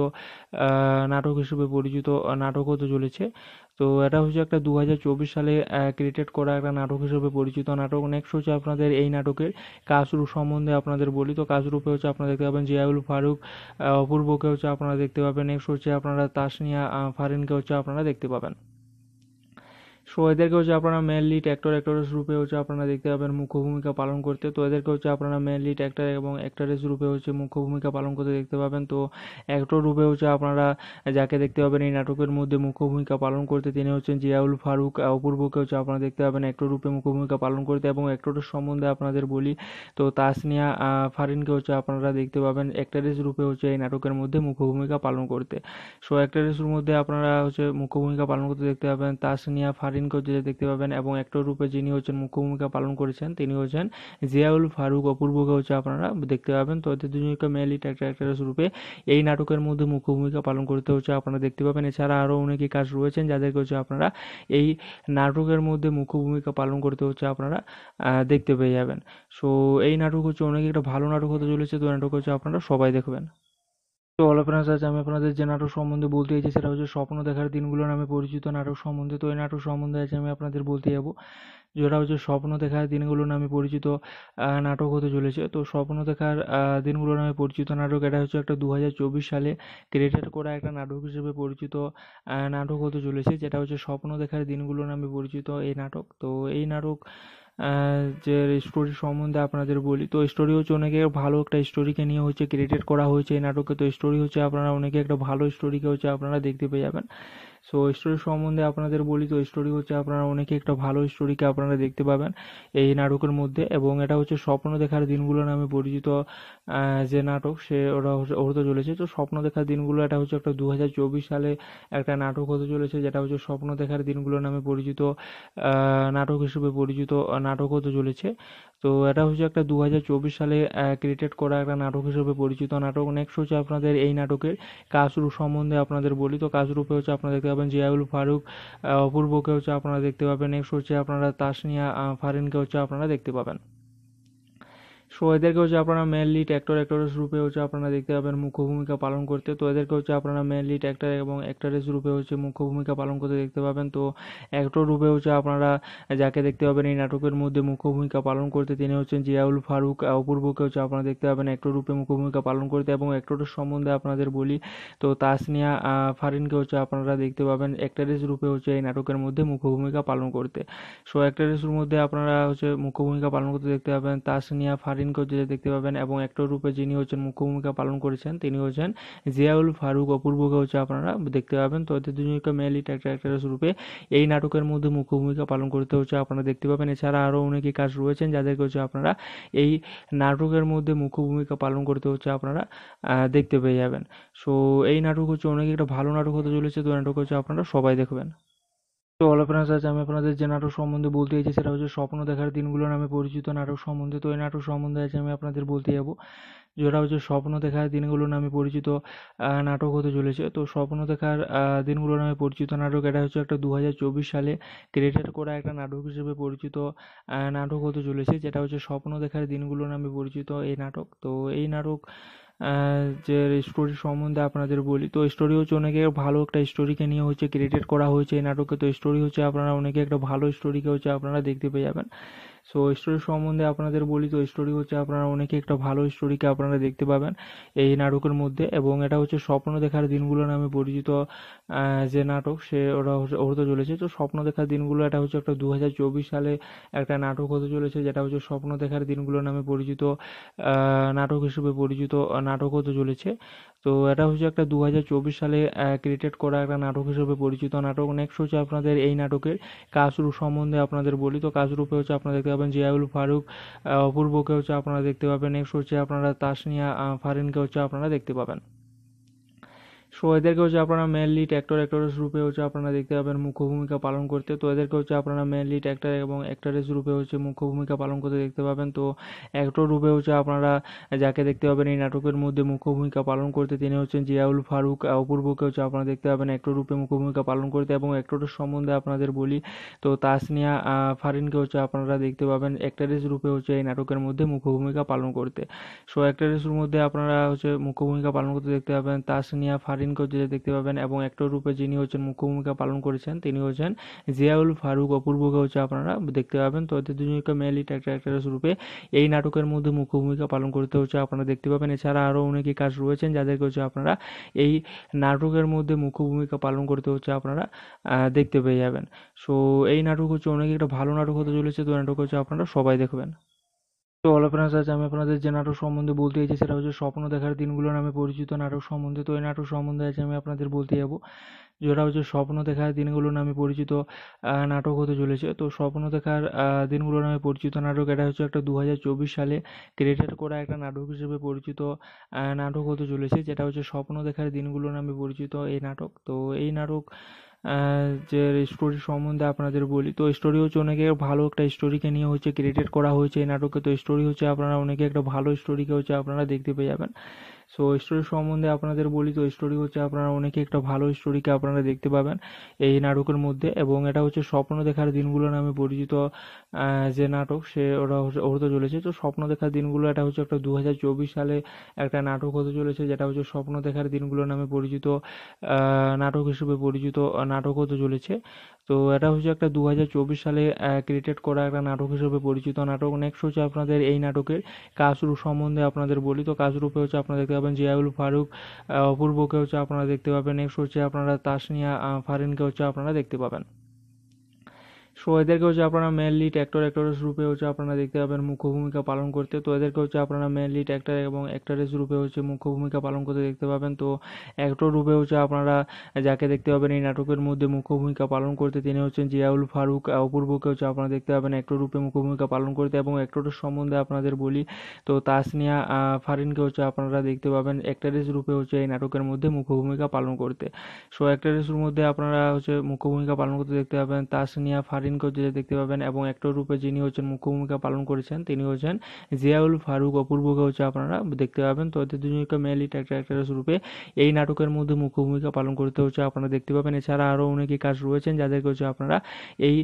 S2: নাটক হিসেবে পরিচিত নাটক হতে চলেছে তো এটা হচ্ছে একটা দু সালে ক্রিয়েটেড করা একটা নাটক হিসেবে পরিচিত নাটক নেক্সট হচ্ছে আপনাদের এই নাটকের কাজরূপ সম্বন্ধে আপনাদের বলি তো কাজরূপে হচ্ছে আপনারা দেখতে পাবেন জিয়াউল ফারুক অপূর্বকে হচ্ছে আপনারা দেখতে পাবেন নেক্সট হচ্ছে আপনারা তাসনিয়া ফারিনকে হচ্ছে আপনারা দেখতে পাবেন সো এদেরকে হচ্ছে আপনারা মেনলি অ্যাক্টর অ্যাক্টরেস রূপে হচ্ছে আপনারা দেখতে পাবেন মুখ্য ভূমিকা পালন করতে তো এদেরকে হচ্ছে আপনারা মেনলি অ্যাক্টর এবং অ্যাক্টরেস রূপে হচ্ছে মুখ্য ভূমিকা পালন করতে দেখতে পাবেন তো অ্যাক্টর রূপে হচ্ছে আপনারা যাকে দেখতে পাবেন এই নাটকের মধ্যে মুখ্য ভূমিকা পালন করতে তিনি হচ্ছেন জিয়াউল ফারুক অপূর্বকে হচ্ছে আপনারা দেখতে পাবেন অ্যাক্টর রূপে মুখ্য ভূমিকা পালন করতে এবং অ্যাক্টরের সম্বন্ধে আপনাদের বলি তো তাসনিয়া ফারিনকে হচ্ছে আপনারা দেখতে পাবেন অ্যাক্টরেস রূপে হচ্ছে এই নাটকের মধ্যে মুখ্য ভূমিকা পালন করতে সো অ্যাক্টরেসের মধ্যে আপনারা হচ্ছে মুখ্য ভূমিকা পালন করতে দেখতে পাবেন তাসনিয়া ফারিন স্ক্রিন করতে দেখতে পাবেন এবং অ্যাক্টর রূপে যিনি হচ্ছেন মুখ্য ভূমিকা পালন করেছেন তিনি হচ্ছেন জিয়াউল ফারুক অপূর্বকে হচ্ছে আপনারা দেখতে পাবেন তো এদের দুজনকে মেনলি ট্যাক্টর অ্যাক্টারেস রূপে এই নাটকের মধ্যে মুখ্য ভূমিকা পালন করতে হচ্ছে আপনারা দেখতে পাবেন এছাড়া আরও অনেকে কাজ রয়েছেন যাদেরকে হচ্ছে আপনারা এই নাটকের মধ্যে মুখ্য ভূমিকা পালন করতে হচ্ছে আপনারা দেখতে পেয়ে যাবেন সো এই নাটক হচ্ছে অনেক একটা ভালো নাটক হতে চলেছে তো নাটক হচ্ছে আপনারা সবাই দেখবেন তো হলো ফ্রেন্ডস আজ আমি আপনাদের যে নাটক সম্বন্ধে বলতে চাইছি সেটা হচ্ছে স্বপ্ন দেখার দিনগুলো নামে পরিচিত নাটক সম্বন্ধে তো এই নাটক সম্বন্ধে আজ আমি আপনাদের বলতে যাব যেটা হচ্ছে স্বপ্ন দেখার দিনগুলো নামে পরিচিত নাটক হতে চলেছে তো স্বপ্ন দেখার দিনগুলো নামে পরিচিত নাটক এটা হচ্ছে একটা দু সালে ক্রিয়েটেড করা একটা নাটক হিসেবে পরিচিত নাটক হতে চলেছে যেটা হচ্ছে স্বপ্ন দেখার দিনগুলো নামে পরিচিত এই নাটক তো এই নাটক যে স্টোরি সম্বন্ধে আপনাদের বলি তো স্টোরি হচ্ছে অনেকে ভালো একটা স্টোরিকে নিয়ে হচ্ছে ক্রিয়েটেড করা হয়েছে এই নাটকে তো স্টোরি হচ্ছে আপনারা অনেকে একটা ভালো স্টোরিকে হচ্ছে আপনারা দেখতে পেয়ে যাবেন সো স্টোরি সম্বন্ধে আপনাদের বলি তো স্টোরি হচ্ছে আপনারা অনেকে একটা ভালো স্টোরিকে আপনারা দেখতে পাবেন এই নাটকের মধ্যে এবং এটা হচ্ছে স্বপ্ন দেখার দিনগুলো নামে পরিচিত যে নাটক সে ওরা হতে চলেছে তো স্বপ্ন দেখার দিনগুলো এটা হচ্ছে একটা দু সালে একটা নাটক হতে চলেছে যেটা হচ্ছে স্বপ্ন দেখার দিনগুলো নামে পরিচিত নাটক হিসেবে পরিচিত নাটকও তো চলেছে তো এটা হচ্ছে একটা দু সালে ক্রিয়েটেড করা একটা নাটক হিসেবে পরিচিত নাটক নেক্সট হচ্ছে আপনাদের এই নাটকের কাসরু সম্বন্ধে আপনাদের বলি তো কাশরূপে হচ্ছে আপনারা দেখতে পাবেন জিয়াউল ফারুক অপূর্বকে হচ্ছে আপনারা দেখতে পাবেন নেক্সট হচ্ছে আপনারা তাসনিয়া ফারিনকে হচ্ছে আপনারা দেখতে পাবেন সো এদেরকে হচ্ছে আপনারা মেনলি অ্যাক্টর অ্যাক্টরেস রূপে হচ্ছে আপনারা দেখতে পাবেন মুখ্য ভূমিকা পালন করতে তো এদেরকে হচ্ছে আপনারা মেনলি অ্যাক্টর এবং অ্যাক্টরেস রূপে হচ্ছে মুখ্য ভূমিকা পালন করতে দেখতে পাবেন তো অ্যাক্টর রূপে হচ্ছে আপনারা যাকে দেখতে পাবেন এই নাটকের মধ্যে মুখ্য ভূমিকা পালন করতে তিনি হচ্ছেন জিয়াউল ফারুক অপূর্বকে হচ্ছে আপনারা দেখতে পাবেন অ্যাক্টর রূপে মুখ্য ভূমিকা পালন করতে এবং অ্যাক্টরের সম্বন্ধে আপনাদের বলি তো তাসনিয়া ফারিনকে হচ্ছে আপনারা দেখতে পাবেন অ্যাক্টরেস রূপে হচ্ছে এই নাটকের মধ্যে মুখ্য ভূমিকা পালন করতে সো অ্যাক্টরেসের মধ্যে আপনারা হচ্ছে মুখ্য ভূমিকা পালন করতে দেখতে পাবেন তাসনিয়া ফারিন হোসেনকেও দেখতে পাবেন এবং একটা রূপে যিনি হচ্ছেন মুখ্য ভূমিকা পালন করেছেন তিনি হচ্ছেন জিয়াউল ফারুক অপূর্বকে হচ্ছে আপনারা দেখতে পাবেন তো এদের দুজনকে মেল অ্যাক্ট্রেস রূপে এই নাটকের মধ্যে মুখ্য ভূমিকা পালন করতে হচ্ছে আপনারা দেখতে পাবেন এছাড়া আরও অনেকে কাজ রয়েছেন যাদেরকে হচ্ছে আপনারা এই নাটকের মধ্যে মুখ্য ভূমিকা পালন করতে হচ্ছে আপনারা দেখতে পেয়ে যাবেন সো এই নাটক হচ্ছে অনেক একটা ভালো নাটক হতে চলেছে তো নাটক হচ্ছে আপনারা সবাই দেখবেন তো অল আপনার আজ আমি আপনাদের যে নাটক সম্বন্ধে বলতে চাইছি সেটা হচ্ছে স্বপ্ন দেখার দিনগুলো নামে পরিচিত নাটক সম্বন্ধে তো এই নাটক সম্বন্ধে আজ আমি আপনাদের বলতে যাব যেটা হচ্ছে স্বপ্ন দেখার দিনগুলো নামে পরিচিত নাটক হতে চলেছে তো স্বপ্ন দেখার দিনগুলো নামে পরিচিত নাটক এটা হচ্ছে একটা দু সালে ক্রিয়েটার করা একটা নাটক হিসেবে পরিচিত নাটক হতে চলেছে যেটা হচ্ছে স্বপ্ন দেখার দিনগুলো নামে পরিচিত এই নাটক তো এই নাটক যে স্টোরি সম্বন্ধে আপনাদের বলি তো স্টোরি হচ্ছে অনেকে ভালো একটা স্টোরিকে নিয়ে হচ্ছে ক্রিয়েটেড করা হয়েছে এই নাটকে তো স্টোরি হচ্ছে আপনারা অনেকে একটা ভালো স্টোরিকে হচ্ছে আপনারা দেখতে পেয়ে যাবেন সো স্টোরি সম্বন্ধে আপনাদের বলি তো স্টোরি হচ্ছে আপনারা অনেকে একটা ভালো স্টোরিকে আপনারা দেখতে পাবেন এই নাটকের মধ্যে এবং এটা হচ্ছে স্বপ্ন দেখার দিনগুলো নামে পরিচিত যে নাটক সে ওরা হতে চলেছে তো স্বপ্ন দেখার দিনগুলো এটা হচ্ছে একটা দু সালে একটা নাটক হতে চলেছে যেটা হচ্ছে স্বপ্ন দেখার দিনগুলো নামে পরিচিত নাটক হিসেবে পরিচিত নাটক হতে চলেছে তো এটা হচ্ছে একটা দু সালে ক্রিয়েটেড করা একটা নাটক হিসেবে পরিচিত নাটক নেক্সট হচ্ছে আপনাদের এই নাটকের কাসরু সম্বন্ধে আপনাদের বলি তো কাসরুপে হচ্ছে আপনাদেরকে পাবেন জিয়াউল ফারুক অপূর্বকে হচ্ছে আপনারা দেখতে পাবেন নেক্সট হচ্ছে আপনারা তাসনিয়া ফারিনকে হচ্ছে আপনারা দেখতে পাবেন সো এদেরকে হচ্ছে আপনারা মেনলি অ্যাক্টর অ্যাক্টরেস রূপে হচ্ছে আপনারা দেখতে পাবেন মুখ্য ভূমিকা পালন করতে তো এদেরকে হচ্ছে আপনারা মেনলি অ্যাক্টর এবং অ্যাক্টরেস রূপে হচ্ছে মুখ্য ভূমিকা পালন করতে দেখতে পাবেন তো অ্যাক্টর রূপে হচ্ছে আপনারা যাকে দেখতে পাবেন এই নাটকের মধ্যে মুখ্য ভূমিকা পালন করতে তিনি হচ্ছেন জিয়াউল ফারুক অপূর্বকে হচ্ছে আপনারা দেখতে পাবেন অ্যাক্টর রূপে মুখ্য ভূমিকা পালন করতে এবং অ্যাক্টরের সম্বন্ধে আপনাদের বলি তো তাসনিয়া ফারিনকে হচ্ছে আপনারা দেখতে পাবেন অ্যাক্টরেস রূপে হচ্ছে এই নাটকের মধ্যে মুখ্য ভূমিকা পালন করতে সো অ্যাক্টরেসের মধ্যে আপনারা হচ্ছে মুখ্য ভূমিকা পালন করতে দেখতে পাবেন তাসনিয়া ফারিন স্ক্রিন করতে দেখতে পাবেন এবং অ্যাক্টর রূপে যিনি হচ্ছেন মুখ্য ভূমিকা পালন করেছেন তিনি হচ্ছেন জিয়াউল ফারুক অপূর্বকে হচ্ছে আপনারা দেখতে পাবেন তো এদের দুজনকে মেলি লিড রূপে এই নাটকের মধ্যে মুখ্য ভূমিকা পালন করতে হচ্ছে আপনারা দেখতে পাবেন এছাড়া আরও অনেকে কাজ রয়েছেন যাদেরকে হচ্ছে আপনারা এই নাটকের মধ্যে মুখ্য ভূমিকা পালন করতে হচ্ছে আপনারা দেখতে পেয়ে যাবেন সো এই নাটক হচ্ছে অনেক একটা ভালো নাটক হতে চলেছে তো নাটক হচ্ছে আপনারা সবাই দেখবেন তো হলো ফ্রেন্ডস আজ আমি আপনাদের যে নাটক সম্বন্ধে বলতে চাইছি সেটা হচ্ছে স্বপ্ন দেখার দিনগুলো নামে পরিচিত নাটক সম্বন্ধে তো এই নাটক সম্বন্ধে আজ আমি আপনাদের বলতে যাব যেটা হচ্ছে স্বপ্ন দেখার দিনগুলো নামে পরিচিত নাটক হতে চলেছে তো স্বপ্ন দেখার দিনগুলো নামে পরিচিত নাটক এটা হচ্ছে একটা দু সালে ক্রিয়েটার করা একটা নাটক হিসেবে পরিচিত নাটক হতে চলেছে যেটা হচ্ছে স্বপ্ন দেখার দিনগুলো নামে পরিচিত এই নাটক তো এই নাটক যে স্টোরি সম্বন্ধে আপনাদের বলি তো স্টোরি হচ্ছে অনেকে ভালো একটা স্টোরিকে নিয়ে হচ্ছে ক্রিয়েটেড করা হয়েছে এই নাটকে তো স্টোরি হচ্ছে আপনারা অনেকে একটা ভালো স্টোরিকে হচ্ছে আপনারা দেখতে পেয়ে যাবেন সো স্টোরি সম্বন্ধে আপনাদের বলি তো স্টোরি হচ্ছে আপনারা অনেকে একটা ভালো স্টোরিকে আপনারা দেখতে পাবেন এই নাটকের মধ্যে এবং এটা হচ্ছে স্বপ্ন দেখার দিনগুলো নামে পরিচিত যে নাটক সে ওরা হতে চলেছে তো স্বপ্ন দেখার দিনগুলো এটা হচ্ছে একটা দু সালে একটা নাটক হতে চলেছে যেটা হচ্ছে স্বপ্ন দেখার দিনগুলো নামে পরিচিত নাটক হিসেবে পরিচিত নাটক হতে চলেছে তো এটা হচ্ছে একটা দু সালে ক্রিয়েটেড করা একটা নাটক হিসেবে পরিচিত নাটক নেক্সট হচ্ছে আপনাদের এই নাটকের কাজরূপ সম্বন্ধে আপনাদের বলি তো কাজরূপে হচ্ছে আপনারা দেখতে পাবেন জিয়াউল ফারুক অপূর্বকে হচ্ছে আপনারা দেখতে পাবেন নেক্সট হচ্ছে আপনারা তাসনিয়া ফারিনকে হচ্ছে আপনারা দেখতে পাবেন সো এদেরকে হচ্ছে আপনারা মেনলি অ্যাক্টর অ্যাক্টরেস রূপে হচ্ছে আপনারা দেখতে পাবেন মুখ্য ভূমিকা পালন করতে তো এদেরকে হচ্ছে আপনারা মেনলি ট্র্যাক্টর এবং অ্যাক্টরেস রূপে হচ্ছে মুখ্য ভূমিকা পালন করতে দেখতে পাবেন তো অ্যাক্টর রূপে হচ্ছে আপনারা যাকে দেখতে পাবেন এই নাটকের মধ্যে মুখ্য ভূমিকা পালন করতে তিনি হচ্ছেন জিয়াউল ফারুক অপূর্বকে হচ্ছে আপনারা দেখতে পাবেন অ্যাক্টর রূপে মুখ্য ভূমিকা পালন করতে এবং অ্যাক্টরের সম্বন্ধে আপনাদের বলি তো তাসনিয়া ফারিনকে হচ্ছে আপনারা দেখতে পাবেন অ্যাক্টরেস রূপে হচ্ছে এই নাটকের মধ্যে মুখ্য ভূমিকা পালন করতে সো অ্যাক্টরেসের মধ্যে আপনারা হচ্ছে মুখ্য ভূমিকা পালন করতে দেখতে পাবেন তাসনিয়া ফারিন স্ক্রিন করতে দেখতে পাবেন এবং অ্যাক্টর রূপে যিনি হচ্ছেন মুখ্য ভূমিকা পালন করেছেন তিনি হচ্ছেন জিয়াউল ফারুক অপূর্বকে হচ্ছে আপনারা দেখতে পাবেন তো এদের দুজনকে মেনলি অ্যাক্টর রূপে এই নাটকের মধ্যে মুখ্য ভূমিকা পালন করতে হচ্ছে আপনারা দেখতে পাবেন এছাড়া আরও অনেকে কাজ রয়েছেন যাদেরকে হচ্ছে আপনারা এই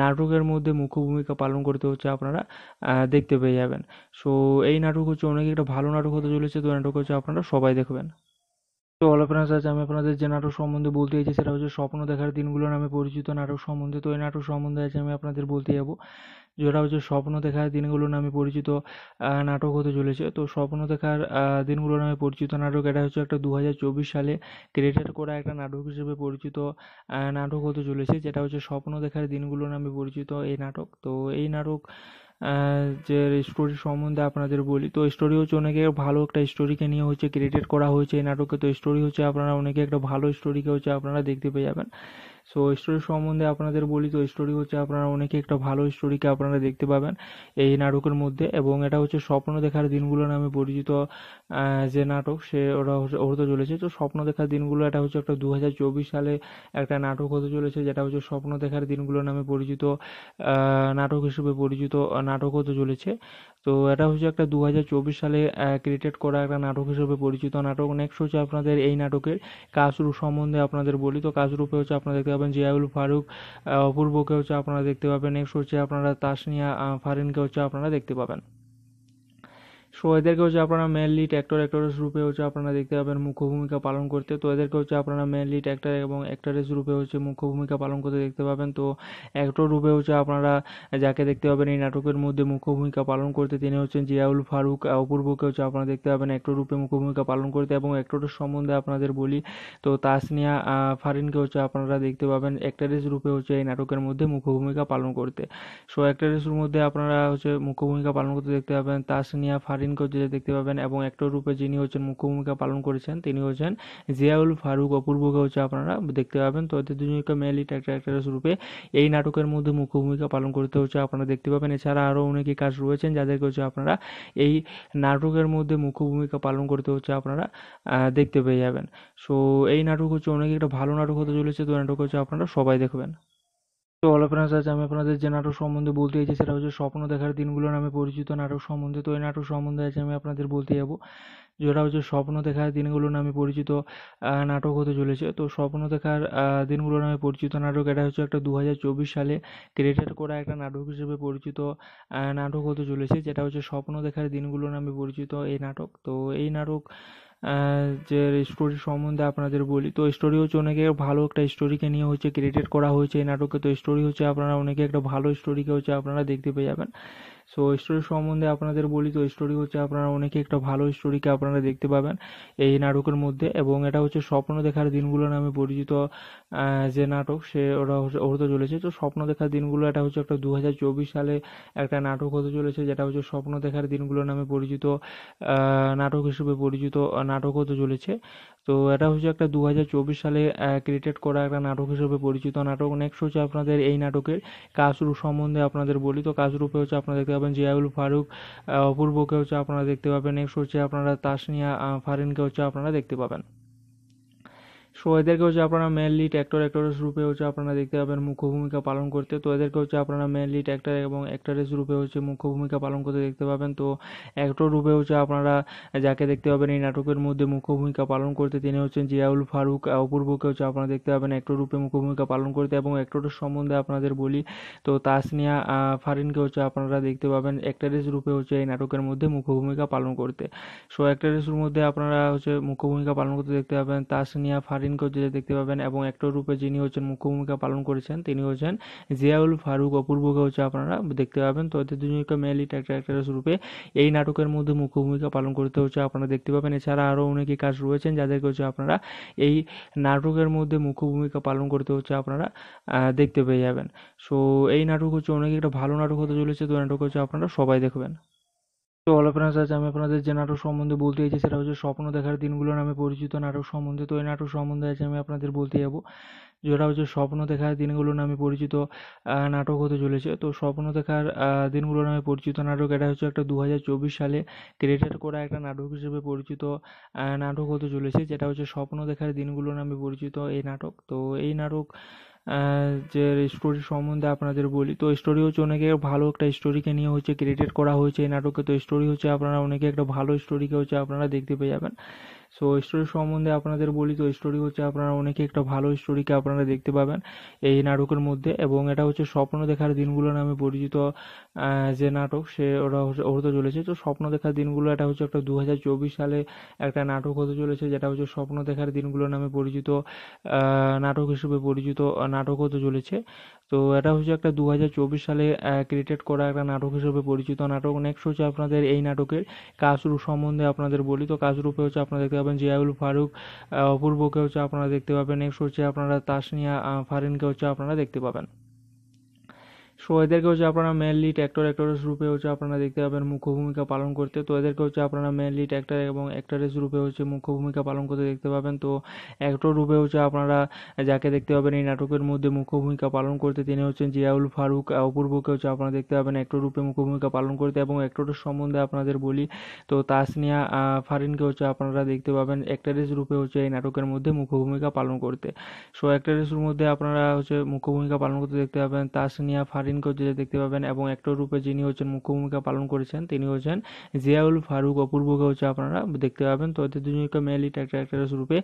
S2: নাটকের মধ্যে মুখ্য ভূমিকা পালন করতে হচ্ছে আপনারা দেখতে পেয়ে যাবেন সো এই নাটক হচ্ছে অনেক একটা ভালো নাটক হতে চলেছে তো নাটক হচ্ছে আপনারা সবাই দেখবেন তো অল আপনার আজ আমি আপনাদের যে নাটক সম্বন্ধে বলতে চাইছি সেটা হচ্ছে স্বপ্ন দেখার দিনগুলো নামে পরিচিত নাটক সম্বন্ধে তো এই নাটক সম্বন্ধে আজ আমি আপনাদের বলতে যাব যেটা হচ্ছে স্বপ্ন দেখার দিনগুলো নামে পরিচিত নাটক হতে চলেছে তো স্বপ্ন দেখার দিনগুলো নামে পরিচিত নাটক এটা হচ্ছে একটা দু সালে ক্রিয়েটেড করা একটা নাটক হিসেবে পরিচিত নাটক হতে চলেছে যেটা হচ্ছে স্বপ্ন দেখার দিনগুলো নামে পরিচিত এই নাটক তো এই নাটক যে স্টোরি সম্বন্ধে আপনাদের বলি তো স্টোরি হচ্ছে অনেকে ভালো একটা স্টোরিকে নিয়ে হচ্ছে ক্রিয়েটেড করা হয়েছে এই নাটকে তো স্টোরি হচ্ছে আপনারা অনেকে একটা ভালো স্টোরিকে হচ্ছে আপনারা দেখতে পেয়ে যাবেন সো স্টোরি সম্বন্ধে আপনাদের বলি তো স্টোরি হচ্ছে আপনারা অনেকে একটা ভালো স্টোরিকে আপনারা দেখতে পাবেন এই নাটকের মধ্যে এবং এটা হচ্ছে স্বপ্ন দেখার দিনগুলো নামে পরিচিত যে নাটক সে ওরা তো চলেছে তো স্বপ্ন দেখার দিনগুলো এটা হচ্ছে একটা দু সালে একটা নাটক হতে চলেছে যেটা হচ্ছে স্বপ্ন দেখার দিনগুলো নামে পরিচিত নাটক হিসেবে পরিচিত নাটক হতে চলেছে তো এটা হচ্ছে একটা দু সালে ক্রিয়েটেড করা একটা নাটক হিসেবে পরিচিত নাটক নেক্সট হচ্ছে আপনাদের এই নাটকের কাজরু সম্বন্ধে আপনাদের বলি তো কাসরুপে হচ্ছে আপনারা দেখতে পাবেন জিয়াউল ফারুক অপূর্বকে হচ্ছে আপনারা দেখতে পাবেন নেক্সট হচ্ছে আপনারা তাসনিয়া ফারিনকে হচ্ছে আপনারা দেখতে পাবেন সো এদেরকে হচ্ছে আপনারা মেনলি অ্যাক্টর অ্যাক্টরেস রূপে হচ্ছে আপনারা দেখতে পাবেন মুখ্য ভূমিকা পালন করতে তো এদেরকে হচ্ছে আপনারা মেনলি অ্যাক্টর এবং অ্যাক্টরেস রূপে হচ্ছে মুখ্য ভূমিকা পালন করতে দেখতে পাবেন তো অ্যাক্টর রূপে হচ্ছে আপনারা যাকে দেখতে পাবেন এই নাটকের মধ্যে মুখ্য ভূমিকা পালন করতে তিনি হচ্ছেন জিয়াউল ফারুক অপূর্বকে হচ্ছে আপনারা দেখতে পাবেন অ্যাক্টর রূপে মুখ্য ভূমিকা পালন করতে এবং অ্যাক্টরের সম্বন্ধে আপনাদের বলি তো তাসনিয়া ফারিনকে হচ্ছে আপনারা দেখতে পাবেন অ্যাক্টারেস রূপে হচ্ছে এই নাটকের মধ্যে মুখ্য ভূমিকা পালন করতে সো অ্যাক্টারেসের মধ্যে আপনারা হচ্ছে মুখ্য ভূমিকা পালন করতে দেখতে পাবেন তাসনিয়া ফারিন গজিলে দেখতে পাবেন এবং একটা রূপে যিনি হচ্ছেন মুখ্য ভূমিকা পালন করেছেন তিনি হচ্ছেন জিয়াউল ফারুক অপূর্বকে হচ্ছে আপনারা দেখতে পাবেন তো এদের দুজনকে মেনলি অ্যাক্ট্রেস রূপে এই নাটকের মধ্যে মুখ্য ভূমিকা পালন করতে হচ্ছে আপনারা দেখতে পাবেন এছাড়া আরও অনেকে কাজ রয়েছেন যাদেরকে হচ্ছে আপনারা এই নাটকের মধ্যে মুখ্য ভূমিকা পালন করতে হচ্ছে আপনারা দেখতে পেয়ে যাবেন সো এই নাটক হচ্ছে অনেক একটা ভালো নাটক হতে চলেছে তো নাটক হচ্ছে আপনারা সবাই দেখবেন তো হলো ফ্রেন্ডস আজ আমি আপনাদের যে নাটক সম্বন্ধে বলতে চাইছি সেটা হচ্ছে স্বপ্ন দেখার দিনগুলো নামে পরিচিত নাটক সম্বন্ধে তো এই নাটক সম্বন্ধে আজ আমি আপনাদের বলতে যাব যেটা হচ্ছে স্বপ্ন দেখার দিনগুলো নামে পরিচিত নাটক হতে চলেছে তো স্বপ্ন দেখার দিনগুলো নামে পরিচিত নাটক এটা হচ্ছে একটা দু সালে ক্রিয়েটার করা একটা নাটক হিসেবে পরিচিত নাটক হতে চলেছে যেটা হচ্ছে স্বপ্ন দেখার দিনগুলো নামে পরিচিত এই নাটক তো এই নাটক যে স্টোরি সম্বন্ধে আপনাদের বলি তো স্টোরি হচ্ছে অনেকে ভালো একটা স্টোরিকে নিয়ে হচ্ছে ক্রিয়েটেড করা হয়েছে এই নাটকে তো স্টোরি হচ্ছে আপনারা অনেকে একটা ভালো স্টোরিকে হচ্ছে আপনারা দেখতে পেয়ে যাবেন সো স্টোরি সম্বন্ধে আপনাদের বলি তো স্টোরি হচ্ছে আপনারা অনেকে একটা ভালো স্টোরিকে আপনারা দেখতে পাবেন এই নাটকের মধ্যে এবং এটা হচ্ছে স্বপ্ন দেখার দিনগুলো নামে পরিচিত যে নাটক সে ওরা হতে চলেছে তো স্বপ্ন দেখার দিনগুলো এটা হচ্ছে একটা দু সালে একটা নাটক হতে চলেছে যেটা হচ্ছে স্বপ্ন দেখার দিনগুলো নামে পরিচিত নাটক হিসেবে পরিচিত নাটক হতে চলেছে তো এটা হচ্ছে একটা দু সালে ক্রিয়েটেড করা একটা নাটক হিসেবে পরিচিত নাটক নেক্সট হচ্ছে আপনাদের এই নাটকের কাজরু সম্বন্ধে আপনাদের বলি তো কাসরুপে হচ্ছে আপনারা দেখতে পাবেন জিয়াউল ফারুক অপূর্বকে হচ্ছে আপনারা দেখতে পাবেন নেক্সট হচ্ছে আপনারা তাসনিয়া ফারিনকে হচ্ছে আপনারা দেখতে পাবেন সো এদেরকে হচ্ছে আপনারা মেনলি অ্যাক্টর অ্যাক্টরেস রূপে হচ্ছে আপনারা দেখতে পাবেন মুখ্য ভূমিকা পালন করতে তো এদেরকে হচ্ছে আপনারা মেনলি অ্যাক্টর এবং অ্যাক্টরেস রূপে হচ্ছে মুখ্য ভূমিকা পালন করতে দেখতে পাবেন তো অ্যাক্টর রূপে হচ্ছে আপনারা যাকে দেখতে পাবেন এই নাটকের মধ্যে মুখ্য ভূমিকা পালন করতে তিনি হচ্ছেন জিয়াউল ফারুক অপূর্বকে হচ্ছে আপনারা দেখতে পাবেন অ্যাক্টর রূপে মুখ্য ভূমিকা পালন করতে এবং অ্যাক্টরের সম্বন্ধে আপনাদের বলি তো তাসনিয়া ফারিনকে হচ্ছে আপনারা দেখতে পাবেন অ্যাক্টরেস রূপে হচ্ছে এই নাটকের মধ্যে মুখ্য ভূমিকা পালন করতে সো অ্যাক্টরেসের মধ্যে আপনারা হচ্ছে মুখ্য ভূমিকা পালন করতে দেখতে পাবেন তাসনিয়া ফারিন হোসেনকেও যেতে দেখতে পাবেন এবং একটা রূপে যিনি হচ্ছেন মুখ্য ভূমিকা পালন করেছেন তিনি হচ্ছেন জিয়াউল ফারুক অপূর্বকে হচ্ছে আপনারা দেখতে পাবেন তো এদের দুজনকে মেন অ্যাক্ট্রেস রূপে এই নাটকের মধ্যে মুখ্য ভূমিকা পালন করতে হচ্ছে আপনারা দেখতে পাবেন এছাড়া আরও অনেকে কাজ রয়েছেন যাদেরকে হচ্ছে আপনারা এই নাটকের মধ্যে মুখ্য ভূমিকা পালন করতে হচ্ছে আপনারা দেখতে পেয়ে যাবেন সো এই নাটক হচ্ছে অনেক একটা ভালো নাটক হতে চলেছে তো নাটক হচ্ছে আপনারা সবাই দেখবেন তো অল ফ্রেন্ডস আজ আমি আপনাদের যে নাটক সম্বন্ধে বলতে চাইছি সেটা হচ্ছে স্বপ্ন দেখার দিনগুলো নামে পরিচিত নাটক সম্বন্ধে তো এই নাটক সম্বন্ধে আজ আমি আপনাদের বলতে যাব যেটা হচ্ছে স্বপ্ন দেখার দিনগুলো নামে পরিচিত নাটক হতে চলেছে তো স্বপ্ন দেখার দিনগুলো নামে পরিচিত নাটক এটা হচ্ছে একটা দু সালে ক্রিয়েটার করা একটা নাটক হিসেবে পরিচিত নাটক হতে চলেছে যেটা হচ্ছে স্বপ্ন দেখার দিনগুলো নামে পরিচিত এই নাটক তো এই নাটক যে স্টোরি সম্বন্ধে আপনাদের বলি তো স্টোরি হচ্ছে অনেকে ভালো একটা স্টোরিকে নিয়ে হচ্ছে ক্রিয়েটেড করা হয়েছে এই নাটকে তো স্টোরি হচ্ছে আপনারা অনেকে একটা ভালো স্টোরিকে হচ্ছে আপনারা দেখতে পেয়ে যাবেন সো স্টোরি সম্বন্ধে আপনাদের বলি তো স্টোরি হচ্ছে আপনারা অনেকে একটা ভালো স্টোরিকে আপনারা দেখতে পাবেন এই নাটকের মধ্যে এবং এটা হচ্ছে স্বপ্ন দেখার দিনগুলো নামে পরিচিত যে নাটক সে ওরা হতে চলেছে তো স্বপ্ন দেখার দিনগুলো এটা হচ্ছে একটা দু সালে একটা নাটক হতে চলেছে যেটা হচ্ছে স্বপ্ন দেখার দিনগুলো নামে পরিচিত নাটক হিসেবে পরিচিত নাটক হতে চলেছে তো এটা হচ্ছে একটা দু সালে ক্রিয়েটেড করা একটা নাটক হিসেবে পরিচিত নাটক নেক্সট হচ্ছে আপনাদের এই নাটকের কাসরূপ সম্বন্ধে আপনাদের বলি তো কাজরূপে হচ্ছে আপনারা দেখতে পাবেন জিয়াউল ফারুক অপূর্বকে হচ্ছে আপনারা দেখতে পাবেন নেক্সট হচ্ছে আপনারা তাসনিয়া ফারিনকে হচ্ছে আপনারা দেখতে পাবেন সো এদেরকে হচ্ছে আপনারা মেনলি অ্যাক্টর অ্যাক্টরেস রূপে হচ্ছে আপনারা দেখতে পাবেন মুখ্য ভূমিকা পালন করতে তো এদেরকে হচ্ছে আপনারা মেনলি অ্যাক্টর এবং অ্যাক্টরেস রূপে হচ্ছে মুখ্য ভূমিকা পালন করতে দেখতে পাবেন তো অ্যাক্টর রূপে হচ্ছে আপনারা যাকে দেখতে পাবেন এই নাটকের মধ্যে মুখ্য ভূমিকা পালন করতে তিনি হচ্ছেন জিয়াউল ফারুক অপূর্বকে হচ্ছে আপনারা দেখতে পাবেন অ্যাক্টর রূপে মুখ্য ভূমিকা পালন করতে এবং অ্যাক্টরের সম্বন্ধে আপনাদের বলি তো তাসনিয়া ফারিনকে হচ্ছে আপনারা দেখতে পাবেন অ্যাক্টরেস রূপে হচ্ছে এই নাটকের মধ্যে মুখ্য ভূমিকা পালন করতে সো অ্যাক্টরেস মধ্যে আপনারা হচ্ছে মুখ্য ভূমিকা পালন করতে দেখতে পাবেন তাসনিয়া ফারিন স্ক্রিন করে দেখতে পাবেন এবং একটা রূপে যিনি হচ্ছেন মুখ্য ভূমিকা পালন করেছেন তিনি হচ্ছেন জিয়াউল ফারুক অপূর্বকে হচ্ছে আপনারা দেখতে পাবেন তো এদের দুজনকে মেলি অ্যাক্ট্রেস রূপে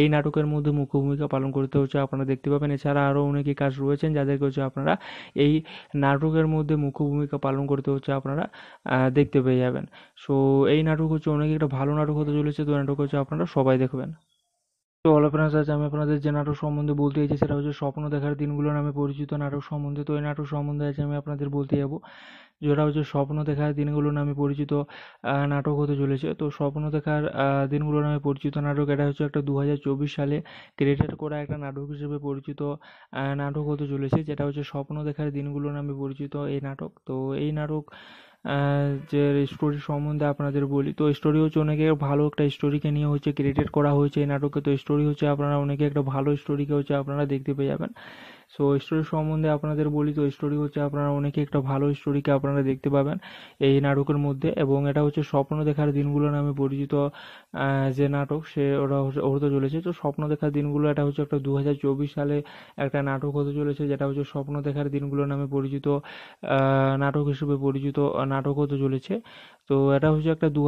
S2: এই নাটকের মধ্যে মুখ্য ভূমিকা পালন করতে হচ্ছে আপনারা দেখতে পাবেন এছাড়া আরও অনেকে কাজ রয়েছেন যাদেরকে হচ্ছে আপনারা এই নাটকের মধ্যে মুখ্য ভূমিকা পালন করতে হচ্ছে আপনারা দেখতে পেয়ে যাবেন সো এই নাটক হচ্ছে অনেক একটা ভালো নাটক হতে চলেছে তো নাটক হচ্ছে আপনারা সবাই দেখবেন তো হলো ফ্রেন্ডস আজ আমি আপনাদের যে নাটক সম্বন্ধে বলতে চাইছি সেটা হচ্ছে স্বপ্ন দেখার দিনগুলো নামে পরিচিত নাটক সম্বন্ধে তো এই নাটক সম্বন্ধে আজ আমি আপনাদের বলতে যাব যেটা হচ্ছে স্বপ্ন দেখার দিনগুলো নামে পরিচিত নাটক হতে চলেছে তো স্বপ্ন দেখার দিনগুলো নামে পরিচিত নাটক এটা হচ্ছে একটা দু সালে ক্রিয়েটেড করা একটা নাটক হিসেবে পরিচিত নাটক হতে চলেছে যেটা হচ্ছে স্বপ্ন দেখার দিনগুলো নামে পরিচিত এই নাটক তো এই নাটক যে স্টোরি সম্বন্ধে আপনাদের বলি তো স্টোরি হচ্ছে অনেকে ভালো একটা স্টোরিকে নিয়ে হচ্ছে ক্রিয়েটেড করা হয়েছে এই নাটকে তো স্টোরি হচ্ছে আপনারা অনেকে একটা ভালো স্টোরিকে হচ্ছে আপনারা দেখতে পেয়ে যাবেন সো স্টোরি সম্বন্ধে আপনাদের বলি তো স্টোরি হচ্ছে আপনারা অনেকে একটা ভালো স্টোরিকে আপনারা দেখতে পাবেন এই নাটকের মধ্যে এবং এটা হচ্ছে স্বপ্ন দেখার দিনগুলো নামে পরিচিত যে নাটক সে ওরা হতে চলেছে তো স্বপ্ন দেখার দিনগুলো এটা হচ্ছে একটা দু সালে একটা নাটক হতে চলেছে যেটা হচ্ছে স্বপ্ন দেখার দিনগুলো নামে পরিচিত নাটক হিসেবে পরিচিত নাটক হতে চলেছে তো এটা হচ্ছে একটা দু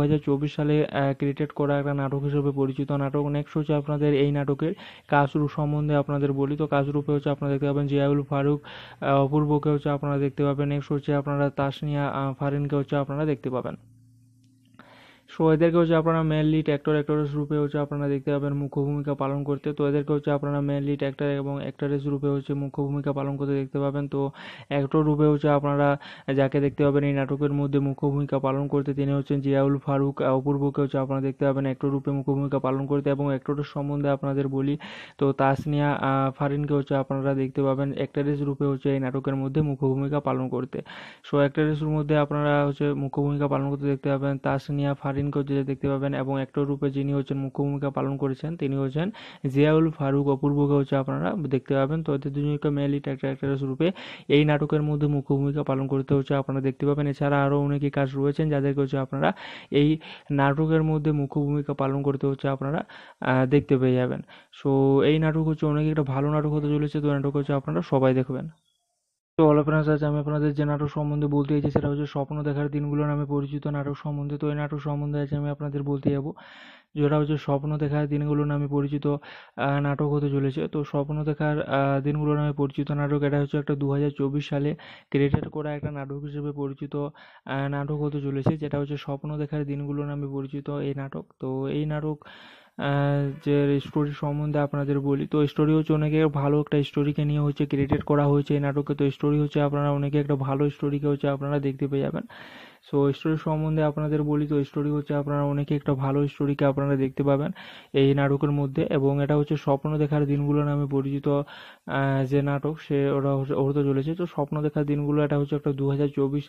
S2: সালে ক্রিয়েটেড করা একটা নাটক হিসেবে পরিচিত নাটক নেক্সট হচ্ছে আপনাদের এই নাটকের কাজরু সম্বন্ধে আপনাদের বলি তো কাসরুপে হচ্ছে আপনারা দেখতে পাবেন জিয়াউল ফারুক অপূর্বকে হচ্ছে আপনারা দেখতে পাবেন নেক্সট হচ্ছে আপনারা তাসনিয়া ফারিনকে হচ্ছে আপনারা দেখতে পাবেন সো এদেরকে হচ্ছে আপনারা মেনলি অ্যাক্টর অ্যাক্টরেস রূপে হচ্ছে আপনারা দেখতে পাবেন মুখ্য ভূমিকা পালন করতে তো এদেরকে হচ্ছে আপনারা মেনলি অ্যাক্টর এবং অ্যাক্টরেস রূপে হচ্ছে মুখ্য ভূমিকা পালন করতে দেখতে পাবেন তো অ্যাক্টর রূপে হচ্ছে আপনারা যাকে দেখতে পাবেন এই নাটকের মধ্যে মুখ্য ভূমিকা পালন করতে তিনি হচ্ছেন জিয়াউল ফারুক অপূর্বকে হচ্ছে আপনারা দেখতে পাবেন অ্যাক্টর রূপে মুখ্য ভূমিকা পালন করতে এবং অ্যাক্টরের সম্বন্ধে আপনাদের বলি তো তাসনিয়া ফারিনকে হচ্ছে আপনারা দেখতে পাবেন অ্যাক্টারেস রূপে হচ্ছে এই নাটকের মধ্যে মুখ্য ভূমিকা পালন করতে সো অ্যাক্টারেসের মধ্যে আপনারা হচ্ছে মুখ্য ভূমিকা পালন করতে দেখতে পাবেন তাসনিয়া ফারিন গজলে দেখতে পাবেন এবং অ্যাক্টর রূপে যিনি হচ্ছেন মুখ্য ভূমিকা পালন করেছেন তিনি হচ্ছেন জিয়াউল ফারুক অপূর্বকে হচ্ছে আপনারা দেখতে পাবেন তো এদের দুজনকে মেনলি অ্যাক্টর রূপে এই নাটকের মধ্যে মুখ্য ভূমিকা পালন করতে হচ্ছে আপনারা দেখতে পাবেন এছাড়া আরও অনেকে কাজ রয়েছেন যাদেরকে হচ্ছে আপনারা এই নাটকের মধ্যে মুখ্য ভূমিকা পালন করতে হচ্ছে আপনারা দেখতে পেয়ে যাবেন সো এই নাটক হচ্ছে অনেক একটা ভালো নাটক হতে চলেছে তো নাটক হচ্ছে আপনারা সবাই দেখবেন তো হ্যালো ফ্রেন্ডস আজ আমি আপনাদের যে নাটক সম্বন্ধে বলতে চাইছি সেটা হচ্ছে স্বপ্ন দেখার দিনগুলো নামে পরিচিত নাটক সম্বন্ধে তো এই নাটক সম্বন্ধে আজ আমি আপনাদের বলতে যাব যেটা হচ্ছে স্বপ্ন দেখার দিনগুলো নামে পরিচিত নাটক হতে চলেছে তো স্বপ্ন দেখার দিনগুলো নামে পরিচিত নাটক এটা হচ্ছে একটা দু সালে ক্রিয়েটেড করা একটা নাটক হিসেবে পরিচিত নাটক হতে চলেছে যেটা হচ্ছে স্বপ্ন দেখার দিনগুলো নামে পরিচিত এই নাটক তো এই নাটক যে স্টোরি সম্বন্ধে আপনাদের বলি তো স্টোরি হচ্ছে অনেকে ভালো একটা স্টোরিকে নিয়ে হচ্ছে ক্রিয়েটেড করা হয়েছে এই নাটকে তো স্টোরি হচ্ছে আপনারা অনেকে একটা ভালো স্টোরিকে হচ্ছে আপনারা দেখতে পেয়ে যাবেন সো স্টোরি সম্বন্ধে আপনাদের বলি তো স্টোরি হচ্ছে আপনারা অনেকে একটা ভালো স্টোরিকে আপনারা দেখতে পাবেন এই নাটকের মধ্যে এবং এটা হচ্ছে স্বপ্ন দেখার দিনগুলো নামে পরিচিত যে নাটক সে ওরা হতে চলেছে তো স্বপ্ন দেখার দিনগুলো এটা হচ্ছে একটা দু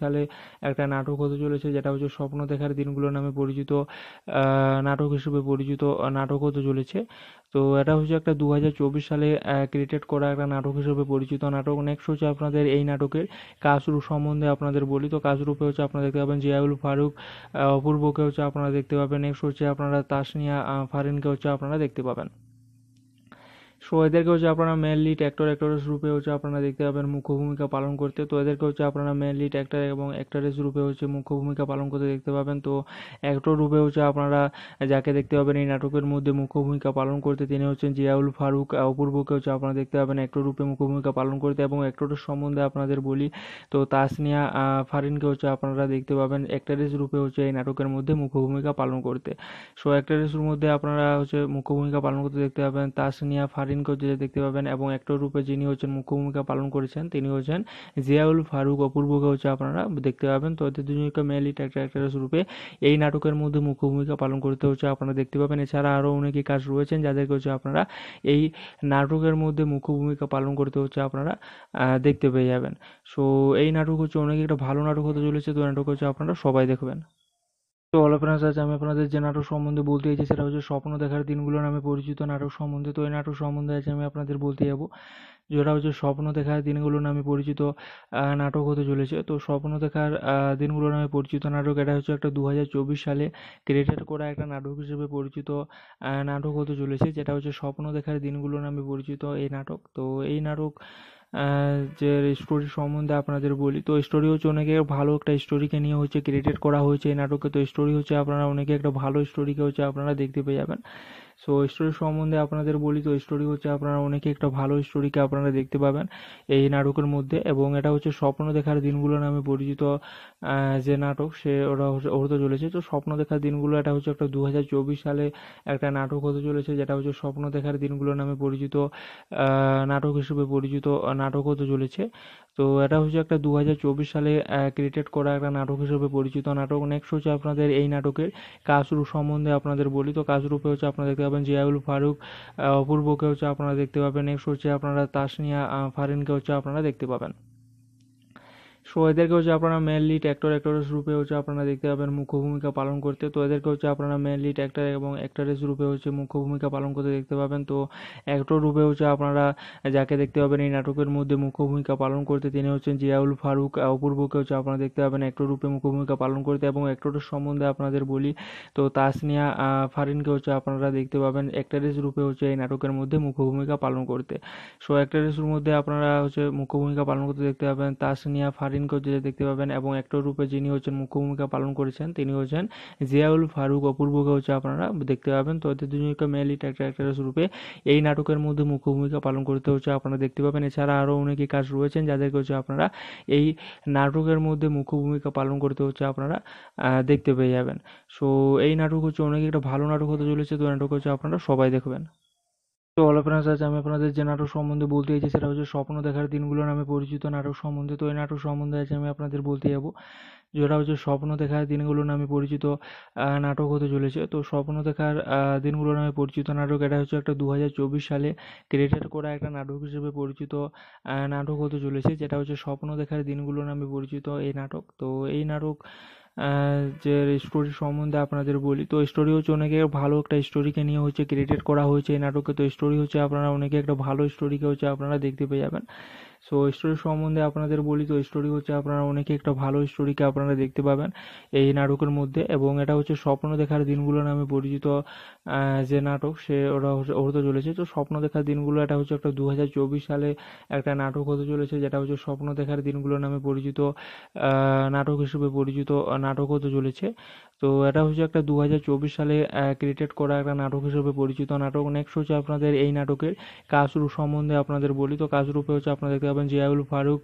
S2: সালে একটা নাটক হতে চলেছে যেটা হচ্ছে স্বপ্ন দেখার দিনগুলো নামে পরিচিত নাটক হিসেবে পরিচিত নাটক হতে চলেছে তো এটা হচ্ছে একটা দু সালে ক্রিয়েটেড করা একটা নাটক হিসেবে পরিচিত নাটক নেক্সট হচ্ছে আপনাদের এই নাটকের কাসরু সম্বন্ধে আপনাদের বলি তো রূপে হচ্ছে আপনাদের পাবেন জিয়াউল ফারুক অপূর্বকে হচ্ছে আপনারা দেখতে পাবেন নেক্সট হচ্ছে আপনারা তাসনিয়া ফারিনকে হচ্ছে আপনারা দেখতে পাবেন সো এদেরকে হচ্ছে আপনারা মেনলি অ্যাক্টর অ্যাক্টরেস রূপে হচ্ছে আপনারা দেখতে পাবেন মুখ্য ভূমিকা পালন করতে তো এদেরকে হচ্ছে আপনারা মেনলি অ্যাক্টর এবং অ্যাক্টরেস রূপে হচ্ছে মুখ্য ভূমিকা পালন করতে দেখতে পাবেন তো অ্যাক্টর রূপে হচ্ছে আপনারা যাকে দেখতে পাবেন এই নাটকের মধ্যে মুখ্য ভূমিকা পালন করতে তিনি হচ্ছেন জিয়াউল ফারুক অপূর্বকে হচ্ছে আপনারা দেখতে পাবেন অ্যাক্টর রূপে মুখ্য ভূমিকা পালন করতে এবং অ্যাক্টরের সম্বন্ধে আপনাদের বলি তো তাসনিয়া ফারিনকে হচ্ছে আপনারা দেখতে পাবেন অ্যাক্টরেস রূপে হচ্ছে এই নাটকের মধ্যে মুখ্য ভূমিকা পালন করতে সো অ্যাক্টরেসের মধ্যে আপনারা হচ্ছে মুখ্য ভূমিকা পালন করতে দেখতে পাবেন তাসনিয়া ফারিন হোসেনকেও যেটা দেখতে পাবেন এবং অ্যাক্টর রূপে যিনি হচ্ছেন মুখ্য ভূমিকা পালন করেছেন তিনি হচ্ছেন জিয়াউল ফারুক অপূর্বকে হচ্ছে আপনারা দেখতে পাবেন তো এদের দুজনকে মেল লিড রূপে এই নাটকের মধ্যে মুখ্য ভূমিকা পালন করতে হচ্ছে আপনারা দেখতে পাবেন এছাড়া আরও অনেকে কাজ রয়েছেন যাদেরকে হচ্ছে আপনারা এই নাটকের মধ্যে মুখ্য ভূমিকা পালন করতে হচ্ছে আপনারা দেখতে পেয়ে যাবেন সো এই নাটক হচ্ছে অনেক একটা ভালো নাটক হতে চলেছে তো নাটক হচ্ছে আপনারা সবাই দেখবেন তো অল আপনার আজ আমি আপনাদের যে নাটক সম্বন্ধে বলতে চাইছি সেটা হচ্ছে স্বপ্ন দেখার দিনগুলো নামে পরিচিত নাটক সম্বন্ধে তো এই নাটক সম্বন্ধে আজ আমি আপনাদের বলতে যাবো যেটা হচ্ছে স্বপ্ন দেখার দিনগুলো নামে পরিচিত নাটক হতে চলেছে তো স্বপ্ন দেখার দিনগুলো নামে পরিচিত নাটক এটা হচ্ছে একটা দু সালে ক্রিয়েটার করা একটা নাটক হিসেবে পরিচিত নাটক হতে চলেছে যেটা হচ্ছে স্বপ্ন দেখার দিনগুলো নামে পরিচিত এই নাটক তো এই নাটক যে স্টোরি সম্বন্ধে আপনাদের বলি তো স্টোরি হচ্ছে অনেকে ভালো একটা স্টোরিকে নিয়ে হচ্ছে ক্রিয়েটেড করা হয়েছে এই নাটকে তো স্টোরি হচ্ছে আপনারা অনেকে একটা ভালো স্টোরিকে হচ্ছে আপনারা দেখতে পেয়ে যাবেন সো স্টোরি সম্বন্ধে আপনাদের বলি তো স্টোরি হচ্ছে আপনারা অনেকে একটা ভালো স্টোরিকে আপনারা দেখতে পাবেন এই নাটকের মধ্যে এবং এটা হচ্ছে স্বপ্ন দেখার দিনগুলো নামে পরিচিত যে নাটক সে ওরা হতে চলেছে তো স্বপ্ন দেখার দিনগুলো এটা হচ্ছে একটা দু সালে একটা নাটক হতে চলেছে যেটা হচ্ছে স্বপ্ন দেখার দিনগুলো নামে পরিচিত নাটক হিসেবে পরিচিত নাটক হতে চলেছে তো এটা হচ্ছে একটা দু সালে ক্রিয়েটেড করা একটা নাটক হিসেবে পরিচিত নাটক নেক্সট হচ্ছে আপনাদের এই নাটকের কাজরূপ সম্বন্ধে আপনাদের বলি তো কাজরূপে হচ্ছে আপনাদেরকে পাবেন জিয়াউল ফারুক অপূর্বকে হচ্ছে আপনারা দেখতে পাবেন নেক্সট হচ্ছে আপনারা তাসনিয়া ফারিনকে হচ্ছে আপনারা দেখতে পাবেন সো এদেরকে হচ্ছে আপনারা মেনলি অ্যাক্টর অ্যাক্টরেস রূপে হচ্ছে আপনারা দেখতে পাবেন মুখ্য ভূমিকা পালন করতে তো এদেরকে হচ্ছে আপনারা মেনলি অ্যাক্টর এবং অ্যাক্টরেস রূপে হচ্ছে মুখ্য ভূমিকা পালন করতে দেখতে পাবেন তো অ্যাক্টর রূপে হচ্ছে আপনারা যাকে দেখতে পাবেন এই নাটকের মধ্যে মুখ্য ভূমিকা পালন করতে তিনি হচ্ছেন জিয়াউল ফারুক অপূর্বকে হচ্ছে আপনারা দেখতে পাবেন অ্যাক্টর রূপে মুখ্য ভূমিকা পালন করতে এবং অ্যাক্টরের সম্বন্ধে আপনাদের বলি তো তাসনিয়া ফারিনকে হচ্ছে আপনারা দেখতে পাবেন অ্যাক্টরেস রূপে হচ্ছে এই নাটকের মধ্যে মুখ্য ভূমিকা পালন করতে সো অ্যাক্টরেস মধ্যে আপনারা হচ্ছে মুখ্য ভূমিকা পালন করতে দেখতে পাবেন তাসনিয়া ফারিন মেনটেন করতে দেখতে পাবেন এবং অ্যাক্টর রূপে যিনি হচ্ছেন মুখ্য ভূমিকা পালন করেছেন তিনি হচ্ছেন জিয়াউল ফারুক অপূর্বকে হচ্ছে আপনারা দেখতে পাবেন তো এদের দুজনকে মেল লিড রূপে এই নাটকের মধ্যে মুখ্য ভূমিকা পালন করতে হচ্ছে আপনারা দেখতে পাবেন এছাড়া আরও অনেকে কাজ রয়েছেন যাদেরকে হচ্ছে আপনারা এই নাটকের মধ্যে মুখ্য ভূমিকা পালন করতে হচ্ছে আপনারা দেখতে পেয়ে যাবেন সো এই নাটক হচ্ছে অনেক একটা ভালো নাটক হতে চলেছে তো নাটক হচ্ছে আপনারা সবাই দেখবেন তো হ্যালো ফ্রেন্ডস আজ আমি আপনাদের যে নাটক সম্বন্ধে বলতে চাইছি সেটা হচ্ছে স্বপ্ন দেখার দিনগুলো নামে পরিচিত নাটক সম্বন্ধে তো এই নাটক সম্বন্ধে আজ আমি আপনাদের বলতে যাব যেটা হচ্ছে স্বপ্ন দেখার দিনগুলো নামে পরিচিত নাটক হতে চলেছে তো স্বপ্ন দেখার দিনগুলো নামে পরিচিত নাটক এটা হচ্ছে একটা দু সালে ক্রিয়েটেড করা একটা নাটক হিসেবে পরিচিত নাটক হতে চলেছে যেটা হচ্ছে স্বপ্ন দেখার দিনগুলো নামে পরিচিত এই নাটক তো এই নাটক যে স্টোরি সম্বন্ধে আপনাদের বলি তো স্টোরি হচ্ছে অনেকে ভালো একটা স্টোরিকে নিয়ে হচ্ছে ক্রিয়েটেড করা হয়েছে এই নাটকে তো স্টোরি হচ্ছে আপনারা অনেকে একটা ভালো স্টোরিকে হচ্ছে আপনারা দেখতে পেয়ে যাবেন সো স্টোরি সম্বন্ধে আপনাদের বলি তো স্টোরি হচ্ছে আপনারা অনেকে একটা ভালো স্টোরিকে আপনারা দেখতে পাবেন এই নাটকের মধ্যে এবং এটা হচ্ছে স্বপ্ন দেখার দিনগুলো নামে পরিচিত যে নাটক সে ওরা হতে চলেছে তো স্বপ্ন দেখার দিনগুলো এটা হচ্ছে একটা দু সালে একটা নাটক হতে চলেছে যেটা হচ্ছে স্বপ্ন দেখার দিনগুলো নামে পরিচিত নাটক হিসেবে পরিচিত নাটক হতে চলেছে তো এটা হচ্ছে একটা দু সালে ক্রিয়েটেড করা একটা নাটক হিসেবে পরিচিত নাটক নেক্সট হচ্ছে আপনাদের এই নাটকের কাসরু সম্বন্ধে আপনাদের বলি তো কাসরুপে হচ্ছে আপনাদেরকে পাবেন জিয়াউল ফারুক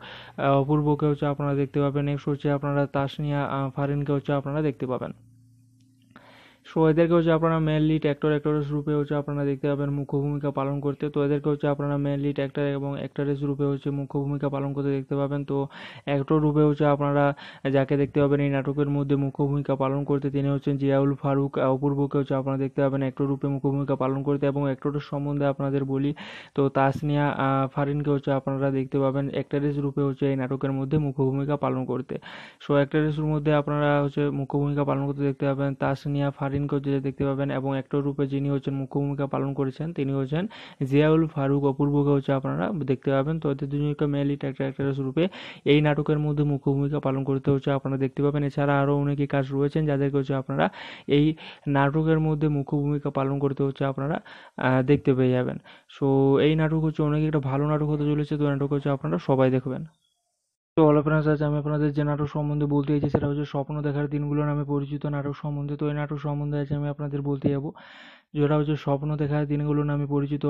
S2: অপূর্বকে হচ্ছে আপনারা দেখতে পাবেন নেক্সট হচ্ছে আপনারা তাসনিয়া ফারিনকে হচ্ছে আপনারা দেখতে পাবেন সো এদেরকে হচ্ছে আপনারা মেনলি অ্যাক্টর অ্যাক্টরেস রূপে হচ্ছে আপনারা দেখতে পাবেন মুখ্য ভূমিকা পালন করতে তো এদেরকে হচ্ছে আপনারা মেনলি অ্যাক্টর এবং অ্যাক্টরেস রূপে হচ্ছে মুখ্য ভূমিকা পালন করতে দেখতে পাবেন তো অ্যাক্টর রূপে হচ্ছে আপনারা যাকে দেখতে পাবেন এই নাটকের মধ্যে মুখ্য ভূমিকা পালন করতে তিনি হচ্ছেন জিয়াউল ফারুক অপূর্বকে হচ্ছে আপনারা দেখতে পাবেন অ্যাক্টর রূপে মুখ্য ভূমিকা পালন করতে এবং অ্যাক্টরের সম্বন্ধে আপনাদের বলি তো তাসনিয়া ফারিনকে হচ্ছে আপনারা দেখতে পাবেন অ্যাক্টারেস রূপে হচ্ছে এই নাটকের মধ্যে মুখ্য ভূমিকা পালন করতে সো অ্যাক্টারেসের মধ্যে আপনারা হচ্ছে মুখ্য ভূমিকা পালন করতে দেখতে পাবেন তাসনিয়া ফারিন স্বাধীন করতে দেখতে পাবেন এবং একটা রূপে যিনি হচ্ছেন মুখ্য ভূমিকা পালন করেছেন তিনি হচ্ছেন জিয়াউল ফারুক অপূর্বকে হচ্ছে আপনারা দেখতে পাবেন তো এদের দুজনকে মেনলি অ্যাক্টর রূপে এই নাটকের মধ্যে মুখ্য ভূমিকা পালন করতে হচ্ছে আপনারা দেখতে পাবেন এছাড়া আরও অনেকে কাজ রয়েছেন যাদেরকে হচ্ছে আপনারা এই নাটকের মধ্যে মুখ্য ভূমিকা পালন করতে হচ্ছে আপনারা দেখতে পেয়ে যাবেন সো এই নাটক হচ্ছে অনেক একটা ভালো নাটক হতে চলেছে তো নাটক হচ্ছে আপনারা সবাই দেখবেন তো অল আপনার আজ আমি আপনাদের যে নাটক সম্বন্ধে বলতে চাইছি সেটা হচ্ছে স্বপ্ন দেখার দিনগুলো নামে পরিচিত নাটক সম্বন্ধে তো এই নাটক সম্বন্ধে আজ আমি আপনাদের বলতে যাব যেটা হচ্ছে স্বপ্ন দেখার দিনগুলো নামে পরিচিত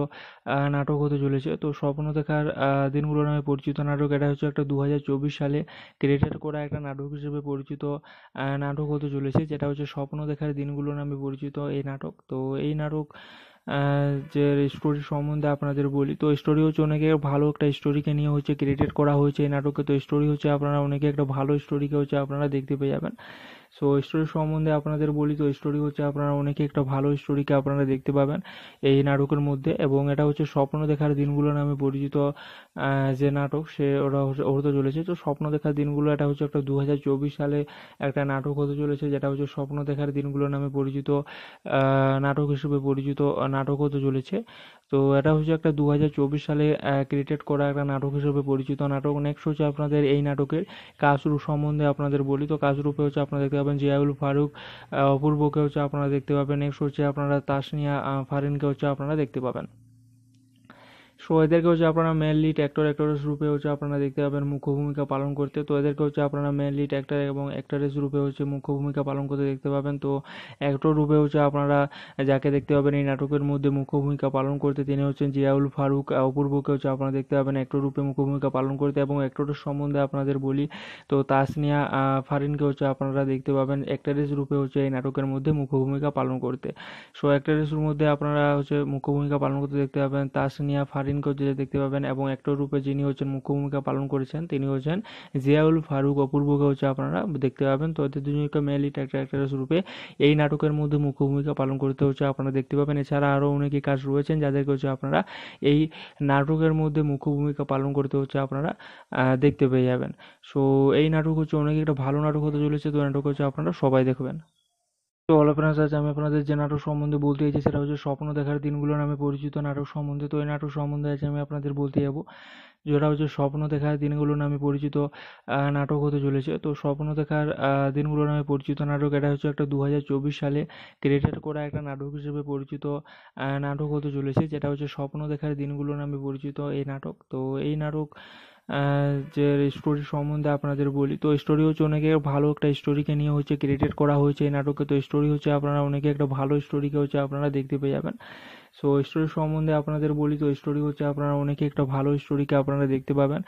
S2: নাটক হতে চলেছে তো স্বপ্ন দেখার দিনগুলো নামে পরিচিত নাটক এটা হচ্ছে একটা দু সালে ক্রিয়েটার করা একটা নাটক হিসেবে পরিচিত নাটক হতে চলেছে যেটা হচ্ছে স্বপ্ন দেখার দিনগুলো নামে পরিচিত এই নাটক তো এই নাটক যে স্টোরি সম্বন্ধে আপনাদের বলি তো স্টোরি হচ্ছে অনেকে ভালো একটা স্টোরিকে নিয়ে হচ্ছে ক্রিয়েটেড করা হয়েছে এই নাটকে তো স্টোরি হচ্ছে আপনারা অনেকে একটা ভালো স্টোরিকে হচ্ছে আপনারা দেখতে পেয়ে যাবেন সো স্টোরি সম্বন্ধে আপনাদের বলি তো স্টোরি হচ্ছে আপনারা অনেকে একটা ভালো স্টোরিকে আপনারা দেখতে পাবেন এই নাটকের মধ্যে এবং এটা হচ্ছে স্বপ্ন দেখার দিনগুলো নামে পরিচিত যে নাটক সে ওরা হতে চলেছে তো স্বপ্ন দেখার দিনগুলো এটা হচ্ছে একটা দু সালে একটা নাটক হতে চলেছে যেটা হচ্ছে স্বপ্ন দেখার দিনগুলো নামে পরিচিত নাটক হিসেবে পরিচিত নাটক হতে চলেছে তো এটা হচ্ছে একটা দু সালে ক্রিয়েটেড করা একটা নাটক হিসেবে পরিচিত নাটক নেক্সট হচ্ছে আপনাদের এই নাটকের কাসরু সম্বন্ধে আপনাদের বলি তো কাজরূপে হচ্ছে আপনাদের পাবেন জিয়াউল ফারুক অপূর্বকে হচ্ছে আপনারা দেখতে পাবেন নেক্সট হচ্ছে আপনারা তাসনিয়া ফারিনকে হচ্ছে আপনারা দেখতে পাবেন সো এদেরকে হচ্ছে আপনারা মেনলি অ্যাক্টর অ্যাক্টরেস রূপে হচ্ছে আপনারা দেখতে পাবেন মুখ্য ভূমিকা পালন করতে তো এদেরকে হচ্ছে আপনারা মেনলি অ্যাক্টর এবং অ্যাক্টরেস রূপে হচ্ছে মুখ্য ভূমিকা পালন করতে দেখতে পাবেন তো অ্যাক্টর রূপে হচ্ছে আপনারা যাকে দেখতে পাবেন এই নাটকের মধ্যে মুখ্য ভূমিকা পালন করতে তিনি হচ্ছেন জিয়াউল ফারুক অপূর্বকে হচ্ছে আপনারা দেখতে পাবেন অ্যাক্টর রূপে মুখ্য ভূমিকা পালন করতে এবং অ্যাক্টরের সম্বন্ধে আপনাদের বলি তো তাসনিয়া ফারিনকে হচ্ছে আপনারা দেখতে পাবেন অ্যাক্টরেস রূপে হচ্ছে এই নাটকের মধ্যে মুখ্য ভূমিকা পালন করতে সো অ্যাক্টরেস মধ্যে আপনারা হচ্ছে মুখ্য ভূমিকা পালন করতে দেখতে পাবেন তাসনিয়া ফারিন সেদিনকেও যেটা দেখতে পাবেন এবং একটা রূপে যিনি হচ্ছেন মুখ্য ভূমিকা পালন করেছেন তিনি হচ্ছেন জিয়াউল ফারুক অপূর্বকে হচ্ছে আপনারা দেখতে পাবেন তো এদের দুজনকে মেনলি ক্যারেক্টার রূপে এই নাটকের মধ্যে মুখ্য ভূমিকা পালন করতে হচ্ছে আপনারা দেখতে পাবেন এছাড়া আরও অনেকে কাজ রয়েছেন যাদেরকে হচ্ছে আপনারা এই নাটকের মধ্যে মুখ্য ভূমিকা পালন করতে হচ্ছে আপনারা দেখতে পেয়ে যাবেন সো এই নাটক হচ্ছে অনেক একটা ভালো নাটক হতে চলেছে তো নাটক হচ্ছে আপনারা সবাই দেখবেন তো অল আপনার আজ আমি আপনাদের যে নাটক সম্বন্ধে বলতে চাইছি সেটা হচ্ছে স্বপ্ন দেখার দিনগুলো নামে পরিচিত নাটক সম্বন্ধে তো এই নাটক সম্বন্ধে আজ আমি আপনাদের বলতে যাবো যেটা হচ্ছে স্বপ্ন দেখার দিনগুলো নামে পরিচিত নাটক হতে চলেছে তো স্বপ্ন দেখার দিনগুলো নামে পরিচিত নাটক এটা হচ্ছে একটা দু সালে ক্রিয়েটার করা একটা নাটক হিসেবে পরিচিত নাটক হতে চলেছে যেটা হচ্ছে স্বপ্ন দেখার দিনগুলো নামে পরিচিত এই নাটক তো এই নাটক যে স্টোরি সম্বন্ধে আপনাদের বলি তো স্টোরি হচ্ছে অনেকে ভালো একটা স্টোরিকে নিয়ে হচ্ছে ক্রিয়েটেড করা হয়েছে এই নাটকে তো স্টোরি হচ্ছে আপনারা অনেকে একটা ভালো স্টোরিকে হচ্ছে আপনারা দেখতে পেয়ে যাবেন সো স্টোরি সম্বন্ধে আপনাদের বলি তো স্টোরি হচ্ছে আপনারা অনেকে একটা ভালো স্টোরিকে আপনারা দেখতে পাবেন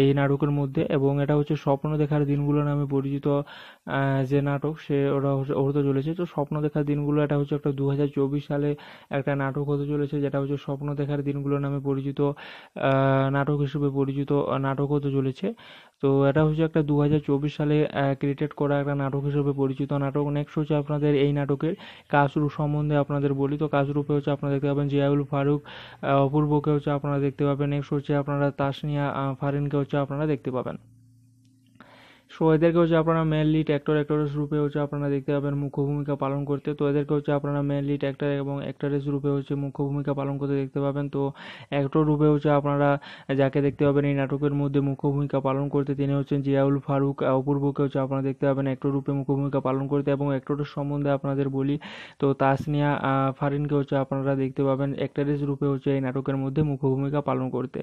S2: এই নাটকের মধ্যে এবং এটা হচ্ছে স্বপ্ন দেখার দিনগুলো নামে পরিচিত যে নাটক সে ওরা হতে চলেছে তো স্বপ্ন দেখার দিনগুলো এটা হচ্ছে একটা দু সালে একটা নাটক হতে চলেছে যেটা হচ্ছে স্বপ্ন দেখার দিনগুলো নামে পরিচিত নাটক হিসেবে পরিচিত নাটক হতে চলেছে তো এটা হচ্ছে একটা দু সালে ক্রিয়েটেড করা একটা নাটক হিসেবে পরিচিত নাটক নেক্সট হচ্ছে আপনাদের এই নাটকের কাসরূপ সম্বন্ধে আপনাদের বলি তো কাসরূপে হচ্ছে আপনারা দেখতে পাবেন জিয়াউল ফারুক অপূর্বকে হচ্ছে আপনারা দেখতে পাবেন নেক্সট হচ্ছে আপনারা তাসনিয়া ফারিনকে হচ্ছে আপনারা দেখতে পাবেন সো এদেরকে হচ্ছে আপনারা মেনলি অ্যাক্টর অ্যাক্টরেস রূপে হচ্ছে আপনারা দেখতে পাবেন মুখ্য ভূমিকা পালন করতে তো এদেরকে হচ্ছে আপনারা মেনলি অ্যাক্টর এবং অ্যাক্টরেস রূপে হচ্ছে মুখ্য ভূমিকা পালন করতে দেখতে পাবেন তো অ্যাক্টর রূপে হচ্ছে আপনারা যাকে দেখতে পাবেন এই নাটকের মধ্যে মুখ্য ভূমিকা পালন করতে তিনি হচ্ছেন জিয়াউল ফারুক অপূর্বকে হচ্ছে আপনারা দেখতে পাবেন অ্যাক্টর রূপে মুখ্য ভূমিকা পালন করতে এবং অ্যাক্টরের সম্বন্ধে আপনাদের বলি তো তাসনিয়া ফারিনকে হচ্ছে আপনারা দেখতে পাবেন অ্যাক্টারেস রূপে হচ্ছে এই নাটকের মধ্যে মুখ্য ভূমিকা পালন করতে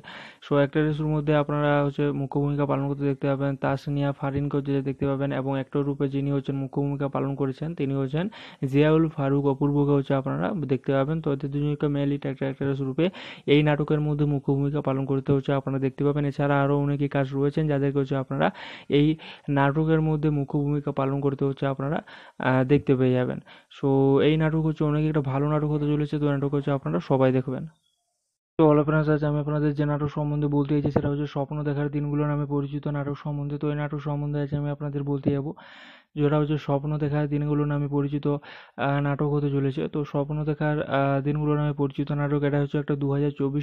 S2: সো অ্যাক্টারেসের মধ্যে আপনারা হচ্ছে মুখ্য ভূমিকা পালন করতে দেখতে পাবেন তাসনিয়া ফারিন রিনকো দেখতে পাবেন এবং অ্যাক্টর রূপে যিনি হচ্ছেন মুখ্য ভূমিকা পালন করেছেন তিনি হচ্ছেন জিয়াউল ফারুক অপূর্বকে হচ্ছে আপনারা দেখতে পাবেন তো এদের দুজনকে মেলি অ্যাক্ট্রেস রূপে এই নাটকের মধ্যে মুখ্য ভূমিকা পালন করতে হচ্ছে আপনারা দেখতে পাবেন এছাড়া আরও অনেকে কাজ রয়েছেন যাদেরকে হচ্ছে আপনারা এই নাটকের মধ্যে মুখ্য ভূমিকা পালন করতে হচ্ছে আপনারা দেখতে পেয়ে যাবেন সো এই নাটক হচ্ছে অনেক একটা ভালো নাটক হতে চলেছে তো নাটক হচ্ছে আপনারা সবাই দেখবেন তো হ্যালো ফ্রেন্ডস আজ আমি আপনাদের যে নাটক সম্বন্ধে বলতে চাইছি সেটা হচ্ছে স্বপ্ন দেখার দিনগুলো নামে পরিচিত নাটক সম্বন্ধে তো এই নাটক সম্বন্ধে আজ আমি আপনাদের বলতে যাবো যেটা হচ্ছে স্বপ্ন দেখার দিনগুলো নামে পরিচিত নাটক হতে চলেছে তো স্বপ্ন দেখার দিনগুলো নামে পরিচিত নাটক এটা হচ্ছে একটা দু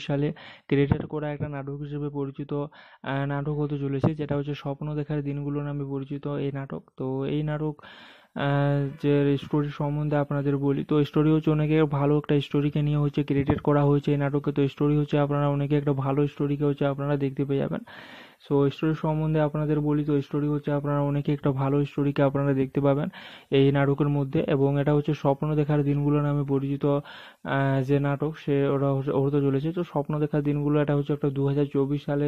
S2: সালে ক্রিয়েটেড করা একটা নাটক হিসেবে পরিচিত নাটক হতে চলেছে যেটা হচ্ছে স্বপ্ন দেখার দিনগুলো নামে পরিচিত এই নাটক তো এই নাটক যে স্টোরি সম্বন্ধে আপনাদের বলি তো স্টোরি হচ্ছে অনেকে ভালো একটা স্টোরিকে নিয়ে হচ্ছে ক্রিয়েটেড করা হয়েছে এই নাটকে তো স্টোরি হচ্ছে আপনারা অনেকে একটা ভালো স্টোরিকে হচ্ছে আপনারা দেখতে পেয়ে যাবেন সো স্টোরি সম্বন্ধে আপনাদের বলি তো স্টোরি হচ্ছে আপনারা অনেকে একটা ভালো স্টোরিকে আপনারা দেখতে পাবেন এই নাটকের মধ্যে এবং এটা হচ্ছে স্বপ্ন দেখার দিনগুলো নামে পরিচিত যে নাটক সে ওরা হতে চলেছে তো স্বপ্ন দেখার দিনগুলো এটা হচ্ছে একটা দু সালে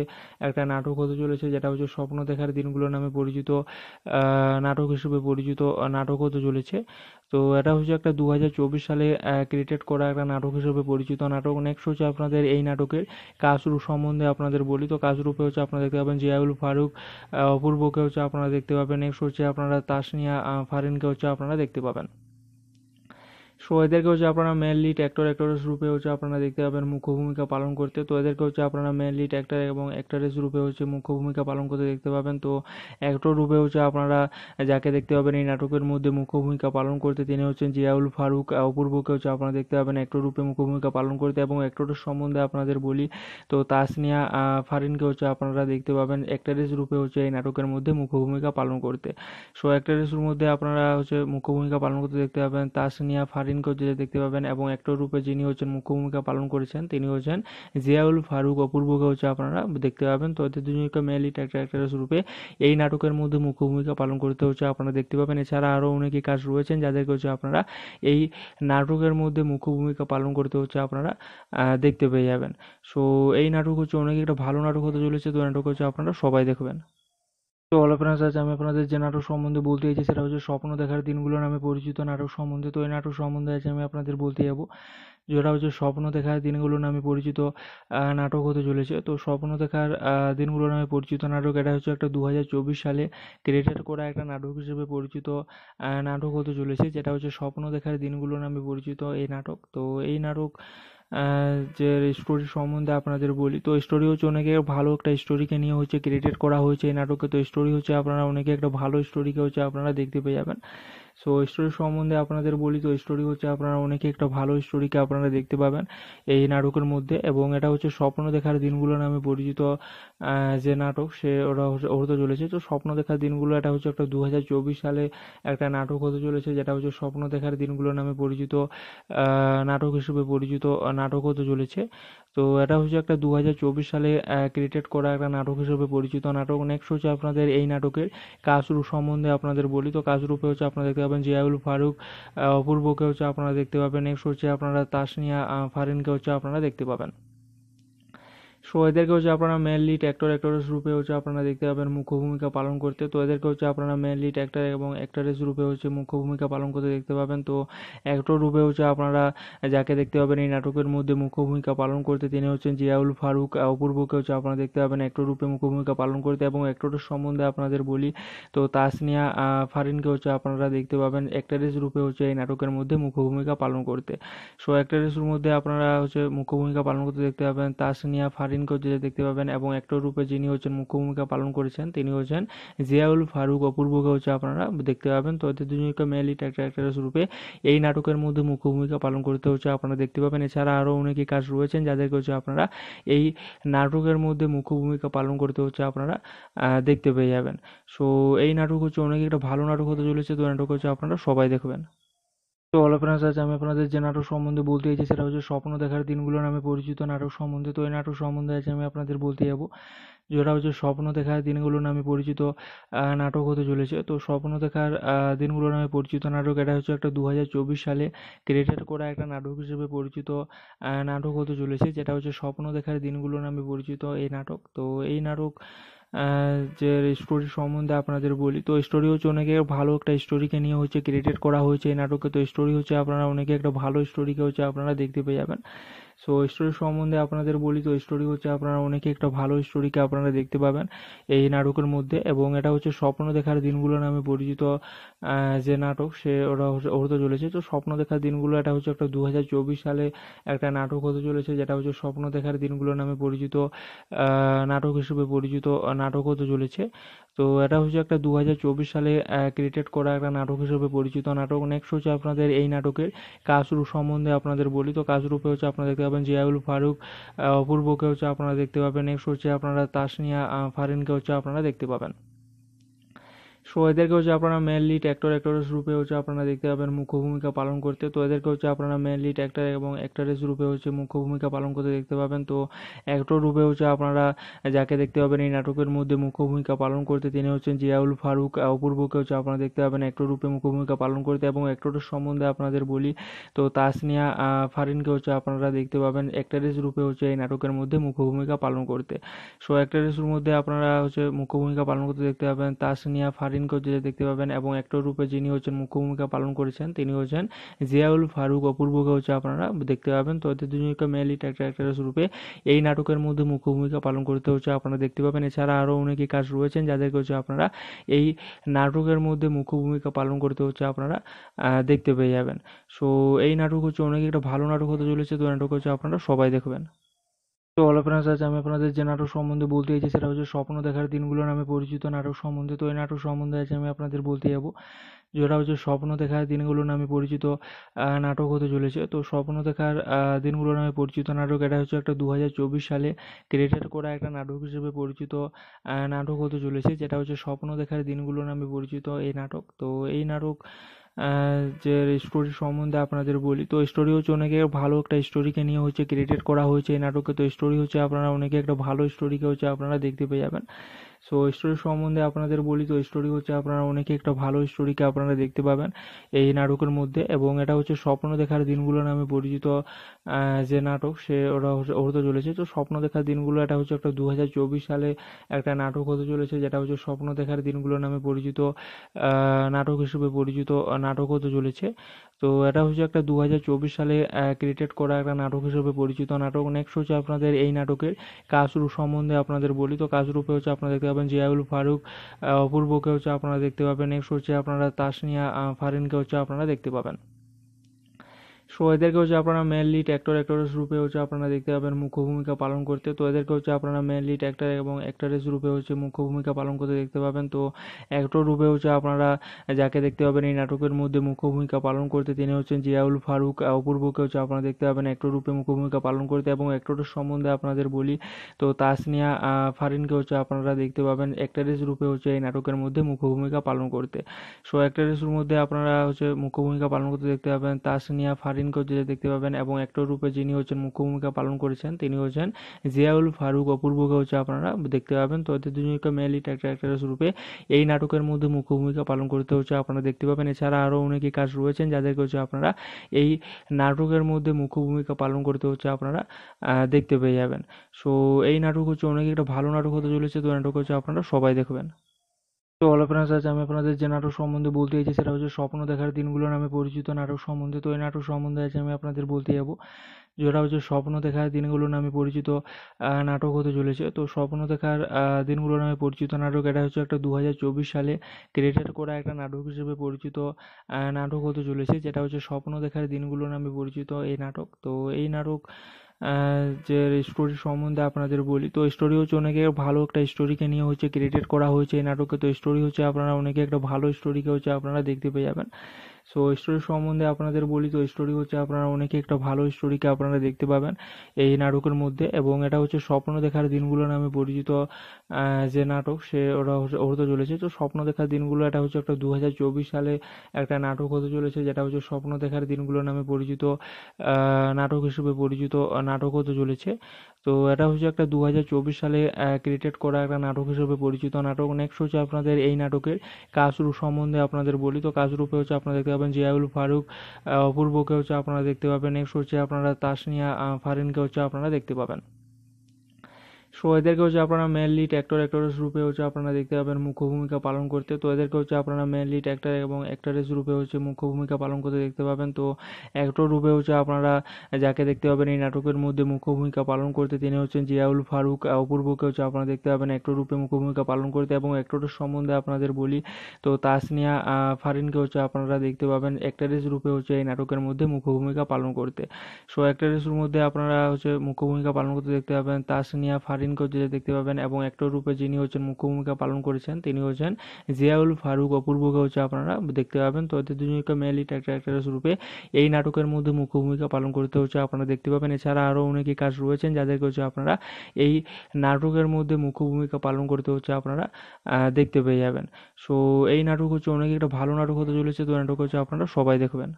S2: একটা নাটক হতে চলেছে যেটা হচ্ছে স্বপ্ন দেখার দিনগুলো নামে পরিচিত নাটক হিসেবে পরিচিত নাটক হতে চলেছে তো এটা হচ্ছে একটা দু সালে ক্রিয়েটেড করা একটা নাটক হিসেবে পরিচিত নাটক নেক্সট হচ্ছে আপনাদের এই নাটকের কাজরু সম্বন্ধে আপনাদের বলি তো কাসরুপে হচ্ছে আপনারা দেখতে পাবেন জিয়াউল ফারুক অপূর্বকে হচ্ছে আপনারা দেখতে পাবেন নেক্সট হচ্ছে আপনারা তাসনিয়া ফারিনকে হচ্ছে আপনারা দেখতে পাবেন সো এদেরকে হচ্ছে আপনারা মেনলি অ্যাক্টর অ্যাক্টরেস রূপে হচ্ছে আপনারা দেখতে পাবেন মুখ্য ভূমিকা পালন করতে তো এদেরকে হচ্ছে আপনারা মেনলি ট্র্যাক্টর এবং অ্যাক্টরেস রূপে হচ্ছে মুখ্য ভূমিকা পালন করতে দেখতে পাবেন তো অ্যাক্টর রূপে হচ্ছে আপনারা যাকে দেখতে পাবেন এই নাটকের মধ্যে মুখ্য ভূমিকা পালন করতে তিনি হচ্ছেন জিয়াউল ফারুক অপূর্বকে হচ্ছে আপনারা দেখতে পাবেন অ্যাক্টর রূপে মুখ্য ভূমিকা পালন করতে এবং অ্যাক্টরের সম্বন্ধে আপনাদের বলি তো তাসনিয়া ফারিনকে হচ্ছে আপনারা দেখতে পাবেন অ্যাক্টারেস রূপে হচ্ছে এই নাটকের মধ্যে মুখ্য ভূমিকা পালন করতে সো অ্যাক্টারেসের মধ্যে আপনারা হচ্ছে মুখ্য ভূমিকা পালন করতে দেখতে পাবেন তাসনিয়া ফারিন স্বাধীন করতে দেখতে পাবেন এবং একটা রূপে যিনি হচ্ছেন মুখ্য ভূমিকা পালন করেছেন তিনি হচ্ছেন জিয়াউল ফারুক অপূর্বকে হচ্ছে আপনারা দেখতে পাবেন তো এদের দুজনকে মেনলি অ্যাক্টর রূপে এই নাটকের মধ্যে মুখ্য ভূমিকা পালন করতে হচ্ছে আপনারা দেখতে পাবেন এছাড়া আরও অনেকে কাজ রয়েছেন যাদেরকে হচ্ছে আপনারা এই নাটকের মধ্যে মুখ্য ভূমিকা পালন করতে হচ্ছে আপনারা দেখতে পেয়ে যাবেন সো এই নাটক হচ্ছে অনেক একটা ভালো নাটক হতে চলেছে তো নাটক হচ্ছে আপনারা সবাই দেখবেন তো অল ফ্রেন্ডস আজ আমি আপনাদের যে নাটক সম্বন্ধে বলতে চাইছি সেটা হচ্ছে স্বপ্ন দেখার দিনগুলো নামে পরিচিত নাটক সম্বন্ধে তো এই নাটক সম্বন্ধে আজ আমি আপনাদের বলতে যাব যেটা হচ্ছে স্বপ্ন দেখার দিনগুলো নামে পরিচিত নাটক হতে চলেছে তো স্বপ্ন দেখার দিনগুলো নামে পরিচিত নাটক এটা হচ্ছে একটা দু সালে ক্রিয়েটার করা একটা নাটক হিসেবে পরিচিত নাটক হতে চলেছে যেটা হচ্ছে স্বপ্ন দেখার দিনগুলো নামে পরিচিত এই নাটক তো এই নাটক যে স্টোরি সম্বন্ধে আপনাদের বলি তো স্টোরি হচ্ছে অনেকে ভালো একটা স্টোরিকে নিয়ে হচ্ছে ক্রিয়েটেড করা হয়েছে এই নাটকে তো স্টোরি হচ্ছে আপনারা অনেকে একটা ভালো স্টোরিকে হচ্ছে আপনারা দেখতে পেয়ে যাবেন সো স্টোরি সম্বন্ধে আপনাদের বলি তো স্টোরি হচ্ছে আপনারা অনেকে একটা ভালো স্টোরিকে আপনারা দেখতে পাবেন এই নাটকের মধ্যে এবং এটা হচ্ছে স্বপ্ন দেখার দিনগুলো নামে পরিচিত যে নাটক সে ওরা হতে চলেছে তো স্বপ্ন দেখার দিনগুলো এটা হচ্ছে একটা দু সালে একটা নাটক হতে চলেছে যেটা হচ্ছে স্বপ্ন দেখার দিনগুলো নামে পরিচিত নাটক হিসেবে পরিচিত নাটক হতে চলেছে তো এটা হচ্ছে একটা দু সালে ক্রিয়েটেড করা একটা নাটক হিসেবে পরিচিত নাটক নেক্সট হচ্ছে আপনাদের এই নাটকের কাসরু সম্বন্ধে আপনাদের বলি তো কাসরুপে হচ্ছে আপনারা দেখতে পাবেন জিয়াউল ফারুক অপূর্বকে হচ্ছে আপনারা দেখতে পাবেন নেক্সট হচ্ছে আপনারা তাসনিয়া ফারিনকে হচ্ছে আপনারা দেখতে পাবেন সো এদেরকে হচ্ছে আপনারা মেনলি অ্যাক্টর অ্যাক্টরেস রূপে হচ্ছে আপনারা দেখতে পাবেন মুখ্য ভূমিকা পালন করতে তো এদেরকে হচ্ছে আপনারা মেনলি অ্যাক্টর এবং অ্যাক্টরেস রূপে হচ্ছে মুখ্য ভূমিকা পালন করতে দেখতে পাবেন তো অ্যাক্টর রূপে হচ্ছে আপনারা যাকে দেখতে পাবেন এই নাটকের মধ্যে মুখ্য ভূমিকা পালন করতে তিনি হচ্ছেন জিয়াউল ফারুক অপূর্বকে হচ্ছে আপনারা দেখতে পাবেন অ্যাক্টর রূপে মুখ্য ভূমিকা পালন করতে এবং অ্যাক্টরের সম্বন্ধে আপনাদের বলি তো তাসনিয়া ফারিনকে হচ্ছে আপনারা দেখতে পাবেন অ্যাক্টরেস রূপে হচ্ছে এই নাটকের মধ্যে মুখ্য ভূমিকা পালন করতে সো অ্যাক্টরেস মধ্যে আপনারা হচ্ছে মুখ্য ভূমিকা পালন করতে দেখতে পাবেন তাসনিয়া ফারিন স্ক্রিন করে দেখতে পাবেন এবং একটা রূপে যিনি হচ্ছেন মুখ্য ভূমিকা পালন করেছেন তিনি হচ্ছেন জিয়াউল ফারুক অপূর্বকে হচ্ছে আপনারা দেখতে পাবেন তো এদের দুজনকে মেল লিড রূপে এই নাটকের মধ্যে মুখ্য ভূমিকা পালন করতে হচ্ছে আপনারা দেখতে পাবেন এছাড়া আরও অনেকে কাজ রয়েছেন যাদেরকে হচ্ছে আপনারা এই নাটকের মধ্যে মুখ্য ভূমিকা পালন করতে হচ্ছে আপনারা দেখতে পেয়ে যাবেন সো এই নাটক হচ্ছে অনেক একটা ভালো নাটক হতে চলেছে তো নাটক হচ্ছে আপনারা সবাই দেখবেন তো অল ফ্রেন্ডস আজ আমি আপনাদের যে নাটক সম্বন্ধে বলতে চাইছি সেটা হচ্ছে স্বপ্ন দেখার দিনগুলো নামে পরিচিত নাটক সম্বন্ধে তো এই নাটক সম্বন্ধে আজ আমি আপনাদের বলতে যাব যেটা হচ্ছে স্বপ্ন দেখার দিনগুলো নামে পরিচিত নাটক হতে চলেছে তো স্বপ্ন দেখার দিনগুলো নামে পরিচিত নাটক এটা হচ্ছে একটা দু সালে ক্রিয়েটার করা একটা নাটক হিসেবে পরিচিত নাটক হতে চলেছে যেটা হচ্ছে স্বপ্ন দেখার দিনগুলো নামে পরিচিত এই নাটক তো এই নাটক যে স্টোরি সম্বন্ধে আপনাদের বলি তো স্টোরি হচ্ছে অনেকে ভালো একটা স্টোরিকে নিয়ে হচ্ছে ক্রিয়েটেড করা হয়েছে এই নাটকে তো স্টোরি হচ্ছে আপনারা অনেকে একটা ভালো স্টোরিকে হচ্ছে আপনারা দেখতে পেয়ে যাবেন সো স্টোরি সম্বন্ধে আপনাদের বলি তো স্টোরি হচ্ছে আপনারা অনেকে একটা ভালো স্টোরিকে আপনারা দেখতে পাবেন এই নাটকের মধ্যে এবং এটা হচ্ছে স্বপ্ন দেখার দিনগুলো নামে পরিচিত যে নাটক সে ওরা হতে চলেছে তো স্বপ্ন দেখার দিনগুলো এটা হচ্ছে একটা দু সালে একটা নাটক হতে চলেছে যেটা হচ্ছে স্বপ্ন দেখার দিনগুলো নামে পরিচিত নাটক হিসেবে পরিচিত নাটক হতে চলেছে তো এটা হচ্ছে একটা দু সালে ক্রিয়েটেড করা একটা নাটক হিসেবে পরিচিত নাটক নেক্সট হচ্ছে আপনাদের এই নাটকের কাসরু সম্বন্ধে আপনাদের বলি তো কাসরুপে হচ্ছে আপনাদেরকে পাবেন জিয়াউল ফারুক অপূর্বকে হচ্ছে আপনারা দেখতে পাবেন নেক্সট হচ্ছে আপনারা তাসনিয়া ফারিনকে হচ্ছে আপনারা দেখতে পাবেন সো এদেরকে হচ্ছে আপনারা মেনলি অ্যাক্টর অ্যাক্টরেস রূপে হচ্ছে আপনারা দেখতে পাবেন মুখ্য ভূমিকা পালন করতে তো এদেরকে হচ্ছে আপনারা মেনলি ট্র্যাক্টর এবং অ্যাক্টরেস রূপে হচ্ছে মুখ্য ভূমিকা পালন করতে দেখতে পাবেন তো অ্যাক্টর রূপে হচ্ছে আপনারা যাকে দেখতে পাবেন এই নাটকের মধ্যে মুখ্য ভূমিকা পালন করতে তিনি হচ্ছেন জিয়াউল ফারুক অপূর্বকে হচ্ছে আপনারা দেখতে পাবেন অ্যাক্টর রূপে মুখ্য ভূমিকা পালন করতে এবং অ্যাক্টরের সম্বন্ধে আপনাদের বলি তো তাসনিয়া ফারিনকে হচ্ছে আপনারা দেখতে পাবেন অ্যাক্টারেস রূপে হচ্ছে এই নাটকের মধ্যে মুখ্য ভূমিকা পালন করতে সো অ্যাক্টারেসের মধ্যে আপনারা হচ্ছে মুখ্য ভূমিকা পালন করতে দেখতে পাবেন তাসনিয়া ফারিন সেদিনকেও যেটা দেখতে পাবেন এবং অ্যাক্টর রূপে যিনি হচ্ছেন মুখ্য ভূমিকা পালন করেছেন তিনি হচ্ছেন জিয়াউল ফারুক অপূর্বকে হচ্ছে আপনারা দেখতে পাবেন তো এদের দুজনকে মেনলি ট্যাক্টর অ্যাক্টারেস রূপে এই নাটকের মধ্যে মুখ্য ভূমিকা পালন করতে হচ্ছে আপনারা দেখতে পাবেন এছাড়া আরও অনেকে কাজ রয়েছেন যাদেরকে হচ্ছে আপনারা এই নাটকের মধ্যে মুখ্য ভূমিকা পালন করতে হচ্ছে আপনারা দেখতে পেয়ে যাবেন সো এই নাটক হচ্ছে অনেক একটা ভালো নাটক হতে চলেছে তো নাটক হচ্ছে আপনারা সবাই দেখবেন তো হ্যালো ফ্রেন্ডস আজ আমি আপনাদের যে নাটক সম্বন্ধে বলতে চাইছি সেটা হচ্ছে স্বপ্ন দেখার দিনগুলো নামে পরিচিত নাটক সম্বন্ধে তো এই নাটক সম্বন্ধে আজ আমি আপনাদের বলতে যাব যেটা হচ্ছে স্বপ্ন দেখার দিনগুলো নামে পরিচিত নাটক হতে চলেছে তো স্বপ্ন দেখার দিনগুলো নামে পরিচিত নাটক এটা হচ্ছে একটা দু সালে ক্রিয়েটেড করা একটা নাটক হিসেবে পরিচিত নাটক হতে চলেছে যেটা হচ্ছে স্বপ্ন দেখার দিনগুলো নামে পরিচিত এই নাটক তো এই নাটক যে স্টোরি সম্বন্ধে আপনাদের বলি তো স্টোরি হচ্ছে অনেকে ভালো একটা স্টোরিকে নিয়ে হচ্ছে ক্রিয়েটেড করা হয়েছে এই নাটকে তো স্টোরি হচ্ছে আপনারা অনেকে একটা ভালো স্টোরিকে হচ্ছে আপনারা দেখতে পেয়ে যাবেন সো স্টোরি সম্বন্ধে আপনাদের বলি তো স্টোরি হচ্ছে আপনারা অনেকে একটা ভালো স্টোরিকে আপনারা দেখতে পাবেন এই নাটকের মধ্যে এবং এটা হচ্ছে স্বপ্ন দেখার দিনগুলো নামে পরিচিত যে নাটক সে ওরা হতে চলেছে তো স্বপ্ন দেখার দিনগুলো এটা হচ্ছে একটা দু সালে একটা নাটক হতে চলেছে যেটা হচ্ছে স্বপ্ন দেখার দিনগুলো নামে পরিচিত নাটক হিসেবে পরিচিত নাটক হতে চলেছে তো এটা হচ্ছে একটা দু সালে ক্রিয়েটেড করা একটা নাটক হিসেবে পরিচিত নাটক নেক্সট হচ্ছে আপনাদের এই নাটকের কাসরু সম্বন্ধে আপনাদের বলি তো কাসরূপে হচ্ছে আপনাদের পাবেন জিয়াউল ফারুক অপূর্বকে হচ্ছে আপনারা দেখতে পাবেন নেক্সট হচ্ছে আপনারা তাসনিয়া ফারিনকে হচ্ছে আপনারা দেখতে পাবেন সো এদেরকে হচ্ছে আপনারা মেনলি অ্যাক্টর অ্যাক্টরেস রূপে হচ্ছে আপনারা দেখতে পাবেন মুখ্য ভূমিকা পালন করতে তো এদেরকে হচ্ছে আপনারা মেনলি ট্র্যাক্টর এবং অ্যাক্টরেস রূপে হচ্ছে মুখ্য ভূমিকা পালন করতে দেখতে পাবেন তো অ্যাক্টর রূপে হচ্ছে আপনারা যাকে দেখতে পাবেন এই নাটকের মধ্যে মুখ্য ভূমিকা পালন করতে তিনি হচ্ছেন জিয়াউল ফারুক অপূর্বকে হচ্ছে আপনারা দেখতে পাবেন অ্যাক্টর রূপে মুখ্য ভূমিকা পালন করতে এবং অ্যাক্টরের সম্বন্ধে আপনাদের বলি তো তাসনিয়া ফারিনকে হচ্ছে আপনারা দেখতে পাবেন অ্যাক্টরেস রূপে হচ্ছে এই নাটকের মধ্যে মুখ্য ভূমিকা পালন করতে সো অ্যাক্টরেসের মধ্যে আপনারা হচ্ছে মুখ্য ভূমিকা পালন করতে দেখতে পাবেন তাসনিয়া ফারিন অপূর্ণাঙ্গ যেটা দেখতে পাবেন এবং অ্যাক্টর রূপে যিনি হচ্ছেন মুখ্য ভূমিকা পালন করেছেন তিনি হচ্ছেন জিয়াউল ফারুক অপূর্বকে হচ্ছে আপনারা দেখতে পাবেন তো এদের দুজনকে মেনলি অ্যাক্টর অ্যাক্ট্রেস রূপে এই নাটকের মধ্যে মুখ্য ভূমিকা পালন করতে হচ্ছে আপনারা দেখতে পাবেন এছাড়া আরও অনেকে কাজ রয়েছেন যাদেরকে হচ্ছে আপনারা এই নাটকের মধ্যে মুখ্য ভূমিকা পালন করতে হচ্ছে আপনারা দেখতে পেয়ে যাবেন সো এই নাটক হচ্ছে অনেক একটা ভালো নাটক হতে চলেছে তো নাটক হচ্ছে আপনারা সবাই দেখবেন তো হলো ফ্রেন্ডস আজ আমি আপনাদের যে নাটক সম্বন্ধে বলতে চাইছি সেটা হচ্ছে স্বপ্ন দেখার দিনগুলো নামে পরিচিত নাটক সম্বন্ধে তো এই নাটক সম্বন্ধে আজ আমি আপনাদের বলতে যাব যেটা হচ্ছে স্বপ্ন দেখার দিনগুলো নামে পরিচিত নাটক হতে চলেছে তো স্বপ্ন দেখার দিনগুলো নামে পরিচিত নাটক এটা হচ্ছে একটা দু সালে ক্রিয়েটেড করা একটা নাটক হিসেবে পরিচিত নাটক হতে চলেছে যেটা হচ্ছে স্বপ্ন দেখার দিনগুলো নামে পরিচিত এই নাটক তো এই নাটক যে স্টোরি সম্বন্ধে আপনাদের বলি তো স্টোরি হচ্ছে অনেকে ভালো একটা স্টোরিকে নিয়ে হচ্ছে ক্রিয়েটেড করা হয়েছে এই নাটকে তো স্টোরি হচ্ছে আপনারা অনেকে একটা ভালো স্টোরিকে হচ্ছে আপনারা দেখতে পেয়ে যাবেন সো স্টোরি সম্বন্ধে আপনাদের বলি তো স্টোরি হচ্ছে আপনারা অনেকে একটা ভালো স্টোরিকে আপনারা দেখতে পাবেন এই নাটকের মধ্যে এবং এটা হচ্ছে স্বপ্ন দেখার দিনগুলো নামে পরিচিত যে নাটক সে ওরা হতে চলেছে তো স্বপ্ন দেখার দিনগুলো এটা হচ্ছে একটা দু সালে একটা নাটক হতে চলেছে যেটা হচ্ছে স্বপ্ন দেখার দিনগুলো নামে পরিচিত নাটক হিসেবে পরিচিত নাটক হতে চলেছে তো এটা হচ্ছে একটা দু সালে ক্রিয়েটেড করা একটা নাটক হিসেবে পরিচিত নাটক নেক্সট হচ্ছে আপনাদের এই নাটকের কাসরু সম্বন্ধে আপনাদের বলি তো কাসরুপে হচ্ছে আপনাদেরকে পাবেন জিয়াউল ফারুক অপূর্বকে হচ্ছে আপনারা দেখতে পাবেন নেক্সট হচ্ছে আপনারা তাসনিয়া ফারিনকে হচ্ছে আপনারা দেখতে পাবেন সো এদেরকে হচ্ছে আপনারা মেনলি অ্যাক্টর অ্যাক্টরেস রূপে হচ্ছে আপনারা দেখতে পাবেন মুখ্য ভূমিকা পালন করতে তো এদেরকে হচ্ছে আপনারা মেনলি অ্যাক্টর এবং অ্যাক্টরেস রূপে হচ্ছে মুখ্য ভূমিকা পালন করতে দেখতে পাবেন তো অ্যাক্টর রূপে হচ্ছে আপনারা যাকে দেখতে পাবেন এই নাটকের মধ্যে মুখ্য ভূমিকা পালন করতে তিনি হচ্ছেন জিয়াউল ফারুক অপূর্বকে হচ্ছে আপনারা দেখতে পাবেন অ্যাক্টর রূপে মুখ্য ভূমিকা পালন করতে এবং অ্যাক্টরের সম্বন্ধে আপনাদের বলি তো তাসনিয়া ফারিনকে হচ্ছে আপনারা দেখতে পাবেন অ্যাক্টরেস রূপে হচ্ছে এই নাটকের মধ্যে মুখ্য ভূমিকা পালন করতে সো অ্যাক্টরেসের মধ্যে আপনারা হচ্ছে মুখ্য ভূমিকা পালন করতে দেখতে পাবেন তাসনিয়া ফারিন স্ক্রিন করতে দেখতে পাবেন এবং অ্যাক্টর রূপে যিনি হচ্ছেন মুখ্য ভূমিকা পালন করেছেন তিনি হচ্ছেন জিয়াউল ফারুক অপূর্বকে হচ্ছে আপনারা দেখতে পাবেন তো এদের দুজনকে মেনলি ট্যাক্টর রূপে এই নাটকের মধ্যে মুখ্য ভূমিকা পালন করতে হচ্ছে আপনারা দেখতে পাবেন এছাড়া আরও অনেকে কাজ রয়েছেন যাদেরকে হচ্ছে আপনারা এই নাটকের মধ্যে মুখ্য ভূমিকা পালন করতে হচ্ছে আপনারা দেখতে পেয়ে যাবেন সো এই নাটক হচ্ছে অনেক একটা ভালো নাটক হতে চলেছে তো নাটক হচ্ছে আপনারা সবাই দেখবেন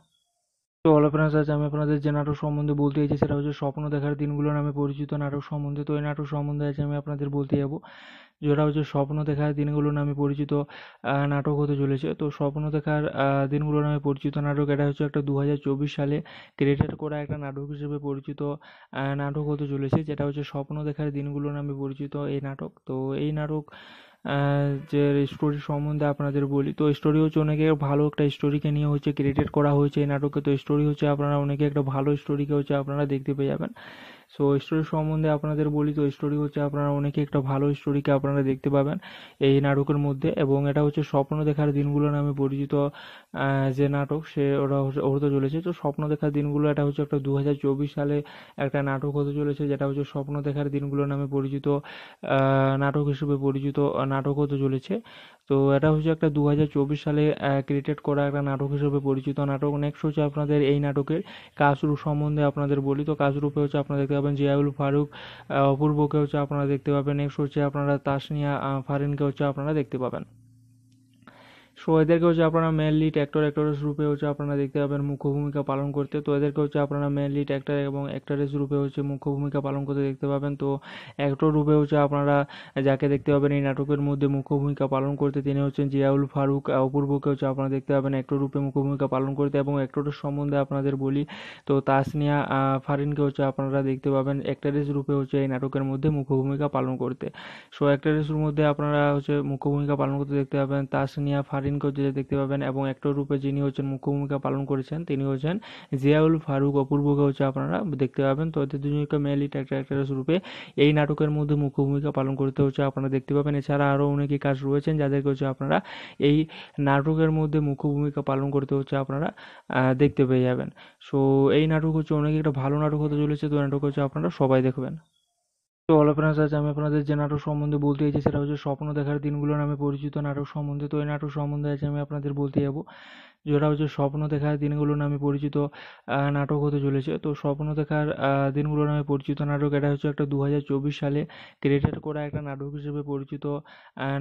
S2: তো হলো ফ্রেন্ডস আজ আমি আপনাদের যে নাটক সম্বন্ধে বলতে চাইছি সেটা হচ্ছে স্বপ্ন দেখার দিনগুলো নামে পরিচিত নাটক সম্বন্ধে তো এই নাটক সম্বন্ধে আজ আমি আপনাদের বলতে যাব যেটা হচ্ছে স্বপ্ন দেখার দিনগুলো নামে পরিচিত নাটক হতে চলেছে তো স্বপ্ন দেখার দিনগুলো নামে পরিচিত নাটক এটা হচ্ছে একটা দু সালে ক্রিয়েটার করা একটা নাটক হিসেবে পরিচিত নাটক হতে চলেছে যেটা হচ্ছে স্বপ্ন দেখার দিনগুলো নামে পরিচিত এই নাটক তো এই নাটক যে স্টোরি সম্বন্ধে আপনাদের বলি তো স্টোরি হচ্ছে অনেকে ভালো একটা স্টোরিকে নিয়ে হচ্ছে ক্রিয়েটেড করা হয়েছে এই নাটকে তো স্টোরি হচ্ছে আপনারা অনেকে একটা ভালো স্টোরিকে হচ্ছে আপনারা দেখতে পেয়ে যাবেন সো স্টোরি সম্বন্ধে আপনাদের বলি তো স্টোরি হচ্ছে আপনারা অনেকে একটা ভালো স্টোরিকে আপনারা দেখতে পাবেন এই নাটকের মধ্যে এবং এটা হচ্ছে স্বপ্ন দেখার দিনগুলো নামে পরিচিত যে নাটক সে ওরা হতে চলেছে তো স্বপ্ন দেখার দিনগুলো এটা হচ্ছে একটা দু সালে একটা নাটক হতে চলেছে যেটা হচ্ছে স্বপ্ন দেখার দিনগুলো নামে পরিচিত নাটক হিসেবে পরিচিত নাটক হতে চলেছে তো এটা হচ্ছে একটা দু সালে ক্রিয়েটেড করা একটা নাটক হিসেবে পরিচিত নাটক নেক্সট হচ্ছে আপনাদের এই নাটকের কাসরু সম্বন্ধে আপনাদের বলি তো কাসরুপে হচ্ছে আপনারা দেখতে পাবেন জিয়াউল ফারুক অপূর্বকে হচ্ছে আপনারা দেখতে পাবেন নেক্সট হচ্ছে আপনারা তাসনিয়া ফারিনকে হচ্ছে আপনারা দেখতে পাবেন সো এদেরকে হচ্ছে আপনারা মেনলি অ্যাক্টর অ্যাক্টরেস রূপে হচ্ছে আপনারা দেখতে পাবেন মুখ্য ভূমিকা পালন করতে তো এদেরকে হচ্ছে আপনারা মেনলি অ্যাক্টর এবং অ্যাক্টরেস রূপে হচ্ছে মুখ্য ভূমিকা পালন করতে দেখতে পাবেন তো অ্যাক্টর রূপে হচ্ছে আপনারা যাকে দেখতে পাবেন এই নাটকের মধ্যে মুখ্য ভূমিকা পালন করতে তিনি হচ্ছেন জিয়াউল ফারুক অপূর্বকে হচ্ছে আপনারা দেখতে পাবেন অ্যাক্টর রূপে মুখ্য ভূমিকা পালন করতে এবং অ্যাক্টরের সম্বন্ধে আপনাদের বলি তো তাসনিয়া ফারিনকে হচ্ছে আপনারা দেখতে পাবেন অ্যাক্টরেস রূপে হচ্ছে এই নাটকের মধ্যে মুখ্য ভূমিকা পালন করতে সো অ্যাক্টরেসের মধ্যে আপনারা হচ্ছে মুখ্য ভূমিকা পালন করতে দেখতে পাবেন তাসনিয়া ফারিন স্ক্রিন করে দেখতে পাবেন এবং একটা রূপে যিনি হচ্ছেন মুখ্য ভূমিকা পালন করেছেন তিনি হচ্ছেন জিয়াউল ফারুক অপূর্বকে হচ্ছে আপনারা দেখতে পাবেন তো এদের দুজনকে মেলি অ্যাক্ট্রেস রূপে এই নাটকের মধ্যে মুখ্য ভূমিকা পালন করতে হচ্ছে আপনারা দেখতে পাবেন এছাড়া আরও অনেকে কাজ রয়েছেন যাদেরকে হচ্ছে আপনারা এই নাটকের মধ্যে মুখ্য ভূমিকা পালন করতে হচ্ছে আপনারা দেখতে পেয়ে যাবেন সো এই নাটক হচ্ছে অনেক একটা ভালো নাটক হতে চলেছে তো নাটক হচ্ছে আপনারা সবাই দেখবেন তো হ্যালো ফ্রেন্ডস আজ আমি আপনাদের যে নাটক সম্বন্ধে বলতে চাইছি সেটা হচ্ছে স্বপ্ন দেখার দিনগুলো নামে পরিচিত নাটক সম্বন্ধে তো এই নাটক সম্বন্ধে আজ আমি আপনাদের বলতে যাব যেটা হচ্ছে স্বপ্ন দেখার দিনগুলো নামে পরিচিত নাটক হতে চলেছে তো স্বপ্ন দেখার দিনগুলো নামে পরিচিত নাটক এটা হচ্ছে একটা দু সালে ক্রিয়েটেড করা একটা নাটক হিসেবে পরিচিত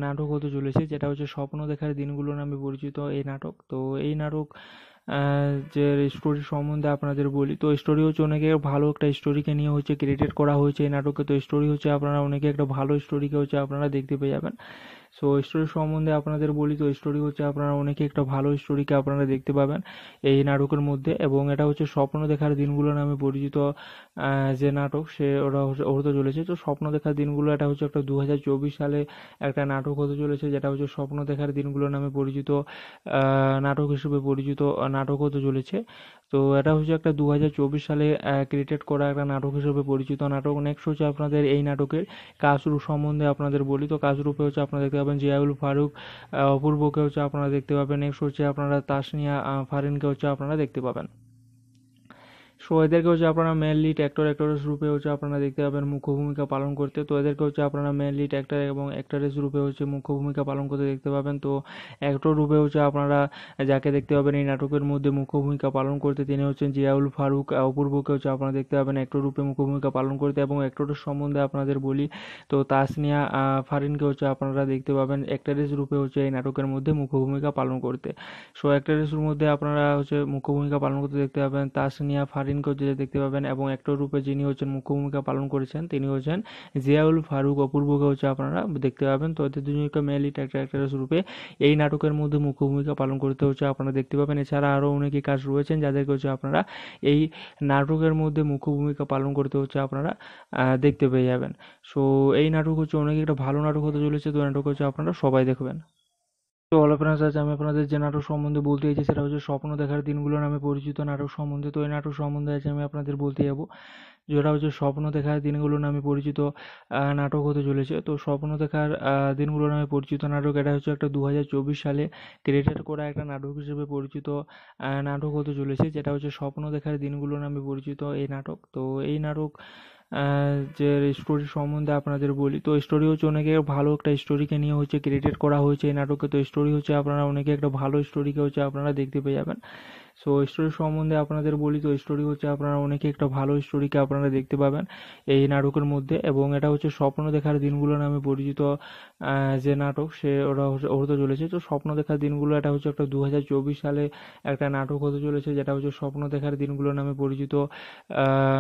S2: নাটক হতে চলেছে যেটা হচ্ছে স্বপ্ন দেখার দিনগুলো নামে পরিচিত এই নাটক তো এই নাটক যে স্টোরি সম্বন্ধে আপনাদের বলি তো স্টোরি হচ্ছে অনেকে ভালো একটা স্টোরিকে নিয়ে হচ্ছে ক্রিয়েটেড করা হয়েছে এই নাটকে তো স্টোরি হচ্ছে আপনারা অনেকে একটা ভালো স্টোরিকে হচ্ছে আপনারা দেখতে পেয়ে যাবেন সো স্টোরি সম্বন্ধে আপনাদের বলি তো স্টোরি হচ্ছে আপনারা অনেকে একটা ভালো স্টোরিকে আপনারা দেখতে পাবেন এই নাটকের মধ্যে এবং এটা হচ্ছে স্বপ্ন দেখার দিনগুলো নামে পরিচিত যে নাটক সে ওরা হতে চলেছে তো স্বপ্ন দেখার দিনগুলো এটা হচ্ছে একটা দু সালে একটা নাটক হতে চলেছে যেটা হচ্ছে স্বপ্ন দেখার দিনগুলো নামে পরিচিত নাটক হিসেবে পরিচিত নাটক হতে চলেছে তো এটা হচ্ছে একটা দু সালে ক্রিয়েটেড করা একটা নাটক হিসেবে পরিচিত নাটক নেক্সট হচ্ছে আপনাদের এই নাটকের কাজরূপ সম্বন্ধে আপনাদের বলি তো কাজরূপে হচ্ছে আপনাদের পাবেন জিয়াউল ফারুক অপূর্বকে হচ্ছে আপনারা দেখতে পাবেন নেক্সট হচ্ছে আপনারা তাসনিয়া ফারিনকে হচ্ছে আপনারা দেখতে পাবেন সো এদেরকে হচ্ছে আপনারা মেনলি অ্যাক্টর অ্যাক্টরেস রূপে হচ্ছে আপনারা দেখতে পাবেন মুখ্য ভূমিকা পালন করতে তো এদেরকে হচ্ছে আপনারা মেনলি অ্যাক্টর এবং অ্যাক্টরেস রূপে হচ্ছে মুখ্য ভূমিকা পালন করতে দেখতে পাবেন তো অ্যাক্টর রূপে হচ্ছে আপনারা যাকে দেখতে পাবেন এই নাটকের মধ্যে মুখ্য ভূমিকা পালন করতে তিনি হচ্ছেন জিয়াউল ফারুক অপূর্বকে হচ্ছে আপনারা দেখতে পাবেন অ্যাক্টর রূপে মুখ্য ভূমিকা পালন করতে এবং অ্যাক্টরের সম্বন্ধে আপনাদের বলি তো তাসনিয়া ফারিনকে হচ্ছে আপনারা দেখতে পাবেন অ্যাক্টরেস রূপে হচ্ছে এই নাটকের মধ্যে মুখ্য ভূমিকা পালন করতে সো অ্যাক্টরেসের মধ্যে আপনারা হচ্ছে মুখ্য ভূমিকা পালন করতে দেখতে পাবেন তাসনিয়া ফারিন স্ক্রিন করে দেখতে পাবেন এবং অ্যাক্টর রূপে যিনি হচ্ছেন মুখ্য ভূমিকা পালন করেছেন তিনি হচ্ছেন জিয়াউল ফারুক অপূর্বকে হচ্ছে আপনারা দেখতে পাবেন তো এদের দুজনকে মেনলি অ্যাক্ট্রেস রূপে এই নাটকের মধ্যে মুখ্য ভূমিকা পালন করতে হচ্ছে আপনারা দেখতে পাবেন এছাড়া আরও অনেকে কাজ রয়েছেন যাদেরকে হচ্ছে আপনারা এই নাটকের মধ্যে মুখ্য ভূমিকা পালন করতে হচ্ছে আপনারা দেখতে পেয়ে যাবেন সো এই নাটক হচ্ছে অনেক একটা ভালো নাটক হতে চলেছে তো নাটক হচ্ছে আপনারা সবাই দেখবেন তো হ্যালো ফ্রেন্ডস আজ আমি আপনাদের যে নাটক সম্বন্ধে বলতে চাইছি সেটা হচ্ছে স্বপ্ন দেখার দিনগুলো নামে পরিচিত নাটক সম্বন্ধে তো এই নাটক সম্বন্ধে আজ আমি আপনাদের বলতে যাব যেটা হচ্ছে স্বপ্ন দেখার দিনগুলো নামে পরিচিত নাটক হতে চলেছে তো স্বপ্ন দেখার দিনগুলো নামে পরিচিত নাটক এটা হচ্ছে একটা দু সালে ক্রিয়েটেড করা একটা নাটক হিসেবে পরিচিত নাটক হতে চলেছে যেটা হচ্ছে স্বপ্ন দেখার দিনগুলো নামে পরিচিত এই নাটক তো এই নাটক যে স্টোরি সম্বন্ধে আপনাদের বলি তো স্টোরি হচ্ছে অনেকে ভালো একটা স্টোরিকে নিয়ে হচ্ছে ক্রিয়েটেড করা হয়েছে এই নাটকে তো স্টোরি হচ্ছে আপনারা অনেকে একটা ভালো স্টোরিকে হচ্ছে আপনারা দেখতে পেয়ে যাবেন সো স্টোরি সম্বন্ধে আপনাদের বলি তো স্টোরি হচ্ছে আপনারা অনেকে একটা ভালো স্টোরিকে আপনারা দেখতে পাবেন এই নাটকের মধ্যে এবং এটা হচ্ছে স্বপ্ন দেখার দিনগুলো নামে পরিচিত যে নাটক সে ওরা হতে চলেছে তো স্বপ্ন দেখার দিনগুলো এটা হচ্ছে একটা দু সালে একটা নাটক হতে চলেছে যেটা হচ্ছে স্বপ্ন দেখার দিনগুলো নামে পরিচিত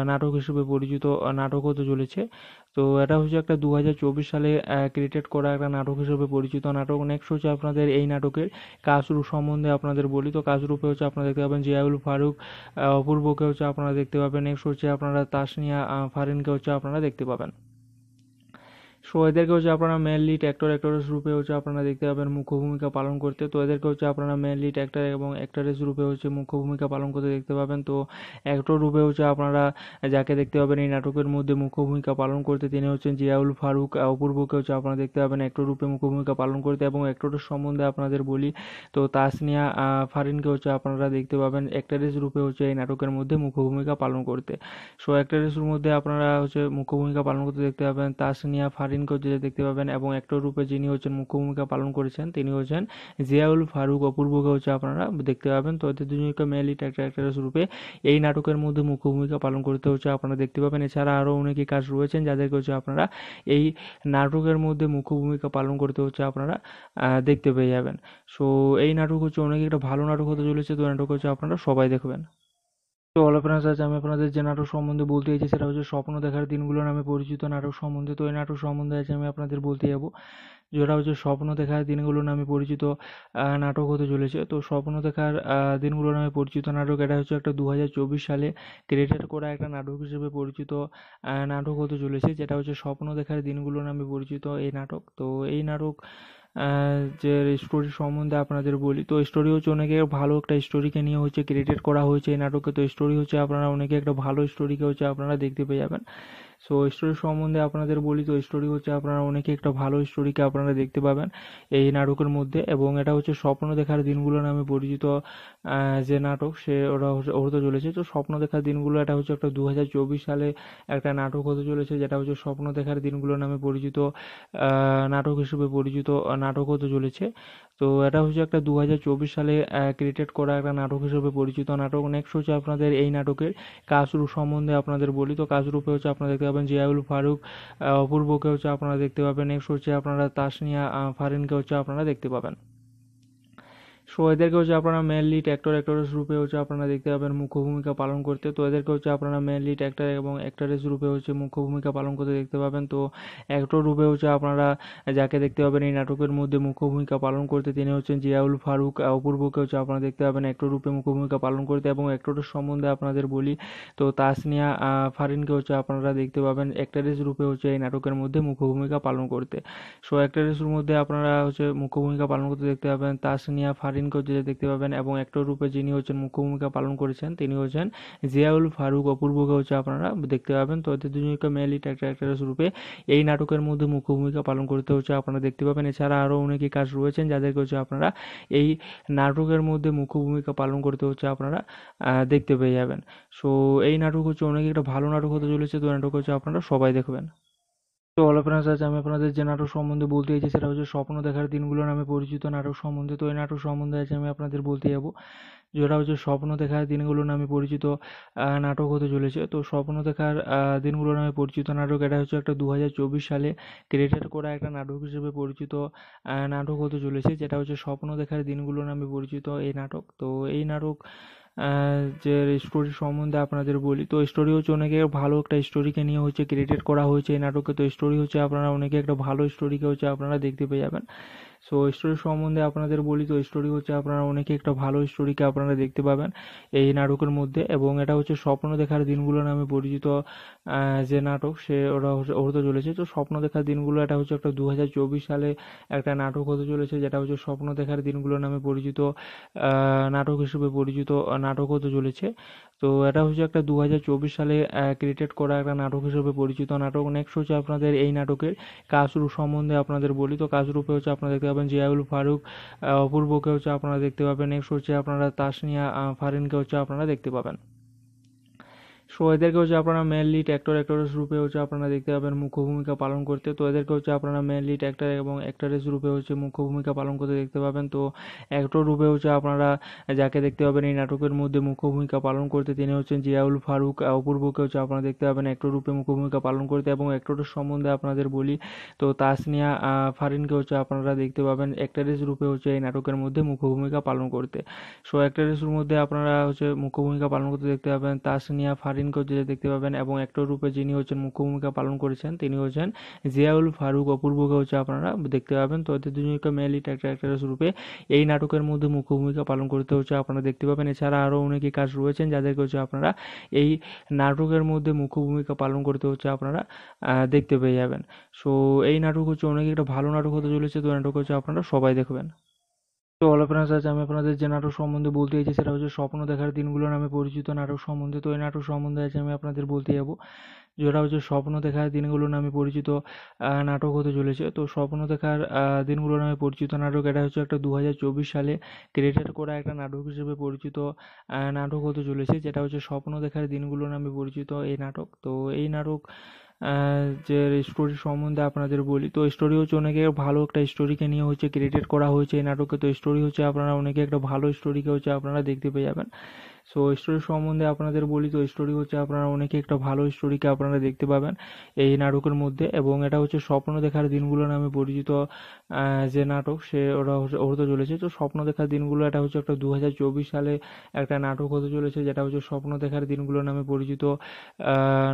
S2: নাটক হিসেবে পরিচিত নাটক হতে চলেছে তো এটা হচ্ছে একটা দু চব্বিশ সালে ক্রিয়েটেড করা একটা নাটক হিসেবে পরিচিত নাটক নেক্সট হচ্ছে আপনাদের এই নাটকের কাসরু সম্বন্ধে আপনাদের বলি তো কাশরূপে হচ্ছে আপনারা দেখতে পাবেন জিয়াউল ফারুক অপূর্বকে হচ্ছে আপনারা দেখতে পাবেন নেক্সট হচ্ছে আপনারা তাসনিয়া ফারিনকে হচ্ছে আপনারা দেখতে পাবেন সো এদেরকে হচ্ছে আপনারা মেনলি অ্যাক্টর অ্যাক্টরেস রূপে হচ্ছে আপনারা দেখতে পাবেন মুখ্য ভূমিকা পালন করতে তো এদেরকে হচ্ছে আপনারা মেনলি অ্যাক্টর এবং অ্যাক্টরেস রূপে হচ্ছে মুখ্য ভূমিকা পালন করতে দেখতে পাবেন তো অ্যাক্টর রূপে হচ্ছে আপনারা যাকে দেখতে পাবেন এই নাটকের মধ্যে মুখ্য ভূমিকা পালন করতে তিনি হচ্ছেন জিয়াউল ফারুক অপূর্বকে হচ্ছে আপনারা দেখতে পাবেন অ্যাক্টর রূপে মুখ্য ভূমিকা পালন করতে এবং অ্যাক্টরের সম্বন্ধে আপনাদের বলি তো তাসনিয়া ফারিনকে হচ্ছে আপনারা দেখতে পাবেন অ্যাক্টরেস রূপে হচ্ছে এই নাটকের মধ্যে মুখ্য ভূমিকা পালন করতে সো অ্যাক্টরেসের মধ্যে আপনারা হচ্ছে মুখ্য ভূমিকা পালন করতে দেখতে পাবেন তাসনিয়া ফারিন হোসেনকেও দেখতে পাবেন এবং অ্যাক্টর রূপে যিনি হচ্ছেন মুখ্য ভূমিকা পালন করেছেন তিনি হচ্ছেন জিয়াউল ফারুক অপূর্বকে হচ্ছে আপনারা দেখতে পাবেন তো এদের দুজনকে মেল লিড রূপে এই নাটকের মধ্যে মুখ্য ভূমিকা পালন করতে হচ্ছে আপনারা দেখতে পাবেন এছাড়া আরও অনেকে কাজ রয়েছেন যাদেরকে হচ্ছে আপনারা এই নাটকের মধ্যে মুখ্য ভূমিকা পালন করতে হচ্ছে আপনারা দেখতে পেয়ে যাবেন সো এই নাটক হচ্ছে অনেক একটা ভালো নাটক হতে চলেছে তো নাটক হচ্ছে আপনারা সবাই দেখবেন তো অল ফ্রেন্ডস আজ আমি আপনাদের যে নাটক সম্বন্ধে বলতে চাইছি সেটা হচ্ছে স্বপ্ন দেখার দিনগুলো নামে পরিচিত নাটক সম্বন্ধে তো এই নাটক সম্বন্ধে আজ আমি আপনাদের বলতে যাবো যেটা হচ্ছে স্বপ্ন দেখার দিনগুলো নামে পরিচিত নাটক হতে চলেছে তো স্বপ্ন দেখার দিনগুলো নামে পরিচিত নাটক এটা হচ্ছে একটা দু সালে ক্রিয়েটার করা একটা নাটক হিসেবে পরিচিত নাটক হতে চলেছে যেটা হচ্ছে স্বপ্ন দেখার দিনগুলো নামে পরিচিত এই নাটক তো এই নাটক যে স্টোরি সম্বন্ধে আপনাদের বলি তো স্টোরি হচ্ছে অনেকে ভালো একটা স্টোরিকে নিয়ে হচ্ছে ক্রিয়েটেড করা হয়েছে এই নাটকে তো স্টোরি হচ্ছে আপনারা অনেকে একটা ভালো স্টোরিকে হচ্ছে আপনারা দেখতে পেয়ে যাবেন সো স্টোরি সম্বন্ধে আপনাদের বলি তো স্টোরি হচ্ছে আপনারা অনেকে একটা ভালো স্টোরিকে আপনারা দেখতে পাবেন এই নাটকের মধ্যে এবং এটা হচ্ছে স্বপ্ন দেখার দিনগুলো নামে পরিচিত যে নাটক সে ওরা হতে চলেছে তো স্বপ্ন দেখার দিনগুলো এটা হচ্ছে একটা দু সালে একটা নাটক হতে চলেছে যেটা হচ্ছে স্বপ্ন দেখার দিনগুলো নামে পরিচিত নাটক হিসেবে পরিচিত নাটক হতে চলেছে তো এটা হচ্ছে একটা দু সালে ক্রিয়েটেড করা একটা নাটক হিসেবে পরিচিত নাটক নেক্সট হচ্ছে আপনাদের এই নাটকের কাজরূপ সম্বন্ধে আপনাদের বলি তো কাজরূপে হচ্ছে আপনাদের পাবেন জিয়াউল ফারুক অপূর্বকে হচ্ছে আপনারা দেখতে পাবেন নেক্সট হচ্ছে আপনারা তাসনিয়া ফারিনকে হচ্ছে আপনারা দেখতে পাবেন সো এদেরকে হচ্ছে আপনারা মেনলি অ্যাক্টর অ্যাক্টরেস রূপে হচ্ছে আপনারা দেখতে পাবেন মুখ্য ভূমিকা পালন করতে তো এদেরকে হচ্ছে আপনারা মেনলি অ্যাক্টর এবং অ্যাক্টরেস রূপে হচ্ছে মুখ্য ভূমিকা পালন করতে দেখতে পাবেন তো অ্যাক্টর রূপে হচ্ছে আপনারা যাকে দেখতে পাবেন এই নাটকের মধ্যে মুখ্য ভূমিকা পালন করতে তিনি হচ্ছেন জিয়াউল ফারুক অপূর্বকে হচ্ছে আপনারা দেখতে পাবেন অ্যাক্টর রূপে মুখ্য ভূমিকা পালন করতে এবং অ্যাক্টরের সম্বন্ধে আপনাদের বলি তো তাসনিয়া ফারিনকে হচ্ছে আপনারা দেখতে পাবেন অ্যাক্টরেস রূপে হচ্ছে এই নাটকের মধ্যে মুখ্য ভূমিকা পালন করতে সো অ্যাক্টরেস মধ্যে আপনারা হচ্ছে মুখ্য ভূমিকা পালন করতে দেখতে পাবেন তাসনিয়া ফারিন প্রিন্ট করে দেখতে পাবেন এবং অ্যাক্টর রূপে যিনি হচ্ছেন মুখ্য ভূমিকা পালন করেছেন তিনি হচ্ছেন জিয়াউল ফারুক অপূর্বকে হচ্ছে আপনারা দেখতে পাবেন তো এদের দুজনকে মেলি অ্যাক্ট্রেস রূপে এই নাটকের মধ্যে মুখ্য ভূমিকা পালন করতে হচ্ছে আপনারা দেখতে পাবেন এছাড়া আরও অনেকে কাজ রয়েছেন যাদেরকে হচ্ছে আপনারা এই নাটকের মধ্যে মুখ্য ভূমিকা পালন করতে হচ্ছে আপনারা দেখতে পেয়ে যাবেন সো এই নাটক হচ্ছে অনেক একটা ভালো নাটক হতে চলেছে তো নাটক হচ্ছে আপনারা সবাই দেখবেন তো হলো ফ্রেন্ডস আজ আমি আপনাদের যে নাটক সম্বন্ধে বলতে চাইছি সেটা হচ্ছে স্বপ্ন দেখার দিনগুলো নামে পরিচিত নাটক সম্বন্ধে তো এই নাটক সম্বন্ধে আজ আমি আপনাদের বলতে যাব যেটা হচ্ছে স্বপ্ন দেখার দিনগুলো নামে পরিচিত নাটক হতে চলেছে তো স্বপ্ন দেখার দিনগুলো নামে পরিচিত নাটক এটা হচ্ছে একটা দু সালে ক্রিয়েটেড করা একটা নাটক হিসেবে পরিচিত নাটক হতে চলেছে যেটা হচ্ছে স্বপ্ন দেখার দিনগুলো নামে পরিচিত এই নাটক তো এই নাটক যে স্টোরি সম্বন্ধে আপনাদের বলি তো স্টোরি হচ্ছে অনেকে ভালো একটা স্টোরিকে নিয়ে হচ্ছে ক্রিয়েটেড করা হয়েছে এই নাটকে তো স্টোরি হচ্ছে আপনারা অনেকে একটা ভালো স্টোরিকে হচ্ছে আপনারা দেখতে পেয়ে যাবেন সো স্টোরি সম্বন্ধে আপনাদের বলি তো স্টোরি হচ্ছে আপনারা অনেকে একটা ভালো স্টোরিকে আপনারা দেখতে পাবেন এই নাটকের মধ্যে এবং এটা হচ্ছে স্বপ্ন দেখার দিনগুলো নামে পরিচিত যে নাটক সে ওরা হতে চলেছে তো স্বপ্ন দেখার দিনগুলো এটা হচ্ছে একটা দু সালে একটা নাটক হতে চলেছে যেটা হচ্ছে স্বপ্ন দেখার দিনগুলো নামে পরিচিত নাটক হিসেবে পরিচিত নাটক হতে চলেছে তো এটা হচ্ছে একটা দু সালে ক্রিয়েটেড করা একটা নাটক হিসেবে পরিচিত নাটক নেক্সট হচ্ছে আপনাদের এই নাটকের কাজরূপ সম্বন্ধে আপনাদের বলি তো কাজরূপে হচ্ছে আপনাদের পাবেন জিয়াউল ফারুক অপূর্বকে হচ্ছে আপনারা দেখতে পাবেন নেক্সট হচ্ছে আপনারা তাসনিয়া ফারিনকে হচ্ছে আপনারা দেখতে পাবেন সো এদেরকে হচ্ছে আপনারা মেনলি অ্যাক্টর অ্যাক্টরেস রূপে হচ্ছে আপনারা দেখতে পাবেন মুখ্য ভূমিকা পালন করতে তো এদেরকে হচ্ছে আপনারা মেনলি ট্র্যাক্টর এবং অ্যাক্টরেস রূপে হচ্ছে মুখ্য ভূমিকা পালন করতে দেখতে পাবেন তো অ্যাক্টর রূপে হচ্ছে আপনারা যাকে দেখতে পাবেন এই নাটকের মধ্যে মুখ্য ভূমিকা পালন করতে তিনি হচ্ছেন জিয়াউল ফারুক অপূর্বকে হচ্ছে আপনারা দেখতে পাবেন অ্যাক্টর রূপে মুখ্য ভূমিকা পালন করতে এবং অ্যাক্টরের সম্বন্ধে আপনাদের বলি তো তাসনিয়া ফারিনকে হচ্ছে আপনারা দেখতে পাবেন অ্যাক্টরেস রূপে হচ্ছে এই নাটকের মধ্যে মুখ্য ভূমিকা পালন করতে সো অ্যাক্টরেসের মধ্যে আপনারা হচ্ছে মুখ্য ভূমিকা পালন করতে দেখতে পাবেন তাসনিয়া ফারিন স্ক্রিন করতে দেখতে পাবেন এবং অ্যাক্টর রূপে যিনি হচ্ছেন মুখ্য ভূমিকা পালন করেছেন তিনি হচ্ছেন জিয়াউল ফারুক অপূর্বকে হচ্ছে আপনারা দেখতে পাবেন তো এদের দুজনকে মেনলি অ্যাক্টার রূপে এই নাটকের মধ্যে মুখ্য ভূমিকা পালন করতে হচ্ছে আপনারা দেখতে পাবেন এছাড়া আরও অনেকে কাজ রয়েছেন যাদেরকে হচ্ছে আপনারা এই নাটকের মধ্যে মুখ্য ভূমিকা পালন করতে হচ্ছে আপনারা দেখতে পেয়ে যাবেন সো এই নাটক হচ্ছে অনেক একটা ভালো নাটক হতে চলেছে তো নাটক হচ্ছে আপনারা সবাই দেখবেন তো হ্যালো ফ্রেন্ডস আজ আমি আপনাদের যে নাটক সম্বন্ধে বলতে চাইছি সেটা হচ্ছে স্বপ্ন দেখার দিনগুলো নামে পরিচিত নাটক সম্বন্ধে তো এই নাটক সম্বন্ধে আজ আমি আপনাদের বলতে যাব যেটা হচ্ছে স্বপ্ন দেখার দিনগুলো নামে পরিচিত নাটক হতে চলেছে তো স্বপ্ন দেখার দিনগুলো নামে পরিচিত নাটক এটা হচ্ছে একটা দু সালে ক্রিয়েটার করা একটা নাটক হিসেবে পরিচিত নাটক হতে চলেছে যেটা হচ্ছে স্বপ্ন দেখার দিনগুলো নামে পরিচিত এই নাটক তো এই নাটক যে স্টোরি সম্বন্ধে আপনাদের বলি তো স্টোরি হচ্ছে অনেকে ভালো একটা স্টোরিকে নিয়ে হচ্ছে ক্রিয়েটেড করা হয়েছে এই নাটকে তো স্টোরি হচ্ছে আপনারা অনেকে একটা ভালো স্টোরিকে হচ্ছে আপনারা দেখতে পেয়ে যাবেন সো স্টোরি সম্বন্ধে আপনাদের বলি তো স্টোরি হচ্ছে আপনারা অনেকে একটা ভালো স্টোরিকে আপনারা দেখতে পাবেন এই নাটকের মধ্যে এবং এটা হচ্ছে স্বপ্ন দেখার দিনগুলো নামে পরিচিত যে নাটক সে ওরা হতে চলেছে তো স্বপ্ন দেখার দিনগুলো এটা হচ্ছে একটা দু সালে একটা নাটক হতে চলেছে যেটা হচ্ছে স্বপ্ন দেখার দিনগুলো নামে পরিচিত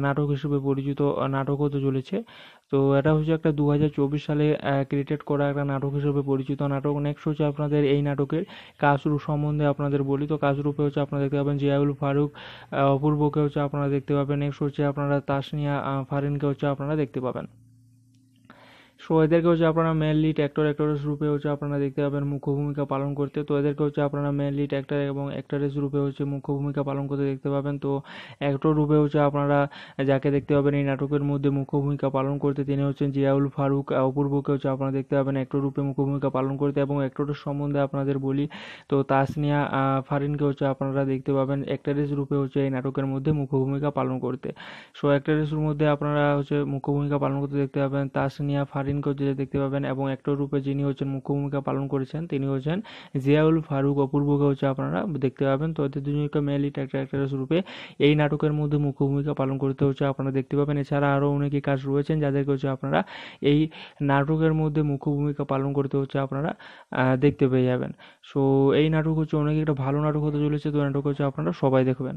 S2: নাটক হিসেবে পরিচিত নাটক হতে চলেছে তো এটা হচ্ছে একটা দু সালে ক্রিয়েটেড করা একটা নাটক হিসেবে পরিচিত নাটক নেক্সট হচ্ছে আপনাদের এই নাটকের কাসরু সম্বন্ধে আপনাদের বলি তো কাসরুপে হচ্ছে আপনারা দেখতে পাবেন জিয়াউল ফারুক অপূর্বকে হচ্ছে আপনারা দেখতে পাবেন নেক্সট হচ্ছে আপনারা তাসনিয়া ফারিনকে হচ্ছে আপনারা দেখতে পাবেন সো এদেরকে হচ্ছে আপনারা মেনলি অ্যাক্টর অ্যাক্টরেস রূপে হচ্ছে আপনারা দেখতে পাবেন মুখ্য ভূমিকা পালন করতে তো এদেরকে হচ্ছে আপনারা মেনলি অ্যাক্টর এবং অ্যাক্টরেস রূপে হচ্ছে মুখ্য ভূমিকা পালন করতে দেখতে পাবেন তো অ্যাক্টর রূপে হচ্ছে আপনারা যাকে দেখতে পাবেন এই নাটকের মধ্যে মুখ্য ভূমিকা পালন করতে তিনি হচ্ছেন জিয়াউল ফারুক অপূর্বকে হচ্ছে আপনারা দেখতে পাবেন অ্যাক্টর রূপে মুখ্য ভূমিকা পালন করতে এবং অ্যাক্টরের সম্বন্ধে আপনাদের বলি তো তাসনিয়া ফারিনকে হচ্ছে আপনারা দেখতে পাবেন অ্যাক্টরেস রূপে হচ্ছে এই নাটকের মধ্যে মুখ্য ভূমিকা পালন করতে সো অ্যাক্টরেসের মধ্যে আপনারা হচ্ছে মুখ্য ভূমিকা পালন করতে দেখতে পাবেন তাসনিয়া ফারিন হোসেনকেও দেখতে পাবেন এবং একটা রূপে যিনি হচ্ছেন মুখ্য ভূমিকা পালন করেছেন তিনি হচ্ছেন জিয়াউল ফারুক অপূর্বকে হচ্ছে আপনারা দেখতে পাবেন তো এদের দুজনকে মেল অ্যাক্ট্রেস রূপে এই নাটকের মধ্যে মুখ্য ভূমিকা পালন করতে হচ্ছে আপনারা দেখতে পাবেন এছাড়া আরও অনেকে কাজ রয়েছেন যাদেরকে হচ্ছে আপনারা এই নাটকের মধ্যে মুখ্য ভূমিকা পালন করতে হচ্ছে আপনারা দেখতে পেয়ে যাবেন সো এই নাটক হচ্ছে অনেক একটা ভালো নাটক হতে চলেছে তো নাটক হচ্ছে আপনারা সবাই দেখবেন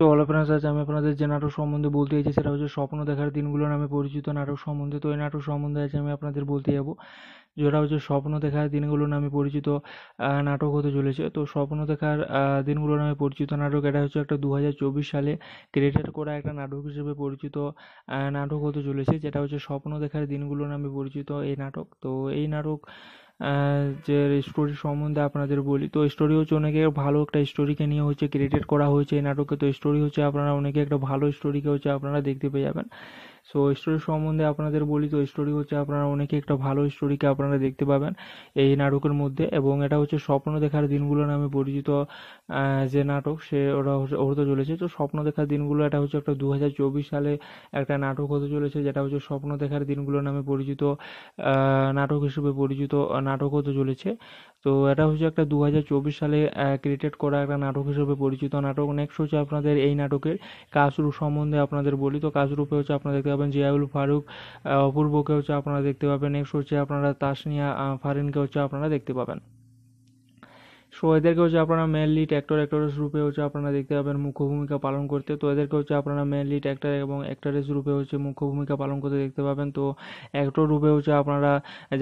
S1: তো অল আপনার আজ আমি
S2: আপনাদের যে নাটক সম্বন্ধে বলতে চাইছি সেটা হচ্ছে স্বপ্ন দেখার দিনগুলো নামে পরিচিত নাটক সম্বন্ধে তো এই নাটক সম্বন্ধে আজ আমি আপনাদের বলতে যাবো যেটা হচ্ছে স্বপ্ন দেখার দিনগুলো নামে পরিচিত নাটক হতে চলেছে তো স্বপ্ন দেখার দিনগুলো নামে পরিচিত নাটক এটা হচ্ছে একটা দু সালে ক্রিয়েটার করা একটা নাটক হিসেবে পরিচিত নাটক হতে চলেছে যেটা হচ্ছে স্বপ্ন দেখার দিনগুলো নামে পরিচিত এই নাটক তো এই নাটক যে স্টোরি সম্বন্ধে আপনাদের বলি তো স্টোরি হচ্ছে অনেকে ভালো একটা স্টোরিকে নিয়ে হচ্ছে ক্রিয়েটেড করা হয়েছে এই নাটকে তো স্টোরি হচ্ছে আপনারা অনেকে একটা ভালো স্টোরিকে হচ্ছে আপনারা দেখতে পেয়ে যাবেন সো স্টোরি সম্বন্ধে আপনাদের বলি তো স্টোরি হচ্ছে আপনারা অনেকে একটা ভালো স্টোরিকে আপনারা দেখতে পাবেন এই নাটকের মধ্যে এবং এটা হচ্ছে স্বপ্ন দেখার দিনগুলো নামে পরিচিত যে নাটক সে ওরা হতে চলেছে তো স্বপ্ন দেখার দিনগুলো এটা হচ্ছে একটা দু সালে একটা নাটক হতে চলেছে যেটা হচ্ছে স্বপ্ন দেখার দিনগুলো নামে পরিচিত নাটক হিসেবে পরিচিত নাটক হতে চলেছে তো এটা হচ্ছে একটা দু সালে ক্রিয়েটেড করা একটা নাটক হিসেবে পরিচিত নাটক নেক্সট হচ্ছে আপনাদের এই নাটকের কাসরূপ সম্বন্ধে আপনাদের বলি তো কাজরূপে হচ্ছে আপনারা দেখতে পাবেন জিয়াউল ফারুক অপূর্বকে হচ্ছে আপনারা দেখতে পাবেন নেক্সট হচ্ছে আপনারা তাসনিয়া ফারিনকে হচ্ছে আপনারা দেখতে পাবেন সো এদেরকে হচ্ছে আপনারা মেনলি অ্যাক্টর অ্যাক্টরেস রূপে হচ্ছে আপনারা দেখতে পাবেন মুখ্য ভূমিকা পালন করতে তো এদেরকে হচ্ছে আপনারা মেনলি অ্যাক্টর এবং অ্যাক্টরেস রূপে হচ্ছে মুখ্য ভূমিকা পালন করতে দেখতে পাবেন তো অ্যাক্টর রূপে হচ্ছে আপনারা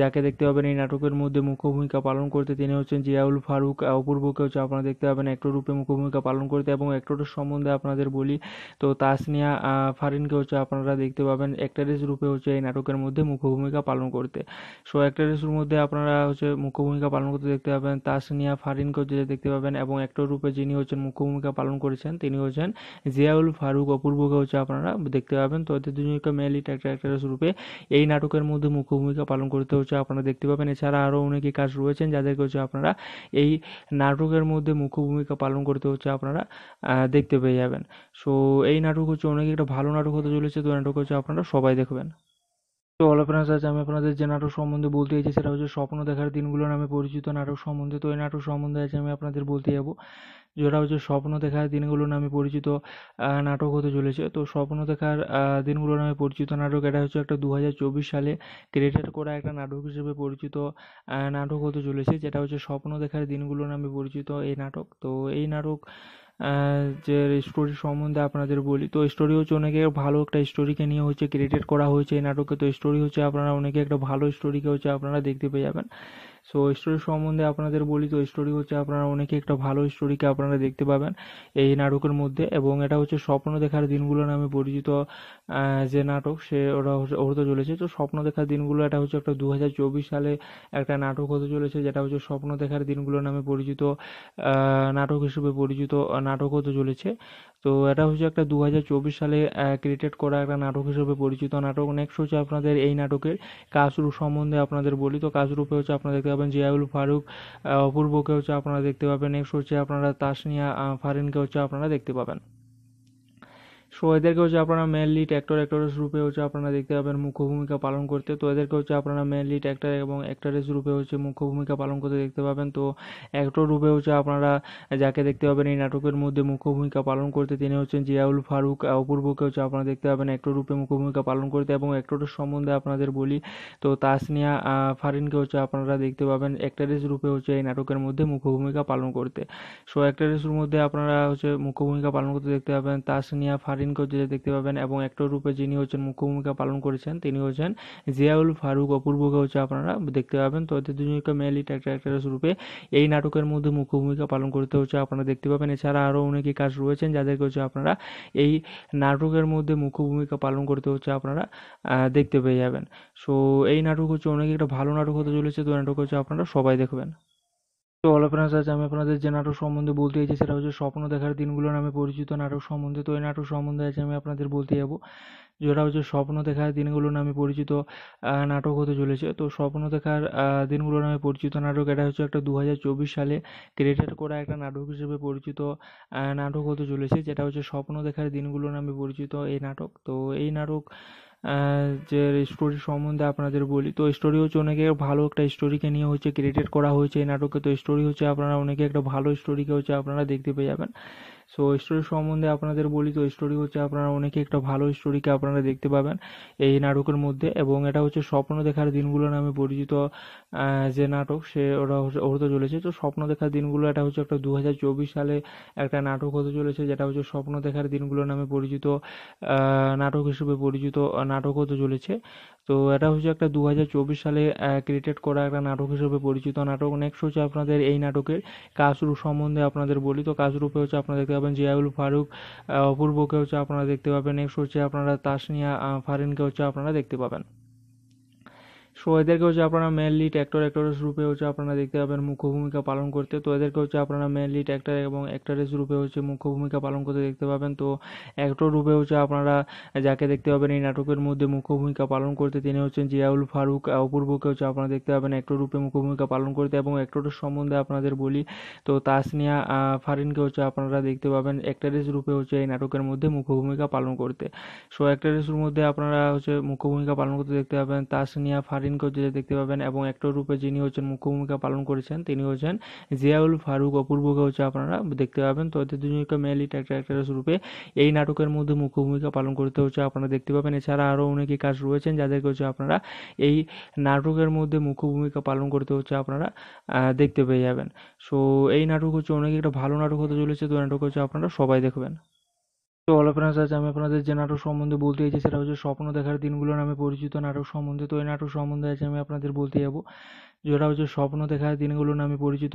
S2: যাকে দেখতে পাবেন এই নাটকের মধ্যে মুখ্য ভূমিকা পালন করতে তিনি হচ্ছেন জিয়াউল ফারুক অপূর্বকে হচ্ছে আপনারা দেখতে পাবেন অ্যাক্টর রূপে মুখ্য ভূমিকা পালন করতে এবং অ্যাক্টরের সম্বন্ধে আপনাদের বলি তো তাসনিয়া ফারিনকে হচ্ছে আপনারা দেখতে পাবেন অ্যাক্টরেস রূপে হচ্ছে এই নাটকের মধ্যে মুখ্য ভূমিকা পালন করতে সো অ্যাক্টরেস মধ্যে আপনারা হচ্ছে মুখ্য ভূমিকা পালন করতে দেখতে পাবেন তাসনিয়া ফারিন প্রিন্ট করে দেখতে পাবেন এবং অ্যাক্টর রূপে যিনি হচ্ছেন মুখ্য ভূমিকা পালন করেছেন তিনি হচ্ছেন জিয়াউল ফারুক অপূর্বকে হচ্ছে আপনারা দেখতে পাবেন তো এদের দুজনকে মেনলি ক্যারেক্টার অ্যাক্টারেস রূপে এই নাটকের মধ্যে মুখ্য ভূমিকা পালন করতে হচ্ছে আপনারা দেখতে পাবেন এছাড়া আরও অনেকে কাজ রয়েছেন যাদেরকে হচ্ছে আপনারা এই নাটকের মধ্যে মুখ্য ভূমিকা পালন করতে হচ্ছে আপনারা দেখতে পেয়ে যাবেন সো এই নাটক হচ্ছে অনেক একটা ভালো নাটক হতে চলেছে তো নাটক হচ্ছে আপনারা সবাই দেখবেন তো হ্যালো ফ্রেন্ডস আজ আমি আপনাদের যে নাটক সম্বন্ধে বলতে চাইছি সেটা হচ্ছে স্বপ্ন দেখার দিনগুলো নামে পরিচিত নাটক সম্বন্ধে তো এই নাটক সম্বন্ধে আজ আমি আপনাদের বলতে যাব যেটা হচ্ছে স্বপ্ন দেখার দিনগুলো নামে পরিচিত নাটক হতে চলেছে তো স্বপ্ন দেখার দিনগুলো নামে পরিচিত নাটক এটা হচ্ছে একটা দু সালে ক্রিয়েটেড করা একটা নাটক হিসেবে পরিচিত নাটক হতে চলেছে যেটা হচ্ছে স্বপ্ন দেখার দিনগুলো নামে পরিচিত এই নাটক তো এই নাটক যে স্টোরি সম্বন্ধে আপনাদের বলি তো স্টোরি হচ্ছে অনেকে ভালো একটা স্টোরিকে নিয়ে হচ্ছে ক্রিয়েটেড করা হয়েছে এই নাটকে তো স্টোরি হচ্ছে আপনারা অনেকে একটা ভালো স্টোরিকে হচ্ছে আপনারা দেখতে পেয়ে যাবেন সো স্টোরি সম্বন্ধে আপনাদের বলি তো স্টোরি হচ্ছে আপনারা অনেকে একটা ভালো স্টোরিকে আপনারা দেখতে পাবেন এই নাটকের মধ্যে এবং এটা হচ্ছে স্বপ্ন দেখার দিনগুলো নামে পরিচিত যে নাটক সে ওরা হতে চলেছে তো স্বপ্ন দেখার দিনগুলো এটা হচ্ছে একটা দু সালে একটা নাটক হতে চলেছে যেটা হচ্ছে স্বপ্ন দেখার দিনগুলো নামে পরিচিত নাটক হিসেবে পরিচিত নাটক হতে চলেছে তো এটা হচ্ছে একটা দু সালে ক্রিয়েটেড করা একটা নাটক হিসেবে পরিচিত নাটক নেক্সট হচ্ছে আপনাদের এই নাটকের কাজরূপ সম্বন্ধে আপনাদের বলি তো কাজরূপে হচ্ছে আপনারা দেখতে পাবেন জিয়াউল ফারুক অপূর্বকে হচ্ছে আপনারা দেখতে পাবেন নেক্সট হচ্ছে আপনারা তাসনিয়া ফারিনকে হচ্ছে আপনারা দেখতে পাবেন সো এদেরকে হচ্ছে আপনারা মেনলি অ্যাক্টর অ্যাক্টরেস রূপে হচ্ছে আপনারা দেখতে পাবেন মুখ্য ভূমিকা পালন করতে তো এদেরকে হচ্ছে আপনারা মেনলি অ্যাক্টর এবং অ্যাক্টরেস রূপে হচ্ছে মুখ্য ভূমিকা পালন করতে দেখতে পাবেন তো অ্যাক্টর রূপে হচ্ছে আপনারা যাকে দেখতে পাবেন এই নাটকের মধ্যে মুখ্য ভূমিকা পালন করতে তিনি হচ্ছেন জিয়াউল ফারুক অপূর্বকে হচ্ছে আপনারা দেখতে পাবেন অ্যাক্টর রূপে মুখ্য ভূমিকা পালন করতে এবং অ্যাক্টরের সম্বন্ধে আপনাদের বলি তো তাসনিয়া ফারিনকে হচ্ছে আপনারা দেখতে পাবেন অ্যাক্টরেস রূপে হচ্ছে এই নাটকের মধ্যে মুখ্য ভূমিকা পালন করতে সো অ্যাক্টরেসের মধ্যে আপনারা হচ্ছে মুখ্য ভূমিকা পালন করতে দেখতে পাবেন তাসনিয়া ফারিন স্ক্রিন করতে দেখতে পাবেন এবং অ্যাক্টর রূপে যিনি হচ্ছেন মুখ্য ভূমিকা পালন করেছেন তিনি হচ্ছেন জিয়াউল ফারুক অপূর্বকে হচ্ছে আপনারা দেখতে পাবেন তো এদের দুজনকে মেনলি অ্যাক্ট্রেস রূপে এই নাটকের মধ্যে মুখ্য ভূমিকা পালন করতে হচ্ছে আপনারা দেখতে পাবেন এছাড়া আরও অনেকে কাজ রয়েছেন যাদেরকে হচ্ছে আপনারা এই নাটকের মধ্যে মুখ্য ভূমিকা পালন করতে হচ্ছে আপনারা দেখতে পেয়ে যাবেন সো এই নাটক হচ্ছে অনেক একটা ভালো নাটক হতে চলেছে তো নাটক হচ্ছে আপনারা সবাই দেখবেন তো হ্যালো ফ্রেন্ডস আজ আমি আপনাদের যে নাটক সম্বন্ধে বলতে চাইছি সেটা হচ্ছে স্বপ্ন দেখার দিনগুলো নামে পরিচিত নাটক সম্বন্ধে তো এই নাটক সম্বন্ধে আজ আমি আপনাদের বলতে যাব যেটা হচ্ছে স্বপ্ন দেখার দিনগুলো নামে পরিচিত নাটক হতে চলেছে তো স্বপ্ন দেখার দিনগুলো নামে পরিচিত নাটক এটা হচ্ছে একটা দু সালে ক্রিয়েটেড করা একটা নাটক হিসেবে পরিচিত নাটক হতে চলেছে যেটা হচ্ছে স্বপ্ন দেখার দিনগুলো নামে পরিচিত এই নাটক তো এই নাটক যে স্টোরি সম্বন্ধে আপনাদের বলি তো স্টোরি হচ্ছে অনেকে ভালো একটা স্টোরিকে নিয়ে হচ্ছে ক্রিয়েটেড করা হয়েছে এই নাটকে তো স্টোরি হচ্ছে আপনারা অনেকে একটা ভালো স্টোরিকে হচ্ছে আপনারা দেখতে পেয়ে যাবেন সো স্টোরি সম্বন্ধে আপনাদের বলি তো স্টোরি হচ্ছে আপনারা অনেকে একটা ভালো স্টোরিকে আপনারা দেখতে পাবেন এই নাটকের মধ্যে এবং এটা হচ্ছে স্বপ্ন দেখার দিনগুলো নামে পরিচিত যে নাটক সে ওরা হতে চলেছে তো স্বপ্ন দেখার দিনগুলো এটা হচ্ছে একটা দু সালে একটা নাটক হতে চলেছে যেটা হচ্ছে স্বপ্ন দেখার দিনগুলো নামে পরিচিত নাটক হিসেবে পরিচিত নাটক হতে চলেছে তো এটা হচ্ছে একটা দু সালে ক্রিয়েটেড করা একটা নাটক হিসেবে পরিচিত নাটক নেক্সট হচ্ছে আপনাদের এই নাটকের কাজরু সম্বন্ধে আপনাদের বলি তো কাসরুপে হচ্ছে আপনারা দেখতে পাবেন জিয়াউল ফারুক অপূর্বকে হচ্ছে আপনারা দেখতে পাবেন নেক্সট হচ্ছে আপনারা তাসনিয়া ফারিনকে হচ্ছে আপনারা দেখতে পাবেন সো এদেরকে হচ্ছে আপনারা মেনলি অ্যাক্টর অ্যাক্টরেস রূপে হচ্ছে আপনারা দেখতে পাবেন মুখ্য ভূমিকা পালন করতে তো এদেরকে হচ্ছে আপনারা মেনলি অ্যাক্টর এবং অ্যাক্টরেস রূপে হচ্ছে মুখ্য ভূমিকা পালন করতে দেখতে পাবেন তো অ্যাক্টর রূপে হচ্ছে আপনারা যাকে দেখতে পাবেন এই নাটকের মধ্যে মুখ্য ভূমিকা পালন করতে তিনি হচ্ছেন জিয়াউল ফারুক অপূর্বকে হচ্ছে আপনারা দেখতে পাবেন অ্যাক্টর রূপে মুখ্য ভূমিকা পালন করতে এবং অ্যাক্টরের সম্বন্ধে আপনাদের বলি তো তাসনিয়া ফারিনকে হচ্ছে আপনারা দেখতে পাবেন অ্যাক্টরেস রূপে হচ্ছে এই নাটকের মধ্যে মুখ্য ভূমিকা পালন করতে সো অ্যাক্টরেসের মধ্যে আপনারা হচ্ছে মুখ্য ভূমিকা পালন করতে দেখতে পাবেন তাসনিয়া ফারিন হোসেনকেও দেখতে পাবেন এবং একটা রূপে যিনি হচ্ছেন মুখ্য ভূমিকা পালন করেছেন তিনি হচ্ছেন জিয়াউল ফারুক অপূর্বকে হচ্ছে আপনারা দেখতে পাবেন তো এদের দুজনকে মেল অ্যাক্ট্রেস রূপে এই নাটকের মধ্যে মুখ্য ভূমিকা পালন করতে হচ্ছে আপনারা দেখতে পাবেন এছাড়া আরও অনেকে কাজ রয়েছেন যাদেরকে হচ্ছে আপনারা এই নাটকের মধ্যে মুখ্য ভূমিকা পালন করতে হচ্ছে আপনারা দেখতে পেয়ে যাবেন সো এই নাটক হচ্ছে অনেক একটা ভালো নাটক হতে চলেছে তো নাটক হচ্ছে আপনারা সবাই দেখবেন তো হলো ফ্রেন্ডস আজ আমি আপনাদের যে নাটক সম্বন্ধে বলতে চাইছি সেটা হচ্ছে স্বপ্ন দেখার দিনগুলো নামে পরিচিত নাটক সম্বন্ধে তো এই নাটক সম্বন্ধে আজ আমি আপনাদের বলতে যাবো যেটা হচ্ছে স্বপ্ন দেখার দিনগুলো নামে পরিচিত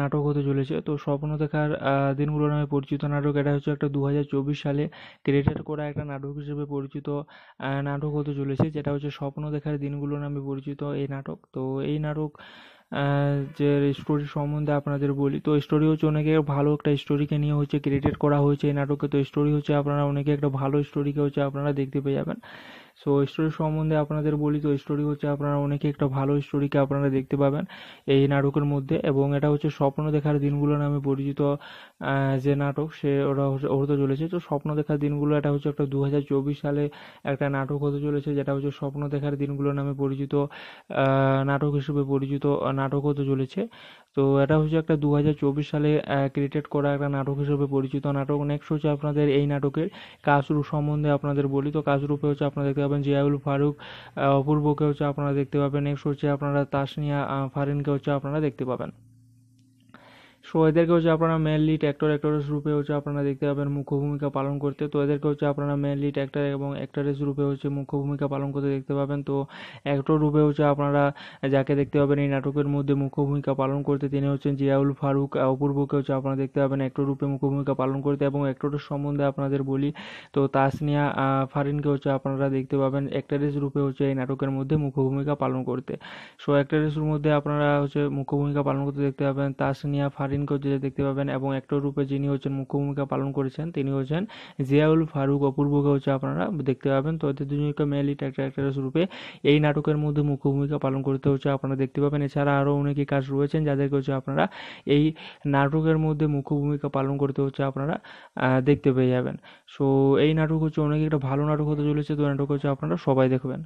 S2: নাটক হতে চলেছে তো স্বপ্ন দেখার দিনগুলো নামে পরিচিত নাটক এটা হচ্ছে একটা দু সালে ক্রিয়েটার করা একটা নাটক হিসেবে পরিচিত নাটক হতে চলেছে যেটা হচ্ছে স্বপ্ন দেখার দিনগুলো নামে পরিচিত এই নাটক তো এই নাটক যে স্টোরি সম্বন্ধে আপনাদের বলি তো স্টোরি হচ্ছে অনেকে ভালো একটা স্টোরিকে নিয়ে হচ্ছে ক্রিয়েটেড করা হয়েছে এই নাটকে তো স্টোরি হচ্ছে আপনারা অনেকে একটা ভালো স্টোরিকে হচ্ছে আপনারা দেখতে পেয়ে যাবেন সো স্টোরি সম্বন্ধে আপনাদের বলি তো স্টোরি হচ্ছে আপনারা অনেকে একটা ভালো স্টোরিকে আপনারা দেখতে পাবেন এই নাটকের মধ্যে এবং এটা হচ্ছে স্বপ্ন দেখার দিনগুলো নামে পরিচিত যে নাটক সে ওরা হতে চলেছে তো স্বপ্ন দেখার দিনগুলো এটা হচ্ছে একটা দু সালে একটা নাটক হতে চলেছে যেটা হচ্ছে স্বপ্ন দেখার দিনগুলো নামে পরিচিত নাটক হিসেবে পরিচিত নাটক হতে চলেছে তো এটা হচ্ছে একটা দু সালে ক্রিয়েটেড করা একটা নাটক হিসেবে পরিচিত নাটক নেক্সট হচ্ছে আপনাদের এই নাটকের কাসরু সম্বন্ধে আপনাদের বলি তো কাসরুপে হচ্ছে আপনারা দেখতে পাবেন জিয়াউল ফারুক অপূর্বকে হচ্ছে আপনারা দেখতে পাবেন নেক্সট হচ্ছে আপনারা তাসনিয়া ফারিনকে হচ্ছে আপনারা দেখতে পাবেন সো এদেরকে হচ্ছে আপনারা মেনলি অ্যাক্টর অ্যাক্টরেস রূপে হচ্ছে আপনারা দেখতে পাবেন মুখ্য ভূমিকা পালন করতে তো এদেরকে হচ্ছে আপনারা মেনলি অ্যাক্টর এবং অ্যাক্টরেস রূপে হচ্ছে মুখ্য ভূমিকা পালন করতে দেখতে পাবেন তো অ্যাক্টর রূপে হচ্ছে আপনারা যাকে দেখতে পাবেন এই নাটকের মধ্যে মুখ্য ভূমিকা পালন করতে তিনি হচ্ছেন জিয়াউল ফারুক অপূর্বকে হচ্ছে আপনারা দেখতে পাবেন অ্যাক্টর রূপে মুখ্য ভূমিকা পালন করতে এবং অ্যাক্টরের সম্বন্ধে আপনাদের বলি তো তাসনিয়া ফারিনকে হচ্ছে আপনারা দেখতে পাবেন অ্যাক্টারেস রূপে হচ্ছে এই নাটকের মধ্যে মুখ্য ভূমিকা পালন করতে সো অ্যাক্টারেসের মধ্যে আপনারা হচ্ছে মুখ্য ভূমিকা পালন করতে দেখতে পাবেন তাসনিয়া ফারিন প্রিন্ট করে দেখতে পাবেন এবং অ্যাক্টর রূপে যিনি হচ্ছেন মুখ্য ভূমিকা পালন করেছেন তিনি হচ্ছেন জিয়াউল ফারুক অপূর্বকে হচ্ছে আপনারা দেখতে পাবেন তো এদের দুজনকে মেলি অ্যাক্ট্রেস রূপে এই নাটকের মধ্যে মুখ্য ভূমিকা পালন করতে হচ্ছে আপনারা দেখতে পাবেন এছাড়া আরও অনেকে কাজ রয়েছেন যাদেরকে হচ্ছে আপনারা এই নাটকের মধ্যে মুখ্য ভূমিকা পালন করতে হচ্ছে আপনারা দেখতে পেয়ে যাবেন সো এই নাটক হচ্ছে অনেক একটা ভালো নাটক হতে চলেছে তো নাটক হচ্ছে আপনারা সবাই দেখবেন